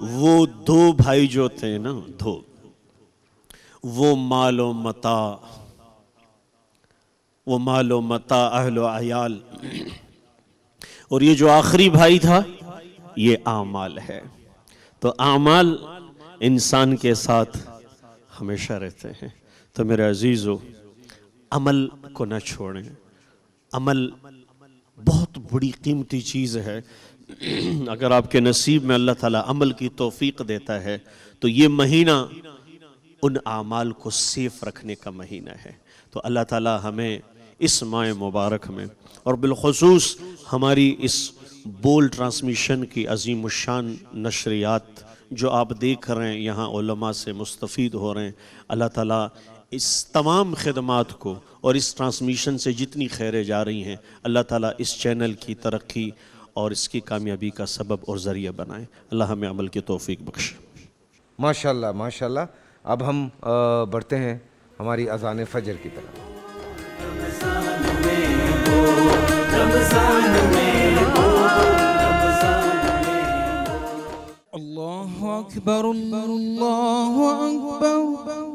वो दो भाई जो थे ना दो वो मालो मता वो मालो मता अहलो अयाल और ये जो आखिरी भाई था ये आमाल है तो आमाल इंसान के साथ हमेशा रहते हैं तो मेरे अजीज़ हो अमल को ना छोड़ें अमल बहुत बड़ी कीमती चीज़ है अगर आपके नसीब में अल्लाह ताला अमल की तोफीक देता है तो ये महीना उन आमाल को सेफ रखने का महीना है तो अल्लाह ताला हमें इस माह मुबारक में और बिलखसूस हमारी इस बोल ट्रांसमिशन की अजीम शान नशरियात जो आप देख रहे हैं यहाँ से मुस्तफ़ हो रहे हैं अल्लाह ताला इस तमाम खदमात को और इस ट्रांसमिशन से जितनी खैरें जा रही हैं अल्लाह ताला इस चैनल की तरक्की और इसकी कामयाबी का सबब और ज़रिया बनाए अल्लाह हमें अमल की तोफ़ी बख्श माशा माशा अब हम बढ़ते हैं हमारी अजान फजर की तरफ अल्लाह अकबर अल्लाह अकबर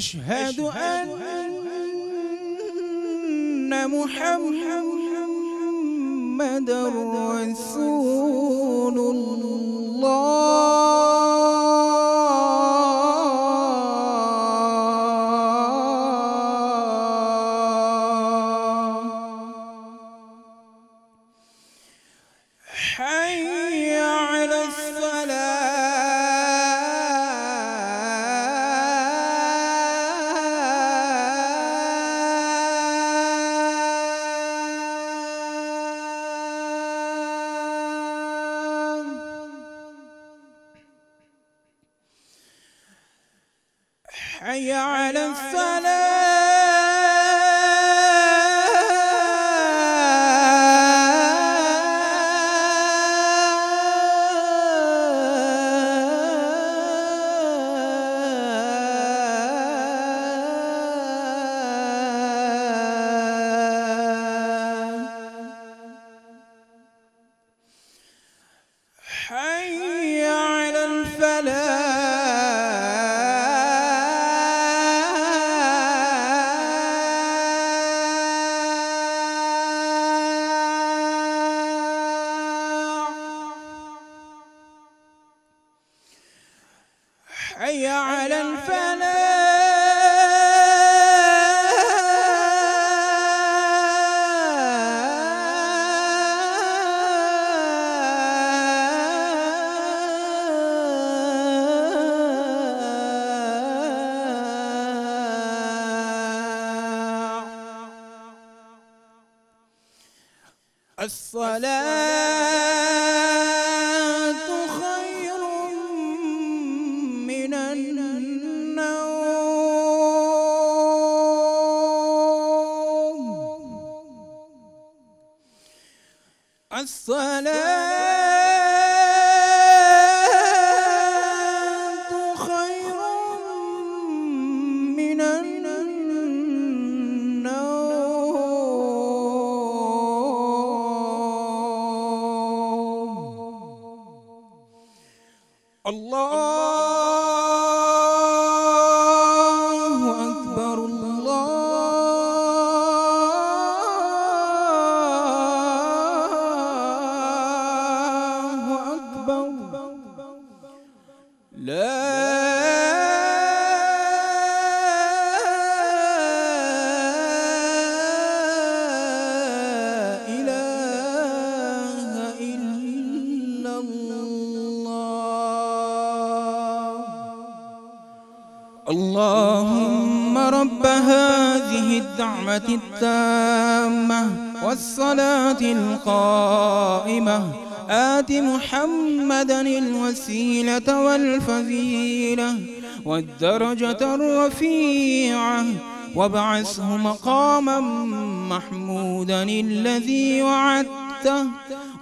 أشهد أن محمد رسول الصلاة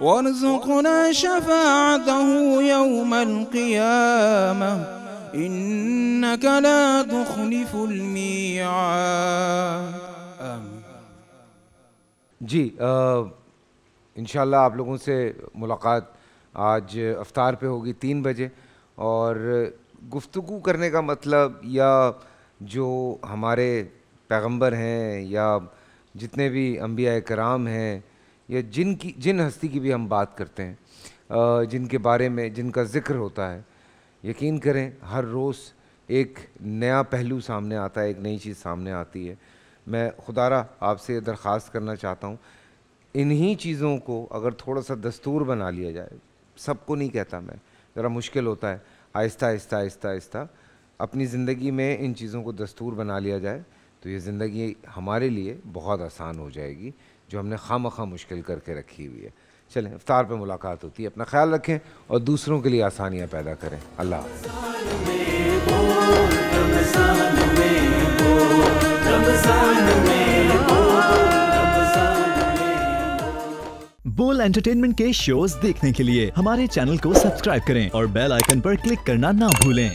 وارزقنا شفاعته يوم القيامة إنك لا تخلف الميعاد آمين जी इन आप लोगों से मुलाकात आज अफ्तार पे होगी तीन बजे और गुफ्तु करने का मतलब या जो हमारे पैगंबर हैं या जितने भी अम्बिया कराम हैं या जिन की जिन हस्ती की भी हम बात करते हैं जिनके बारे में जिनका ज़िक्र होता है यकीन करें हर रोज़ एक नया पहलू सामने आता है एक नई चीज़ सामने आती है मैं खुदारा आपसे दरख्वास्त करना चाहता हूँ इन्हीं चीज़ों को अगर थोड़ा सा दस्तूर बना लिया जाए सबको नहीं कहता मैं ज़रा मुश्किल होता है आहिस्ता आहिस्ता आहिस्ता आहिस्ता अपनी ज़िंदगी में इन चीज़ों को दस्तूर बना लिया जाए तो ये ज़िंदगी हमारे लिए बहुत आसान हो जाएगी जो हमने खाम खा मुश्किल करके रखी हुई है चलें इफ्तार पे मुलाकात होती है अपना ख्याल रखें और दूसरों के लिए आसानियाँ पैदा करें अल्लाह बोल एंटरटेनमेंट के शोज देखने के लिए हमारे चैनल को सब्सक्राइब करें और बेल आइकन पर क्लिक करना ना भूलें